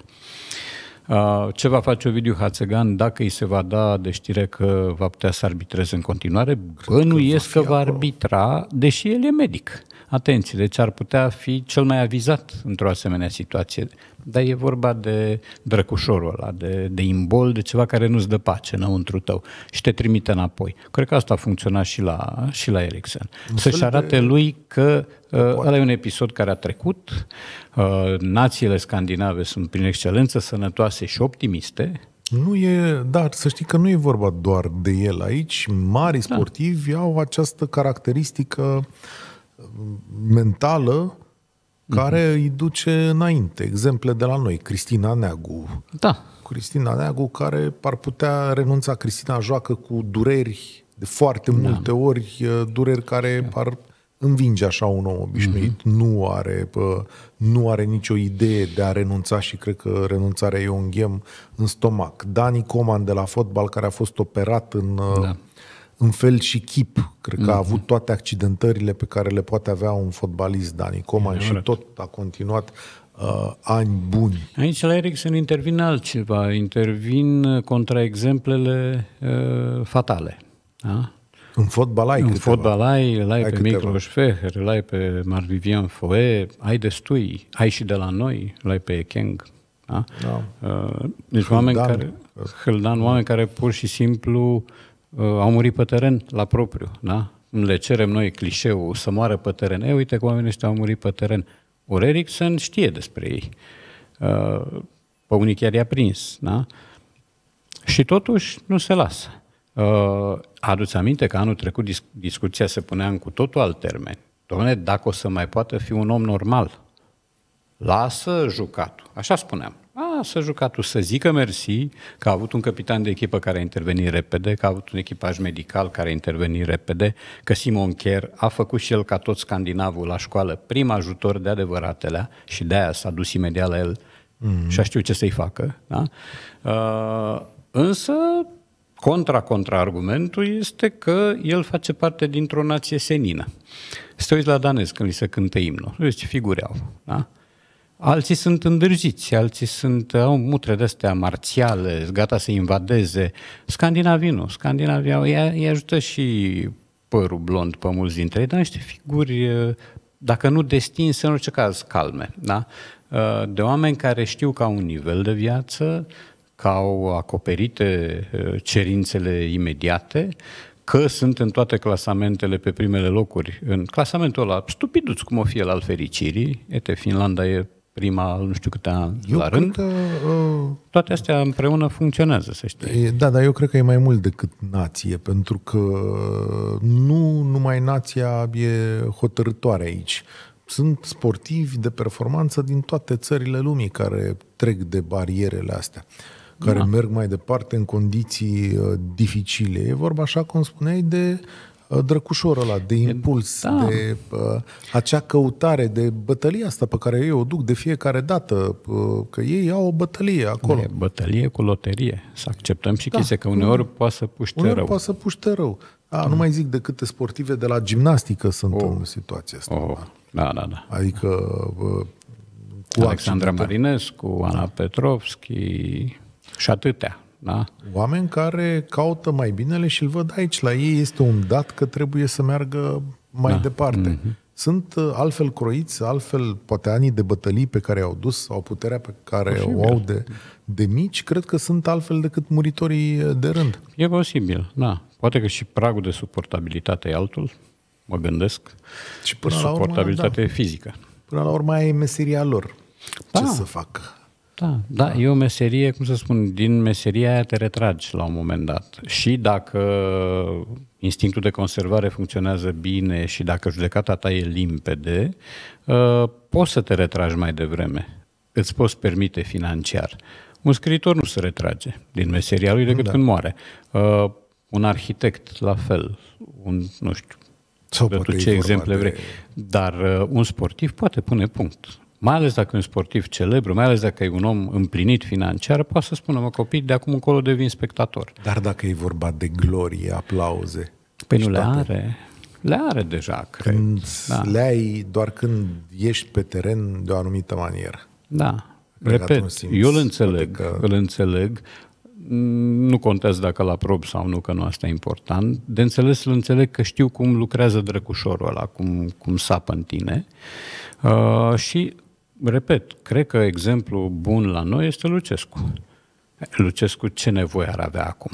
Uh, ce va face Ovidiu Hațegan dacă îi se va da de știre că va putea să arbitreze în continuare? Bănuiesc că va, că va arbitra, deși el e medic atenție. Deci ar putea fi cel mai avizat într-o asemenea situație. Dar e vorba de drăcușorul ăla, de, de imbol, de ceva care nu-ți dă pace înăuntru tău și te trimite înapoi. Cred că asta a funcționat și la, și la Ericsson. Să-și arate de... lui că uh, ăla e un episod care a trecut, uh, națiile scandinave sunt prin excelență sănătoase și optimiste, nu e, dar să știi că nu e vorba doar de el aici. Mari da. sportivi da. au această caracteristică mentală care mm-hmm. îi duce înainte. Exemple de la noi, Cristina Neagu. Da. Cristina Neagu care ar putea renunța. Cristina joacă cu dureri de foarte da. multe ori, eh, dureri care da. par învinge așa un om obișnuit. Mm-hmm. Nu, are, nu are nicio idee de a renunța și cred că renunțarea e un ghem în stomac. Dani Coman de la fotbal care a fost operat în... Eh, da în fel și chip. Cred că a mhm. avut toate accidentările pe care le poate avea un fotbalist, Dani Coman, și tot a continuat uh, ani buni. Aici la Ericsson intervine altceva, intervin uh, contraexemplele uh, fatale. Da? În fotbal ai În câteva. fotbal ai, îl ai, ai pe Miklos Feher, îl ai pe Marvivian Foe, ai destui, ai și de la noi, îl ai pe Ekeng. Da? Da. Uh, deci Hâldan. oameni care... Hâldan, oameni care pur și simplu uh, Uh, au murit pe teren la propriu, da? Le cerem noi clișeul să moară pe teren. E, uite că oamenii ăștia au murit pe teren. Ori Erickson știe despre ei. Uh, pe unii chiar i-a prins, da? Și totuși nu se lasă. Uh, aduți aminte că anul trecut disc- discuția se punea în cu totul alt termen. Doamne, dacă o să mai poată fi un om normal, lasă jucatul. Așa spuneam. A, să jucat tu, să zică mersi, că a avut un capitan de echipă care a intervenit repede, că a avut un echipaj medical care a intervenit repede, că Simon Kerr a făcut și el ca tot scandinavul la școală prim ajutor de adevăratele și de aia s-a dus imediat la el mm-hmm. și a știut ce să-i facă. Da? Uh, însă contra argumentul este că el face parte dintr-o nație senină. Să uiți la danez când li se cântă imnul. Vezi ce figure au. Da? Alții sunt îndârziți, alții sunt au mutre de-astea marțiale, gata să invadeze. Scandinavii nu, Scandinavia îi, îi ajută și părul blond pe mulți dintre ei, dar niște figuri, dacă nu destinse, în orice caz, calme, da? de oameni care știu că au un nivel de viață, că au acoperite cerințele imediate, că sunt în toate clasamentele pe primele locuri, în clasamentul ăla, stupiduț cum o fi al fericirii, ete, Finlanda e prima, nu știu câte ani eu la rând. Că, uh, toate astea împreună funcționează, să știi. E, da, dar eu cred că e mai mult decât nație, pentru că nu numai nația e hotărătoare aici. Sunt sportivi de performanță din toate țările lumii care trec de barierele astea care da. merg mai departe în condiții uh, dificile. E vorba, așa cum spuneai, de Uh, drăcușorul ăla de impuls, da. de uh, acea căutare, de bătălia asta pe care eu o duc de fiecare dată, uh, că ei au o bătălie acolo. E bătălie cu loterie, să acceptăm și da. chestia, că uneori da. poate să puște uneori rău. poate să puște rău. A, nu mai zic de câte sportive de la gimnastică sunt oh. în situația asta. Oh. Da, da, da. Adică uh, cu Alexandra Marinescu, Ana Petrovski și atâtea. Da? Oameni care caută mai binele și îl văd aici. La ei este un dat că trebuie să meargă mai da. departe. Mm-hmm. Sunt uh, altfel croiți, altfel poate anii de bătălii pe care au dus sau puterea pe care posibil. o au de, de mici, cred că sunt altfel decât muritorii de rând. E posibil, da. Poate că și pragul de suportabilitate e altul, mă gândesc. Și până suportabilitate la urmă, da. fizică. Până la urmă e meseria lor. Da. Ce să fac? Da, da, da, e o meserie, cum să spun, din meseria aia te retragi la un moment dat. Și dacă instinctul de conservare funcționează bine și dacă judecata ta e limpede, uh, poți să te retragi mai devreme. Îți poți permite financiar. Un scriitor nu se retrage din meseria lui decât da. când moare. Uh, un arhitect, la fel. Un, nu știu, Sau de tu ce exemple de... vrei. Dar uh, un sportiv poate pune punct mai ales dacă e un sportiv celebru, mai ales dacă e un om împlinit financiar, poate să spună, mă copii, de acum încolo devin spectator. Dar dacă e vorba de glorie, aplauze... Păi nu le are. Le are deja, cred. Când da. le ai doar când ești pe teren de o anumită manieră. Da. Repet, eu îl înțeleg, că... îl înțeleg, nu contează dacă la prob sau nu, că nu asta e important. De înțeles, îl înțeleg că știu cum lucrează drăcușorul ăla, cum, cum sapă în tine. Uh, și repet, cred că exemplu bun la noi este Lucescu. Lucescu ce nevoie ar avea acum?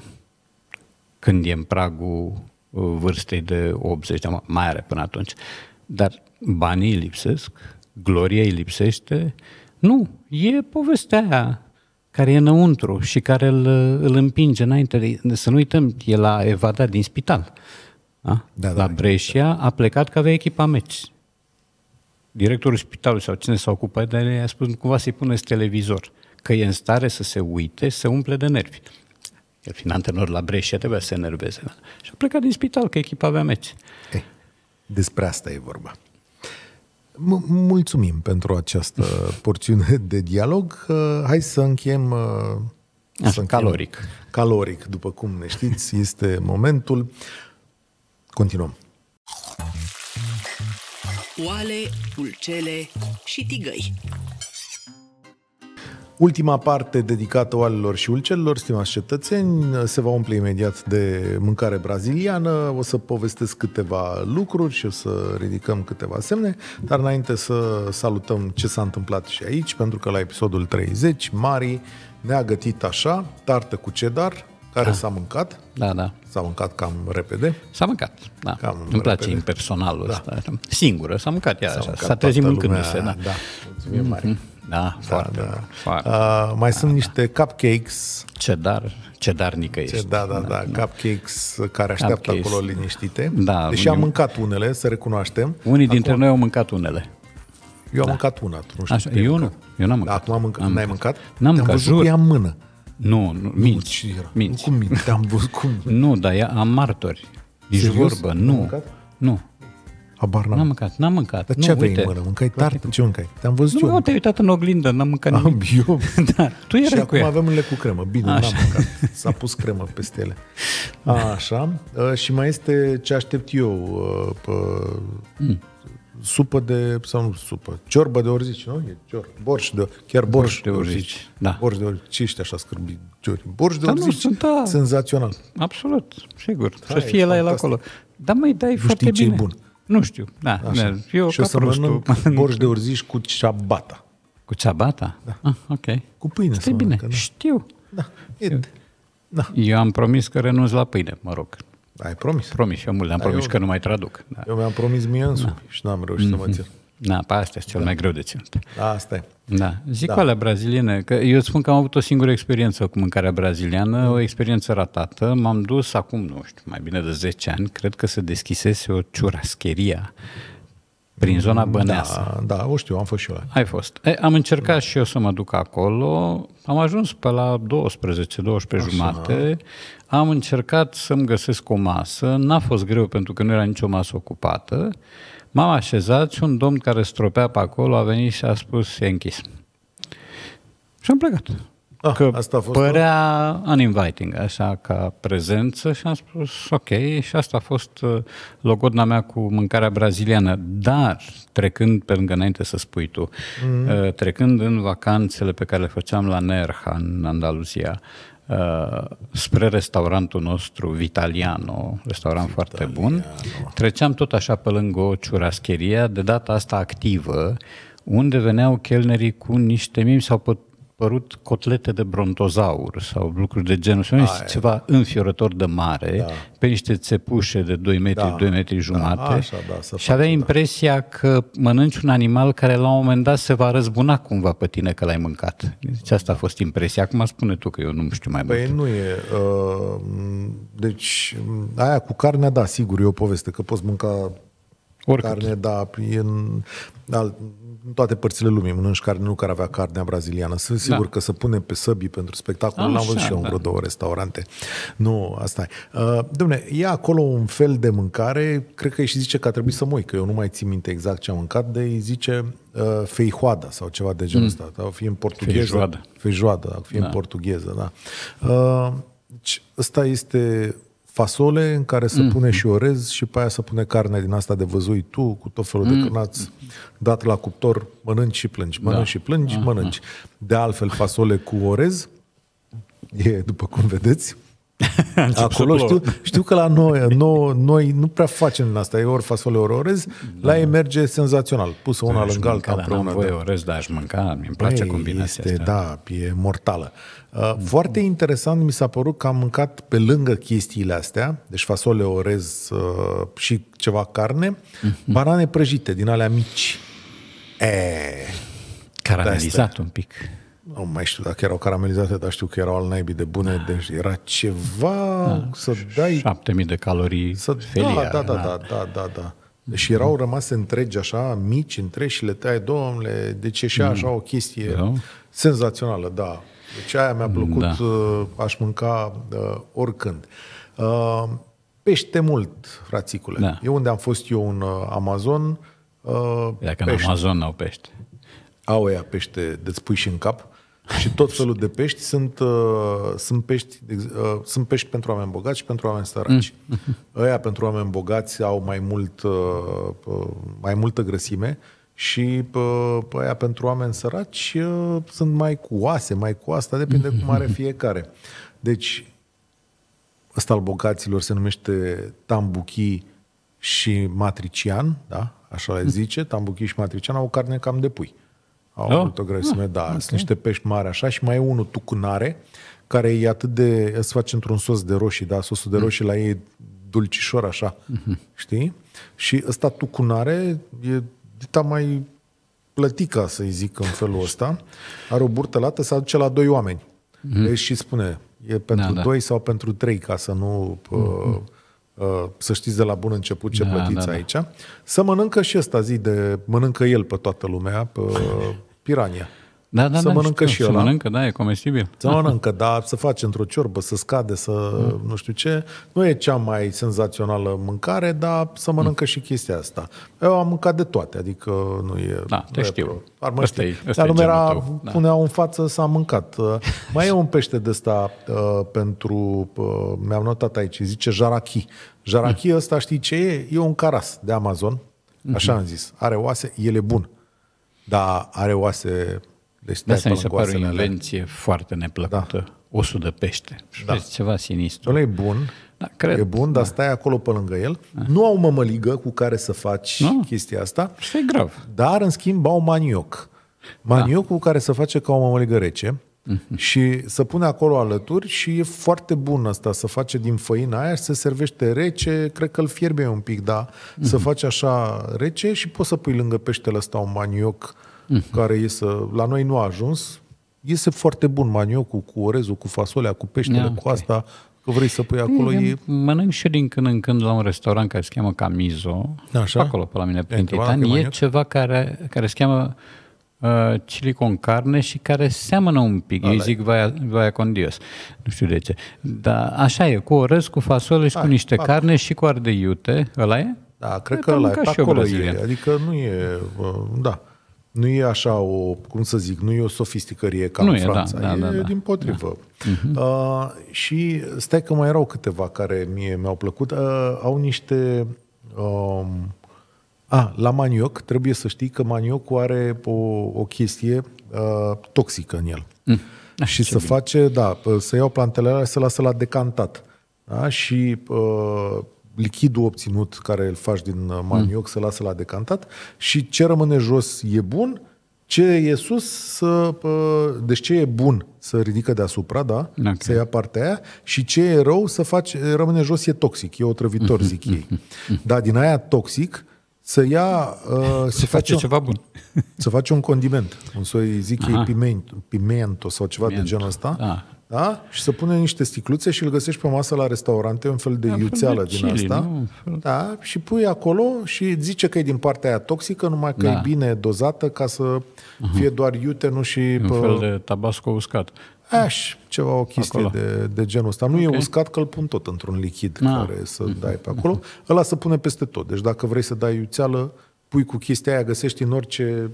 Când e în pragul uh, vârstei de 80 de mai are până atunci. Dar banii lipsesc, gloria îi lipsește. Nu, e povestea aia care e înăuntru și care îl, îl împinge înainte. Să nu uităm, el a evadat din spital. Da? Da, la da, Brescia, da. a plecat că avea echipa meci directorul spitalului sau cine s-a ocupat de ele, a spus cumva să-i puneți televizor, că e în stare să se uite, să umple de nervi. El fiind antrenor la Brescia, trebuia să se enerveze. Și a plecat din spital, că echipa avea meci. Ei, despre asta e vorba. M- mulțumim pentru această porțiune de dialog. Hai să încheiem... Uh, să încheiem. Caloric. Caloric, după cum ne știți, este momentul. Continuăm oale, pulcele și tigăi. Ultima parte dedicată oalelor și ulcelor, stimați cetățeni, se va umple imediat de mâncare braziliană, o să povestesc câteva lucruri și o să ridicăm câteva semne, dar înainte să salutăm ce s-a întâmplat și aici, pentru că la episodul 30, Mari ne-a gătit așa, tartă cu cedar, care da. s-a mâncat. Da, da. S-a mâncat cam repede. S-a mâncat, da. Cam Îmi repede. place impersonalul da. ăsta. Singură, s-a mâncat ea s-a așa. Mâncat s-a trezit mâncându-se, da. da. Mulțumim mhm. mare. Da, da foarte, da. Uh, foarte. Uh, mai da, sunt da. niște da. cupcakes. Ce dar, ce nicăiești. Cedar, da, da, da. Cupcakes care așteaptă cupcakes. acolo liniștite. Da, Deși unii... am mâncat unele, să recunoaștem. Unii dintre acolo... noi au mâncat unele. Eu am da. mâncat una, nu știu. Așa, eu nu, eu n-am mâncat. Acum am mâncat. N-ai mâncat? N-am mâncat, Te-am văzut jur. Cu ea în mână. Nu, nu minți. Nu, minți. Cum minți? Am văzut cum. nu, dar ea, am martori. Nici Serios? vorbă, nu. Nu. Abar n-am. N-am mâncat, n-am mâncat. Dar ce aveai uite, în mână? Mâncai tartă? Ce mâncai? Te-am văzut nu, eu. Nu, te-ai uitat în oglindă, n-am mâncat am, Eu? <laughs> da, tu erai Și acum ea. avem le cu cremă. Bine, Așa. n-am mâncat. S-a pus cremă peste ele. <laughs> așa. Uh, și mai este ce aștept eu. Uh, mm supă de, sau nu supă, ciorbă de orzici, nu? E cior, borș de, chiar borș, borș de, orzici. orzici. Da. Borș de orzici. Ce ești așa scârbi? Borș de da, orzici. Nu, sunt, da. Senzațional. Absolut, sigur. Da, să fie la el acolo. Dar mai dai nu foarte știi bine. bun. Nu știu, da. da eu și o să mănânc <laughs> borș de orzici cu ciabata. Cu ciabata? Da. Ah, ok. Cu pâine. Stai bine, mănâncă, da. știu. Da. E, da. Eu am promis că renunț la pâine, mă rog. Ai promis. Promis, eu mult. Am da, promis eu, că nu mai traduc. Da. Eu mi-am promis mie însumi da. și n-am reușit mm-hmm. să mă mhm. țin. Da, pe asta e cel da. mai greu de ținut. Da, asta e. Da. Zic da. alea braziliene, că eu spun că am avut o singură experiență cu mâncarea braziliană, mhm. o experiență ratată. M-am dus acum, nu știu, mai bine de 10 ani, cred că se deschisese o ciurascheria prin zona băneasă. Da, da, o știu, am fost și eu. Ai fost. E, am încercat da. și eu să mă duc acolo, am ajuns pe la 12, 12 Așa. jumate, am încercat să-mi găsesc o masă, n-a fost greu pentru că nu era nicio masă ocupată, m-am așezat și un domn care stropea pe acolo a venit și a spus, e închis. Și am plecat. Ah, că asta a fost părea o... uninviting, așa, ca prezență și am spus, ok, și asta a fost uh, logodna mea cu mâncarea braziliană. Dar, trecând pe lângă înainte să spui tu, mm-hmm. trecând în vacanțele pe care le făceam la Nerja, în Andaluzia, uh, spre restaurantul nostru Vitaliano, restaurant Vitaliano. foarte bun, treceam tot așa pe lângă o ciurascherie, de data asta activă, unde veneau chelnerii cu niște mimi sau pe apărut cotlete de brontozaur sau lucruri de genul ăsta, este ceva înfiorător de mare, da. pe niște țepușe de 2 metri, da. 2 metri da, jumate da, așa, da, și avea da. impresia da. că mănânci un animal care la un moment dat se va răzbuna cumva pe tine că l-ai mâncat. Deci asta a fost impresia. Acum spune tu că eu nu știu mai păi mult. Păi nu e. Uh, deci aia cu carnea, da, sigur, e o poveste, că poți mânca Oricât. Carne, da, în, în toate părțile lumii mănânci carne, nu care avea carnea braziliană. Sunt da. sigur că se pune pe săbii pentru spectacol. N-am văzut și eu în da. vreo două restaurante. Nu, asta e. Uh, Dom'le, e acolo un fel de mâncare, cred că îi și zice că a trebuit să moi, că eu nu mai țin minte exact ce am mâncat, de îi zice uh, feijoada sau ceva de genul mm. ăsta. Mm. Da, sau fie în portugheză. Feijoada. Feijoada, fie da. în portugheză, da. Uh, deci, ăsta este fasole în care se mm-hmm. pune mhm. și orez și pe aia se pune carne din asta de văzui tu, cu tot felul mm-hmm. de mhm. cârnați dat la cuptor, mănânci și plângi, da. mănânci da. și plângi, Aha. mănânci. De altfel, fasole cu orez e, după cum vedeți, <laughs> Acolo știu, știu că la noi, noi, noi nu prea facem din asta, e ori fasole, ori orez, da. la ei merge senzațional, pusă una lângă alta da, împreună. N-am voie da. orez, dar aș mânca, mi-mi place combinația este, asta. Da, e mortală. Uh, foarte mm. interesant mi s-a părut că am mâncat pe lângă chestiile astea, deci fasole, orez uh, și ceva carne, mm-hmm. banane prăjite din alea mici. E, eh. Caramelizat un pic nu mai știu dacă erau caramelizate, dar știu că erau al naibii de bune, deci era ceva da, să dai... 7000 de calorii să, felia, da, da, da, da, da, da, da. Deci erau rămase întregi așa, mici, întregi și le tai, domnule, deci și așa mm. o chestie da. senzațională, da. Deci aia mi-a plăcut, da. Uh, aș mânca uh, oricând. Uh, pește mult, frațicule. Da. Eu unde am fost eu în uh, Amazon... Uh, Dacă pește. în Amazon au pește. Au ea pește de-ți pui și în cap. Și tot felul de pești sunt, uh, sunt, pești, uh, sunt pești pentru oameni bogați și pentru oameni săraci. Mm. Ăia pentru oameni bogați au mai, mult, uh, uh mai multă grăsime și uh, aia pentru oameni săraci uh, sunt mai cu oase, mai cu asta, depinde mm. cum are <laughs> fiecare. Deci, ăsta al bogaților se numește tambuchi și matrician, da? așa le mm. zice, tambuchi și matrician au carne cam de pui. Au da? avut o grăsime, da, da. Okay. Sunt niște pești mari așa și mai e unul tucunare, care e atât de... se face într-un sos de roșii, da? Sosul de mm. roșii mm. la ei e dulcișor așa, mm-hmm. știi? Și ăsta tucunare e dita mai plătica, să-i zic în felul ăsta, are o burtă lată, se aduce la doi oameni. Mm-hmm. Deci și spune, e da, pentru da, doi da. sau pentru trei, ca să nu... Mm-hmm. Uh, să știți de la bun început ce da, da, plătiți da, aici, să mănâncă și ăsta zi de, mănâncă el pe toată lumea, pe <laughs> pirania da, da, să da, mănâncă știu, și ăla. Să mănâncă, da, e comestibil. Să mănâncă, da, să faci într-o ciorbă, să scade, să mm. nu știu ce. Nu e cea mai senzațională mâncare, dar să mănâncă mm. și chestia asta. Eu am mâncat de toate, adică nu e... Da, te e știu. Ar mă asta asta dar lumea era, da. puneau în față, s-a mâncat. <laughs> Mai e un pește de ăsta uh, pentru... Uh, mi-am notat aici, zice jarachi. Jarachi mm. ăsta știi ce e? E un caras de Amazon, așa mm-hmm. am zis. Are oase, el e bun. Dar are oase deci de da, asta mi se pare o invenție alea. foarte neplăcută. Da. Osul de pește. Da. Deci ceva sinistru. Ăla e bun. Da, cred. E bun, dar da. stai acolo pe lângă el. Da. Nu au mămăligă cu care să faci nu. chestia asta. Și e grav. Dar, în schimb, au manioc. Manioc da. care să face ca o mămăligă rece mhm. și să pune acolo alături și e foarte bun asta, să face din făina aia să se servește rece, cred că îl fierbe un pic, dar să mhm. faci așa rece și poți să pui lângă peștele ăsta un manioc uh-huh. care iese, la noi nu a ajuns, iese foarte bun maniocul cu orezul, cu fasolea, cu peștele, yeah, cu asta, că vrei să pui acolo. E, e... Mănânc și din când în când la un restaurant care se cheamă Camizo, Așa? acolo pe la mine, prin Titan, e ceva care, care se cheamă uh, chili con carne și care seamănă un pic. Alea. Eu zic vaia, vaia con Dios. Nu știu de ce. Dar așa e, cu orez, cu fasole și Hai, cu niște pat. carne și cu ardei iute. Ăla e? Da, cred e, că ăla e. Pe acolo e. Adică nu e... Uh, da. Nu e așa o, cum să zic, nu e o sofisticărie ca nu în e, Franța. Da, da e da, da, din potrivă. Da. Mhm. Uh, și stai că mai erau câteva care mie mi-au plăcut. Uh, au niște... Um, a, la manioc trebuie să știi că maniocul are o, o chestie uh, toxică în el. Mm. Ah, și să bine. face, da, să iau plantele alea și să lasă la decantat. Da? Și uh, lichidul obținut care îl faci din uh, manioc mm. să lasă la decantat și ce rămâne jos e bun, ce e sus să... Deci ce e bun să ridică deasupra, da? da? Okay. Să ia partea aia și ce e rău să faci... Rămâne jos e toxic, e otrăvitor, mm-hmm. <laughs> zic ei. Mm-hmm. Dar din aia toxic să ia... Uh, <laughs> să face un, ceva bun. <laughs> Să face un condiment. Un soi, zic Aha. ei, piment, pimento sau ceva pimento. de genul ăsta. Ah. Da? Și să pune niște sticluțe și îl găsești pe masă la restaurante, un fel de da, iuțeală din chili, asta. Nu, Da? Și pui acolo și zice că e din partea aia toxică, numai că da. e bine dozată ca să fie doar iute, nu și... Un pe... fel de tabasco uscat. Aș, ceva o chestie acolo. de, de genul ăsta. Nu okay. e uscat că îl pun tot într-un lichid da. care să mhm. dai pe acolo. Ăla se pune peste tot. Deci dacă vrei să dai iuțeală, pui cu chestia aia, găsești în orice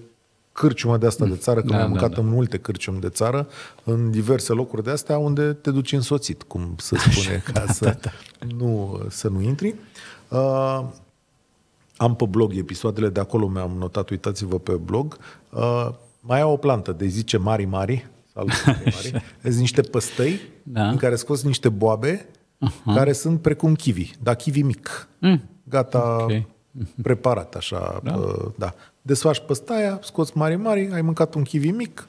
cârciumă de asta de mm. țară, că da, am da, mâncat da. în multe cârciumi de țară, în diverse locuri de astea unde te duci însoțit, cum se spune, <laughs> ca da, să, da, da. Nu, să nu intri. Uh, am pe blog episoadele de acolo, mi-am notat, uitați-vă pe blog. Uh, mai au o plantă de zice Mari Mari, salut <laughs> Mari, Mari, niște păstăi da. în care scos niște boabe uh-huh. care sunt precum kiwi, dar kiwi mic. Mm. Gata, okay. preparat așa, da. Uh, da desfaci păstaia, scoți mari mari, ai mâncat un kiwi mic,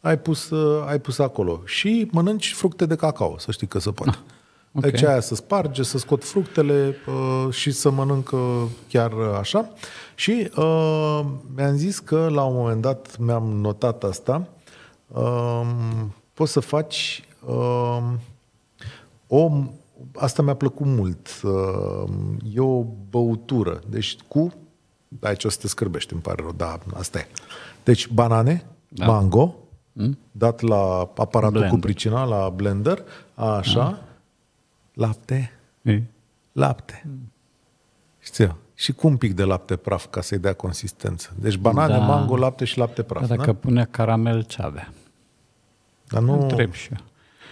ai pus, uh, ai pus acolo. Și mănânci fructe de cacao, să știi că se poate. Ah, deci okay. Deci aia să sparge, să scot fructele uh, și să uh, chiar așa. Și uh, mi-am zis că la un moment dat mi-am notat asta. Uh, poți să faci uh, o... Asta mi-a plăcut mult. Uh, e o băutură. Deci cu aici o să te scârbești, îmi pare rău, dar asta e. Deci banane, da. mango, mm? dat la aparatul blender. cu pricina, la blender, așa, mm. lapte, mm. lapte. Mm. Știu și cu un pic de lapte praf ca să-i dea consistență. Deci banane, da. mango, lapte și lapte praf. Da, dacă da? pune caramel, ce avea? Dar nu... Întreb și eu.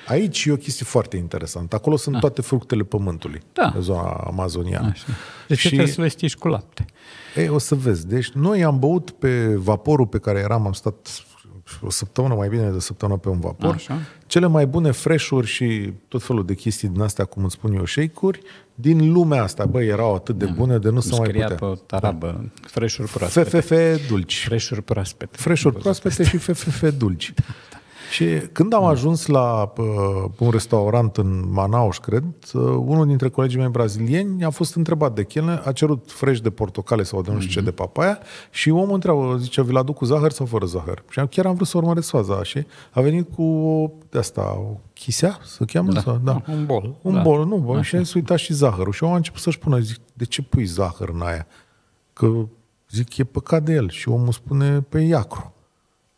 Aici e o chestie foarte interesantă. Acolo sunt da. toate fructele pământului, da. în zona amazoniană. Așa. Deci și... trebuie să vestiști cu lapte. Ei, o să vezi. Deci noi am băut pe vaporul pe care eram, am stat o săptămână, mai bine de o săptămână pe un vapor, Așa. cele mai bune freșuri și tot felul de chestii din astea, cum îți spun eu, shake din lumea asta, bă, erau atât de da. bune de nu se mai putea. pe tarabă, da. freșuri proaspete. FFF dulci. Freșuri proaspete. Freșuri proaspete și FFF dulci. <laughs> Da, da. Și când am ajuns la uh, un restaurant în Manaus, cred, uh, unul dintre colegii mei brazilieni a fost întrebat de chelne, a cerut fresh de portocale sau de nu știu ce mhm. de papaya și omul întreabă, zice, vi-l aduc cu zahăr sau fără zahăr? Și chiar am vrut să urmăresc faza și a venit cu de asta, o chisea, se cheamă? Da. Sau? da. Un bol. Un da. bol, nu, bă, și a uitat și zahărul. Și omul a început să-și pună, zic, de ce pui zahăr în aia? Că, zic, e păcat de el. Și omul spune, pe păi, iacru.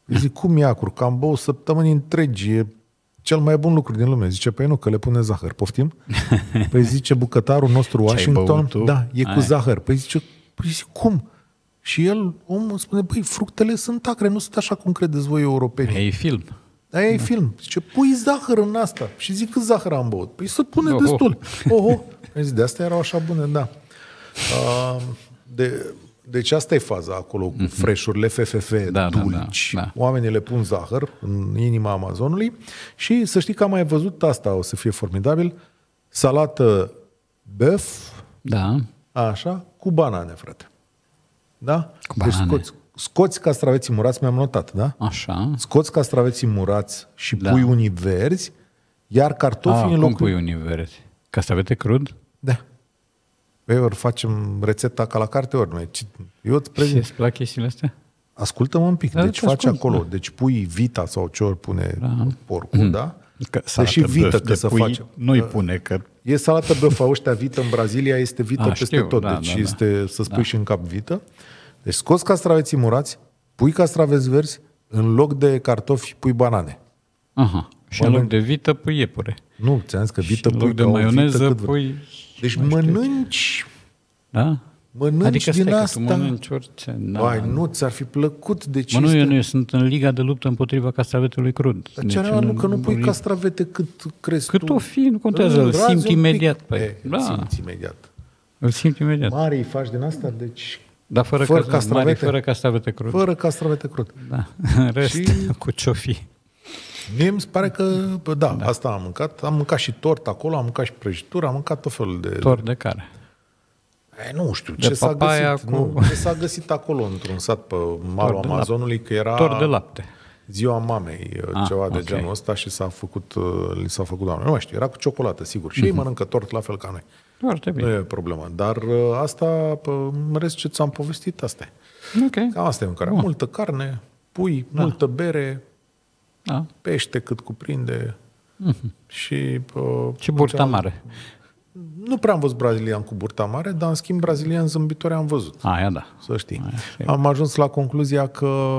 Îi zic, cum iacuri? Cambou săptămâni întregi, e cel mai bun lucru din lume. Zice, păi nu, că le pune zahăr, poftim? <laughs> Păi zice bucătarul nostru Washington, da, e cu Ai. zahăr. Păi zice, păi zice, cum? Și el, omul, spune, păi, fructele sunt acre, nu sunt așa cum credeți voi europeni. E film. Da, e da. film. Zice, pui zahăr în asta. Și zic, cât zahăr am băut? Păi să pune Oho. destul. Oho. Păi zice, de asta erau așa bune, da. Uh, de, deci asta e faza acolo cu mm-hmm. freșurile, FFF, da, da, da, dulci. Da, da, da. Oamenii le pun zahăr în inima Amazonului și să știi că am mai văzut asta, o să fie formidabil, salată băf, da. așa, cu banane, frate. Da? Cu banane. Deci scoți, scoți castraveții murați, mi-am notat, da? Așa. Scoți castraveții murați și da. pui unii verzi, iar cartofii A, ah, locul... cum pui unii verzi? Castravete crud? Da. Păi ori facem rețeta ca la carte, ori noi. Eu îți prezint. Și îți plac chestiile astea? Ascultă-mă un pic. Da, deci da, faci ascult, acolo. Da. Deci pui vita sau ce ori pune da. porcul, mm. da? Că Deși vită de că să face. Nu-i pune că... E salată băfa, ăștia vită în Brazilia, este vită A, ah, peste știu, tot. Da, deci da, da. este da. să spui da. și în cap vită. Deci scoți castraveții murați, pui castraveți verzi, în loc de cartofi pui banane. Aha. Și în loc de vită pui iepure. Nu, ți-am zis că vită pui de maioneză, vită, pui... Deci mănânci... Da? Mănânci adică din asta. Că tu mănânci orice. Da. Bai, nu, ți-ar fi plăcut. ce... mă, nu, eu, nu, eu sunt în liga de luptă împotriva castravetului crud. Dar deci, ce nu, că nu pui castravete cât crezi Cât tu. o fi, nu contează, îl simți imediat. Pe păi. e, da. simți imediat. Îl simți imediat. îi faci din asta, deci... Dar fără, fără castravete, mari, fără castravete crud. Fără castravete crud. Da. <laughs> Rest, și... <laughs> cu ce fi. Mie mi se pare că, da, da, asta am mâncat. Am mâncat și tort acolo, am mâncat și prăjitură, am mâncat tot felul de... Tort de care? E, nu știu, de ce s-a, găsit, cu... nu, ce s-a găsit acolo într-un sat pe malul Amazonului, că era... Tort de lapte. Ziua mamei, ah, uh, ceva okay. de genul ăsta și s-a făcut, uh, li s-a făcut doamne. Nu mai știu, era cu ciocolată, sigur. Și mm-hmm. ei mhm. mănâncă tort la fel ca noi. Foarte bine. Nu e problema. Dar uh, asta, în rest ce ți-am povestit, asta e. Cam asta e mâncarea. Oh. Multă carne, pui, da. multă bere, da. pește cât cuprinde mm-hmm. și... Uh, burta mare. Nu prea am văzut brazilian cu burta mare, dar în schimb brazilian zâmbitor am văzut. Aia da. Să știi. Aia, am ajuns la concluzia că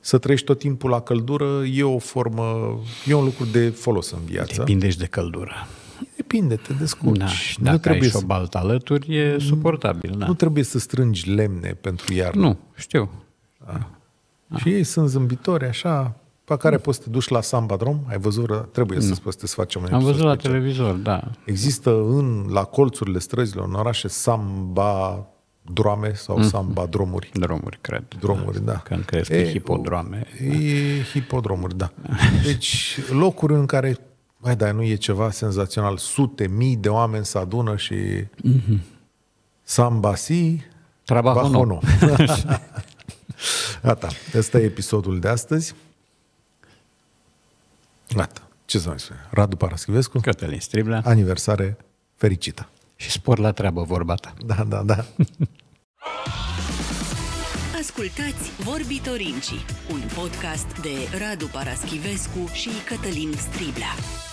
să trăiești tot timpul la căldură e o formă, e un lucru de folos în viață. Depinde de căldură. Depinde, te descurci. Da, nu dacă trebuie ai să... o baltă alături, e mm. suportabil. Da. Nu trebuie să strângi lemne pentru iarnă. Nu, știu. Da. Da. Și ei sunt zâmbitori, așa, după care poți să te duci la samba drum, ai văzut, trebuie să spui, să te facem un Am văzut special. la televizor, da. Există în, la colțurile străzilor, în orașe, samba droame sau mm. samba drumuri. Drumuri cred. drumuri da. Când cresc e, hipodrome. E hipodromuri, da. <laughs> Deci locuri în care, mai da, nu e ceva senzațional, sute, mii de oameni se adună și mm-hmm. samba si, Trabajo <laughs> Gata, ăsta e episodul de astăzi. Gata. Ce să mai spune? Radu Paraschivescu. Cătălin Striblea. Aniversare fericită. Și spor la treabă vorba ta. Da, da, da. <laughs> Ascultați Vorbitorinci, un podcast de Radu Paraschivescu și Cătălin Striblea.